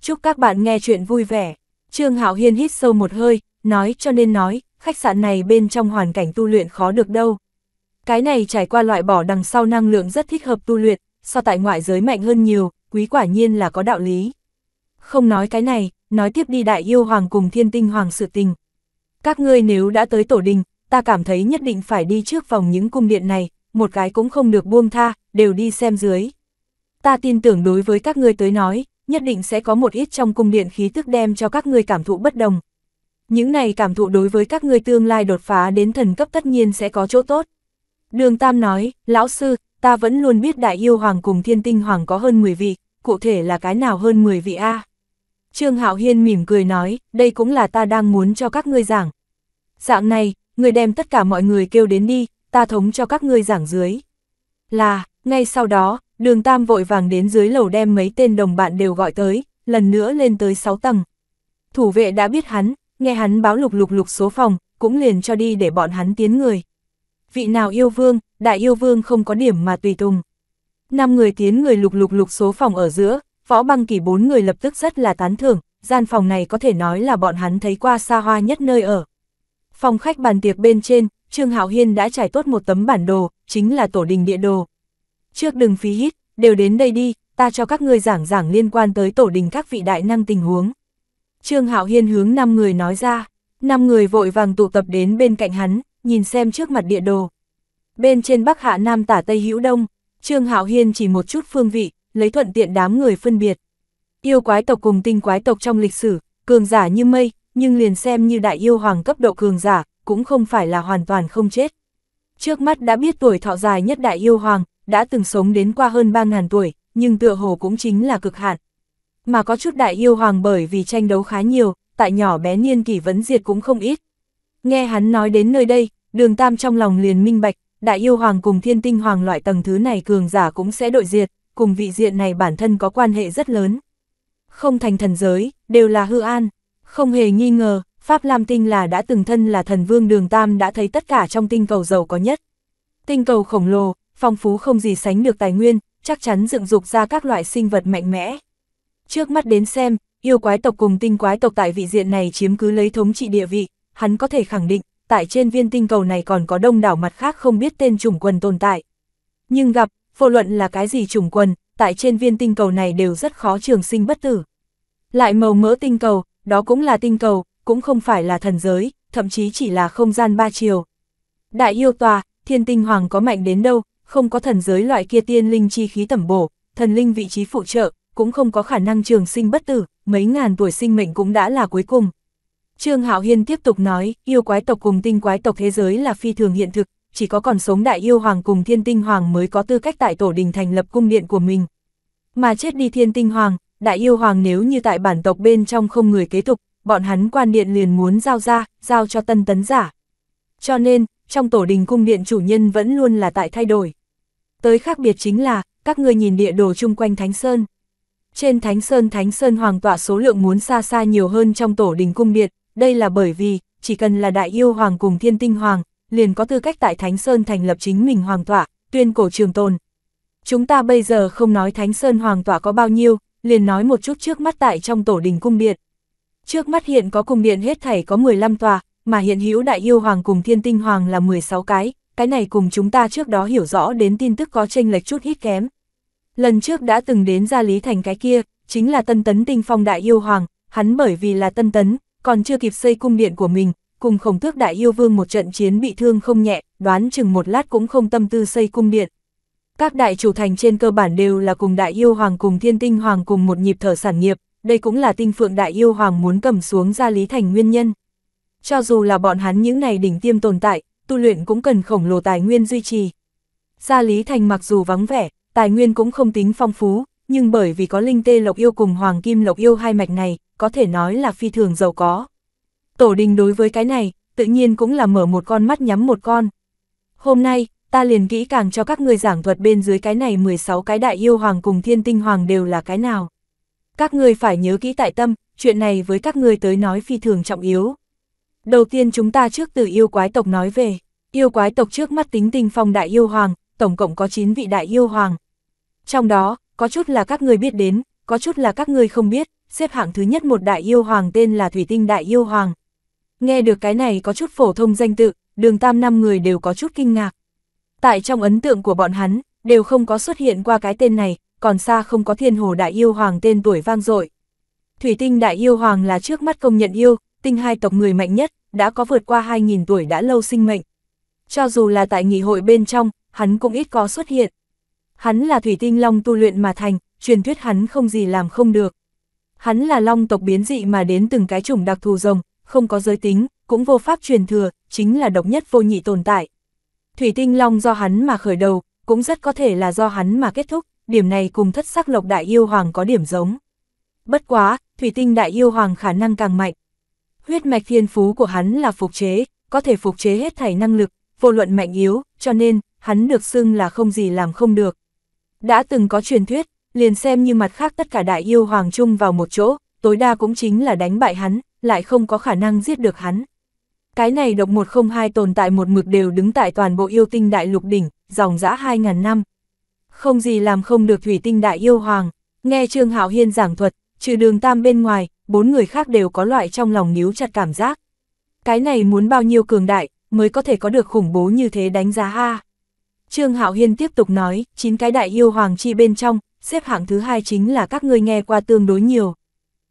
[SPEAKER 1] Chúc các bạn nghe chuyện vui vẻ. Trương Hạo Hiên hít sâu một hơi, nói cho nên nói, khách sạn này bên trong hoàn cảnh tu luyện khó được đâu. Cái này trải qua loại bỏ đằng sau năng lượng rất thích hợp tu luyện, so tại ngoại giới mạnh hơn nhiều, quý quả nhiên là có đạo lý. Không nói cái này, nói tiếp đi đại yêu hoàng cùng thiên tinh hoàng sự tình. Các ngươi nếu đã tới tổ đình, ta cảm thấy nhất định phải đi trước phòng những cung điện này, một cái cũng không được buông tha, đều đi xem dưới. Ta tin tưởng đối với các ngươi tới nói, nhất định sẽ có một ít trong cung điện khí tức đem cho các ngươi cảm thụ bất đồng, những này cảm thụ đối với các ngươi tương lai đột phá đến thần cấp tất nhiên sẽ có chỗ tốt. Đường Tam nói, lão sư, ta vẫn luôn biết đại yêu hoàng cùng thiên tinh hoàng có hơn 10 vị, cụ thể là cái nào hơn 10 vị a Trương Hạo Hiên mỉm cười nói, đây cũng là ta đang muốn cho các ngươi giảng. Dạng này, người đem tất cả mọi người kêu đến đi, ta thống cho các ngươi giảng dưới. Là, ngay sau đó, đường Tam vội vàng đến dưới lầu đem mấy tên đồng bạn đều gọi tới, lần nữa lên tới 6 tầng. Thủ vệ đã biết hắn, nghe hắn báo lục lục lục số phòng, cũng liền cho đi để bọn hắn tiến người. Vị nào yêu vương, đại yêu vương không có điểm mà tùy tùng. Năm người tiến người lục lục lục số phòng ở giữa, võ băng kỳ bốn người lập tức rất là tán thưởng, gian phòng này có thể nói là bọn hắn thấy qua xa hoa nhất nơi ở. Phòng khách bàn tiệc bên trên, Trương Hạo Hiên đã trải tốt một tấm bản đồ, chính là tổ đình địa đồ. Trước đừng phí hít, đều đến đây đi, ta cho các ngươi giảng giảng liên quan tới tổ đình các vị đại năng tình huống. Trương Hạo Hiên hướng 5 người nói ra, 5 người vội vàng tụ tập đến bên cạnh hắn, nhìn xem trước mặt địa đồ. Bên trên Bắc Hạ Nam tả Tây Hữu Đông, Trương Hạo Hiên chỉ một chút phương vị, lấy thuận tiện đám người phân biệt. Yêu quái tộc cùng tinh quái tộc trong lịch sử, cường giả như mây, nhưng liền xem như đại yêu hoàng cấp độ cường giả, cũng không phải là hoàn toàn không chết. Trước mắt đã biết tuổi thọ dài nhất đại yêu hoàng, đã từng sống đến qua hơn 3.000 tuổi, nhưng tựa hồ cũng chính là cực hạn mà có chút đại yêu hoàng bởi vì tranh đấu khá nhiều, tại nhỏ bé niên kỷ vấn diệt cũng không ít. Nghe hắn nói đến nơi đây, đường tam trong lòng liền minh bạch, đại yêu hoàng cùng thiên tinh hoàng loại tầng thứ này cường giả cũng sẽ đội diệt, cùng vị diện này bản thân có quan hệ rất lớn. Không thành thần giới, đều là hư an, không hề nghi ngờ, Pháp Lam Tinh là đã từng thân là thần vương đường tam đã thấy tất cả trong tinh cầu giàu có nhất. Tinh cầu khổng lồ, phong phú không gì sánh được tài nguyên, chắc chắn dựng dục ra các loại sinh vật mạnh mẽ. Trước mắt đến xem, yêu quái tộc cùng tinh quái tộc tại vị diện này chiếm cứ lấy thống trị địa vị, hắn có thể khẳng định, tại trên viên tinh cầu này còn có đông đảo mặt khác không biết tên chủng quần tồn tại. Nhưng gặp, vô luận là cái gì chủng quần, tại trên viên tinh cầu này đều rất khó trường sinh bất tử. Lại màu mỡ tinh cầu, đó cũng là tinh cầu, cũng không phải là thần giới, thậm chí chỉ là không gian ba chiều. Đại yêu tòa, thiên tinh hoàng có mạnh đến đâu, không có thần giới loại kia tiên linh chi khí tẩm bổ, thần linh vị trí phụ trợ, cũng không có khả năng trường sinh bất tử, mấy ngàn tuổi sinh mệnh cũng đã là cuối cùng. Trương Hạo Hiên tiếp tục nói, yêu quái tộc cùng tinh quái tộc thế giới là phi thường hiện thực, chỉ có còn sống đại yêu hoàng cùng thiên tinh hoàng mới có tư cách tại tổ đình thành lập cung điện của mình. Mà chết đi thiên tinh hoàng, đại yêu hoàng nếu như tại bản tộc bên trong không người kế tục, bọn hắn quan điện liền muốn giao ra, giao cho tân tấn giả. Cho nên, trong tổ đình cung điện chủ nhân vẫn luôn là tại thay đổi. Tới khác biệt chính là, các ngươi nhìn địa đồ chung quanh Thánh Sơn. Trên Thánh Sơn Thánh Sơn Hoàng tọa số lượng muốn xa xa nhiều hơn trong tổ đình cung điện, đây là bởi vì, chỉ cần là đại yêu hoàng cùng thiên tinh hoàng, liền có tư cách tại Thánh Sơn thành lập chính mình hoàng tọa, tuyên cổ trường tồn. Chúng ta bây giờ không nói Thánh Sơn hoàng tọa có bao nhiêu, liền nói một chút trước mắt tại trong tổ đình cung điện. Trước mắt hiện có cung điện hết thảy có 15 tòa, mà hiện hữu đại yêu hoàng cùng thiên tinh hoàng là 16 cái, cái này cùng chúng ta trước đó hiểu rõ đến tin tức có tranh lệch chút hít kém. Lần trước đã từng đến ra Lý Thành cái kia, chính là tân tấn tinh phong đại yêu hoàng, hắn bởi vì là tân tấn, còn chưa kịp xây cung điện của mình, cùng khổng tước đại yêu vương một trận chiến bị thương không nhẹ, đoán chừng một lát cũng không tâm tư xây cung điện. Các đại chủ thành trên cơ bản đều là cùng đại yêu hoàng cùng thiên tinh hoàng cùng một nhịp thở sản nghiệp, đây cũng là tinh phượng đại yêu hoàng muốn cầm xuống ra Lý Thành nguyên nhân. Cho dù là bọn hắn những này đỉnh tiêm tồn tại, tu luyện cũng cần khổng lồ tài nguyên duy trì. Gia Lý Thành mặc dù vắng vẻ, Tài nguyên cũng không tính phong phú, nhưng bởi vì có linh tê lộc yêu cùng hoàng kim lộc yêu hai mạch này, có thể nói là phi thường giàu có. Tổ đình đối với cái này, tự nhiên cũng là mở một con mắt nhắm một con. Hôm nay, ta liền kỹ càng cho các người giảng thuật bên dưới cái này 16 cái đại yêu hoàng cùng thiên tinh hoàng đều là cái nào. Các người phải nhớ kỹ tại tâm, chuyện này với các người tới nói phi thường trọng yếu. Đầu tiên chúng ta trước từ yêu quái tộc nói về, yêu quái tộc trước mắt tính tinh phong đại yêu hoàng, tổng cộng có 9 vị đại yêu hoàng, trong đó, có chút là các người biết đến, có chút là các người không biết, xếp hạng thứ nhất một đại yêu hoàng tên là Thủy Tinh Đại Yêu Hoàng. Nghe được cái này có chút phổ thông danh tự, đường tam năm người đều có chút kinh ngạc. Tại trong ấn tượng của bọn hắn, đều không có xuất hiện qua cái tên này, còn xa không có thiên hồ đại yêu hoàng tên tuổi vang dội. Thủy tinh đại yêu hoàng là trước mắt công nhận yêu, tinh hai tộc người mạnh nhất, đã có vượt qua 2.000 tuổi đã lâu sinh mệnh. Cho dù là tại nghị hội bên trong, hắn cũng ít có xuất hiện. Hắn là thủy tinh long tu luyện mà thành, truyền thuyết hắn không gì làm không được. Hắn là long tộc biến dị mà đến từng cái chủng đặc thù rồng, không có giới tính, cũng vô pháp truyền thừa, chính là độc nhất vô nhị tồn tại. Thủy tinh long do hắn mà khởi đầu, cũng rất có thể là do hắn mà kết thúc, điểm này cùng thất sắc lộc đại yêu hoàng có điểm giống. Bất quá, thủy tinh đại yêu hoàng khả năng càng mạnh. Huyết mạch thiên phú của hắn là phục chế, có thể phục chế hết thảy năng lực, vô luận mạnh yếu, cho nên, hắn được xưng là không gì làm không được. Đã từng có truyền thuyết, liền xem như mặt khác tất cả đại yêu hoàng chung vào một chỗ, tối đa cũng chính là đánh bại hắn, lại không có khả năng giết được hắn. Cái này độc một không hai tồn tại một mực đều đứng tại toàn bộ yêu tinh đại lục đỉnh, dòng dã 2.000 năm. Không gì làm không được thủy tinh đại yêu hoàng, nghe Trương Hạo Hiên giảng thuật, trừ đường tam bên ngoài, bốn người khác đều có loại trong lòng níu chặt cảm giác. Cái này muốn bao nhiêu cường đại, mới có thể có được khủng bố như thế đánh giá ha. Trương Hạo Hiên tiếp tục nói, chín cái đại yêu hoàng chi bên trong, xếp hạng thứ hai chính là các ngươi nghe qua tương đối nhiều.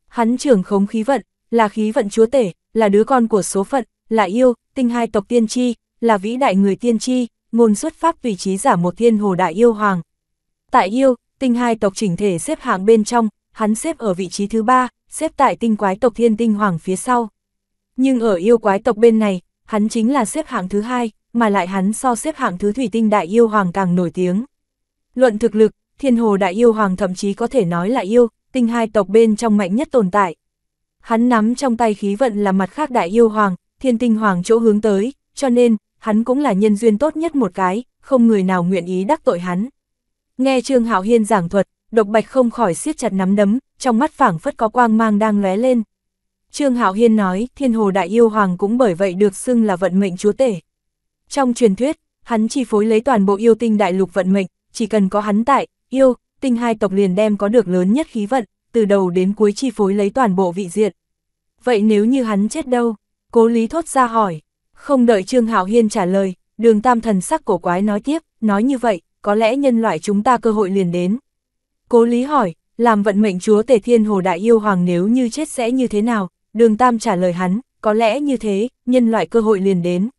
[SPEAKER 1] Hắn trưởng khống khí vận, là khí vận chúa tể, là đứa con của số phận, là yêu, tinh hai tộc tiên tri, là vĩ đại người tiên tri, ngôn xuất pháp vị trí giả một thiên hồ đại yêu hoàng. Tại yêu, tinh hai tộc chỉnh thể xếp hạng bên trong, hắn xếp ở vị trí thứ ba, xếp tại tinh quái tộc thiên tinh hoàng phía sau. Nhưng ở yêu quái tộc bên này, hắn chính là xếp hạng thứ hai, mà lại hắn so xếp hạng thứ thủy tinh đại yêu hoàng càng nổi tiếng. Luận thực lực, thiên hồ đại yêu hoàng thậm chí có thể nói là yêu, tinh hai tộc bên trong mạnh nhất tồn tại. Hắn nắm trong tay khí vận là mặt khác đại yêu hoàng, thiên tinh hoàng chỗ hướng tới, cho nên, hắn cũng là nhân duyên tốt nhất một cái, không người nào nguyện ý đắc tội hắn. Nghe Trương Hạo Hiên giảng thuật, Độc Bạch không khỏi siết chặt nắm đấm, trong mắt phảng phất có quang mang đang lóe lên. Trương Hạo Hiên nói, Thiên Hồ Đại Yêu Hoàng cũng bởi vậy được xưng là vận mệnh chúa tể. Trong truyền thuyết, hắn chi phối lấy toàn bộ yêu tinh đại lục vận mệnh, chỉ cần có hắn tại, yêu, tinh hai tộc liền đem có được lớn nhất khí vận, từ đầu đến cuối chi phối lấy toàn bộ vị diện. Vậy nếu như hắn chết đâu? Cố Lý thốt ra hỏi. Không đợi Trương Hạo Hiên trả lời, đường tam thần sắc cổ quái nói tiếp, nói như vậy, có lẽ nhân loại chúng ta cơ hội liền đến. Cố Lý hỏi, làm vận mệnh chúa Tề Thiên Hồ Đại Yêu Hoàng nếu như chết sẽ như thế nào? Đường tam trả lời hắn, có lẽ như thế, nhân loại cơ hội liền đến.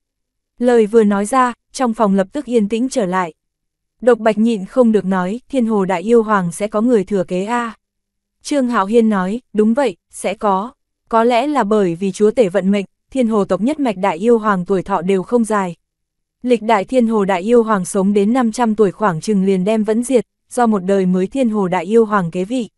[SPEAKER 1] Lời vừa nói ra, trong phòng lập tức yên tĩnh trở lại. Độc bạch nhịn không được nói, thiên hồ đại yêu hoàng sẽ có người thừa kế A. Trương Hạo Hiên nói, đúng vậy, sẽ có. Có lẽ là bởi vì chúa tể vận mệnh, thiên hồ tộc nhất mạch đại yêu hoàng tuổi thọ đều không dài. Lịch đại thiên hồ đại yêu hoàng sống đến 500 tuổi khoảng chừng liền đem vẫn diệt, do một đời mới thiên hồ đại yêu hoàng kế vị.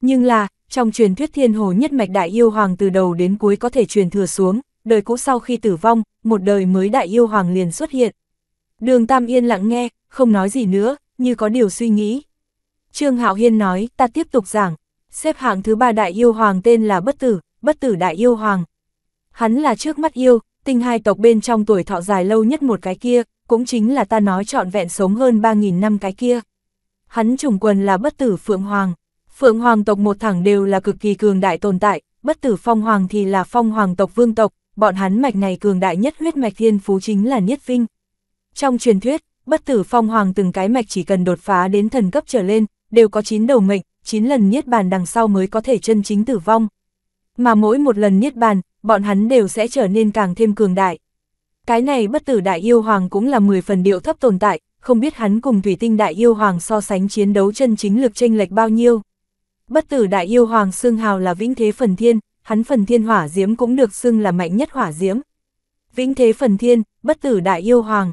[SPEAKER 1] Nhưng là, trong truyền thuyết thiên hồ nhất mạch đại yêu hoàng từ đầu đến cuối có thể truyền thừa xuống, đời cũ sau khi tử vong, một đời mới đại yêu hoàng liền xuất hiện. Đường Tam Yên lặng nghe, không nói gì nữa, như có điều suy nghĩ. Trương Hạo Hiên nói, ta tiếp tục giảng, xếp hạng thứ ba đại yêu hoàng tên là Bất Tử, Bất Tử Đại Yêu Hoàng. Hắn là trước mắt yêu, tinh hai tộc bên trong tuổi thọ dài lâu nhất một cái kia, cũng chính là ta nói trọn vẹn sống hơn 3.000 năm cái kia. Hắn trùng quần là Bất Tử Phượng Hoàng. Phượng Hoàng tộc một thẳng đều là cực kỳ cường đại tồn tại, Bất Tử Phong Hoàng thì là Phong Hoàng tộc vương tộc, bọn hắn mạch này cường đại nhất huyết mạch thiên phú chính là Niết Vinh. Trong truyền thuyết, bất tử phong hoàng từng cái mạch chỉ cần đột phá đến thần cấp trở lên, đều có 9 đầu mệnh, 9 lần Niết Bàn đằng sau mới có thể chân chính tử vong. Mà mỗi một lần Niết Bàn, bọn hắn đều sẽ trở nên càng thêm cường đại. Cái này bất tử đại yêu hoàng cũng là 10 phần điệu thấp tồn tại, không biết hắn cùng thủy tinh đại yêu hoàng so sánh chiến đấu chân chính lực chênh lệch bao nhiêu. Bất tử đại yêu hoàng xương hào là vĩnh thế phần thiên, hắn phần thiên hỏa diễm cũng được xưng là mạnh nhất hỏa diễm. Vĩnh thế phần thiên, bất tử đại yêu hoàng,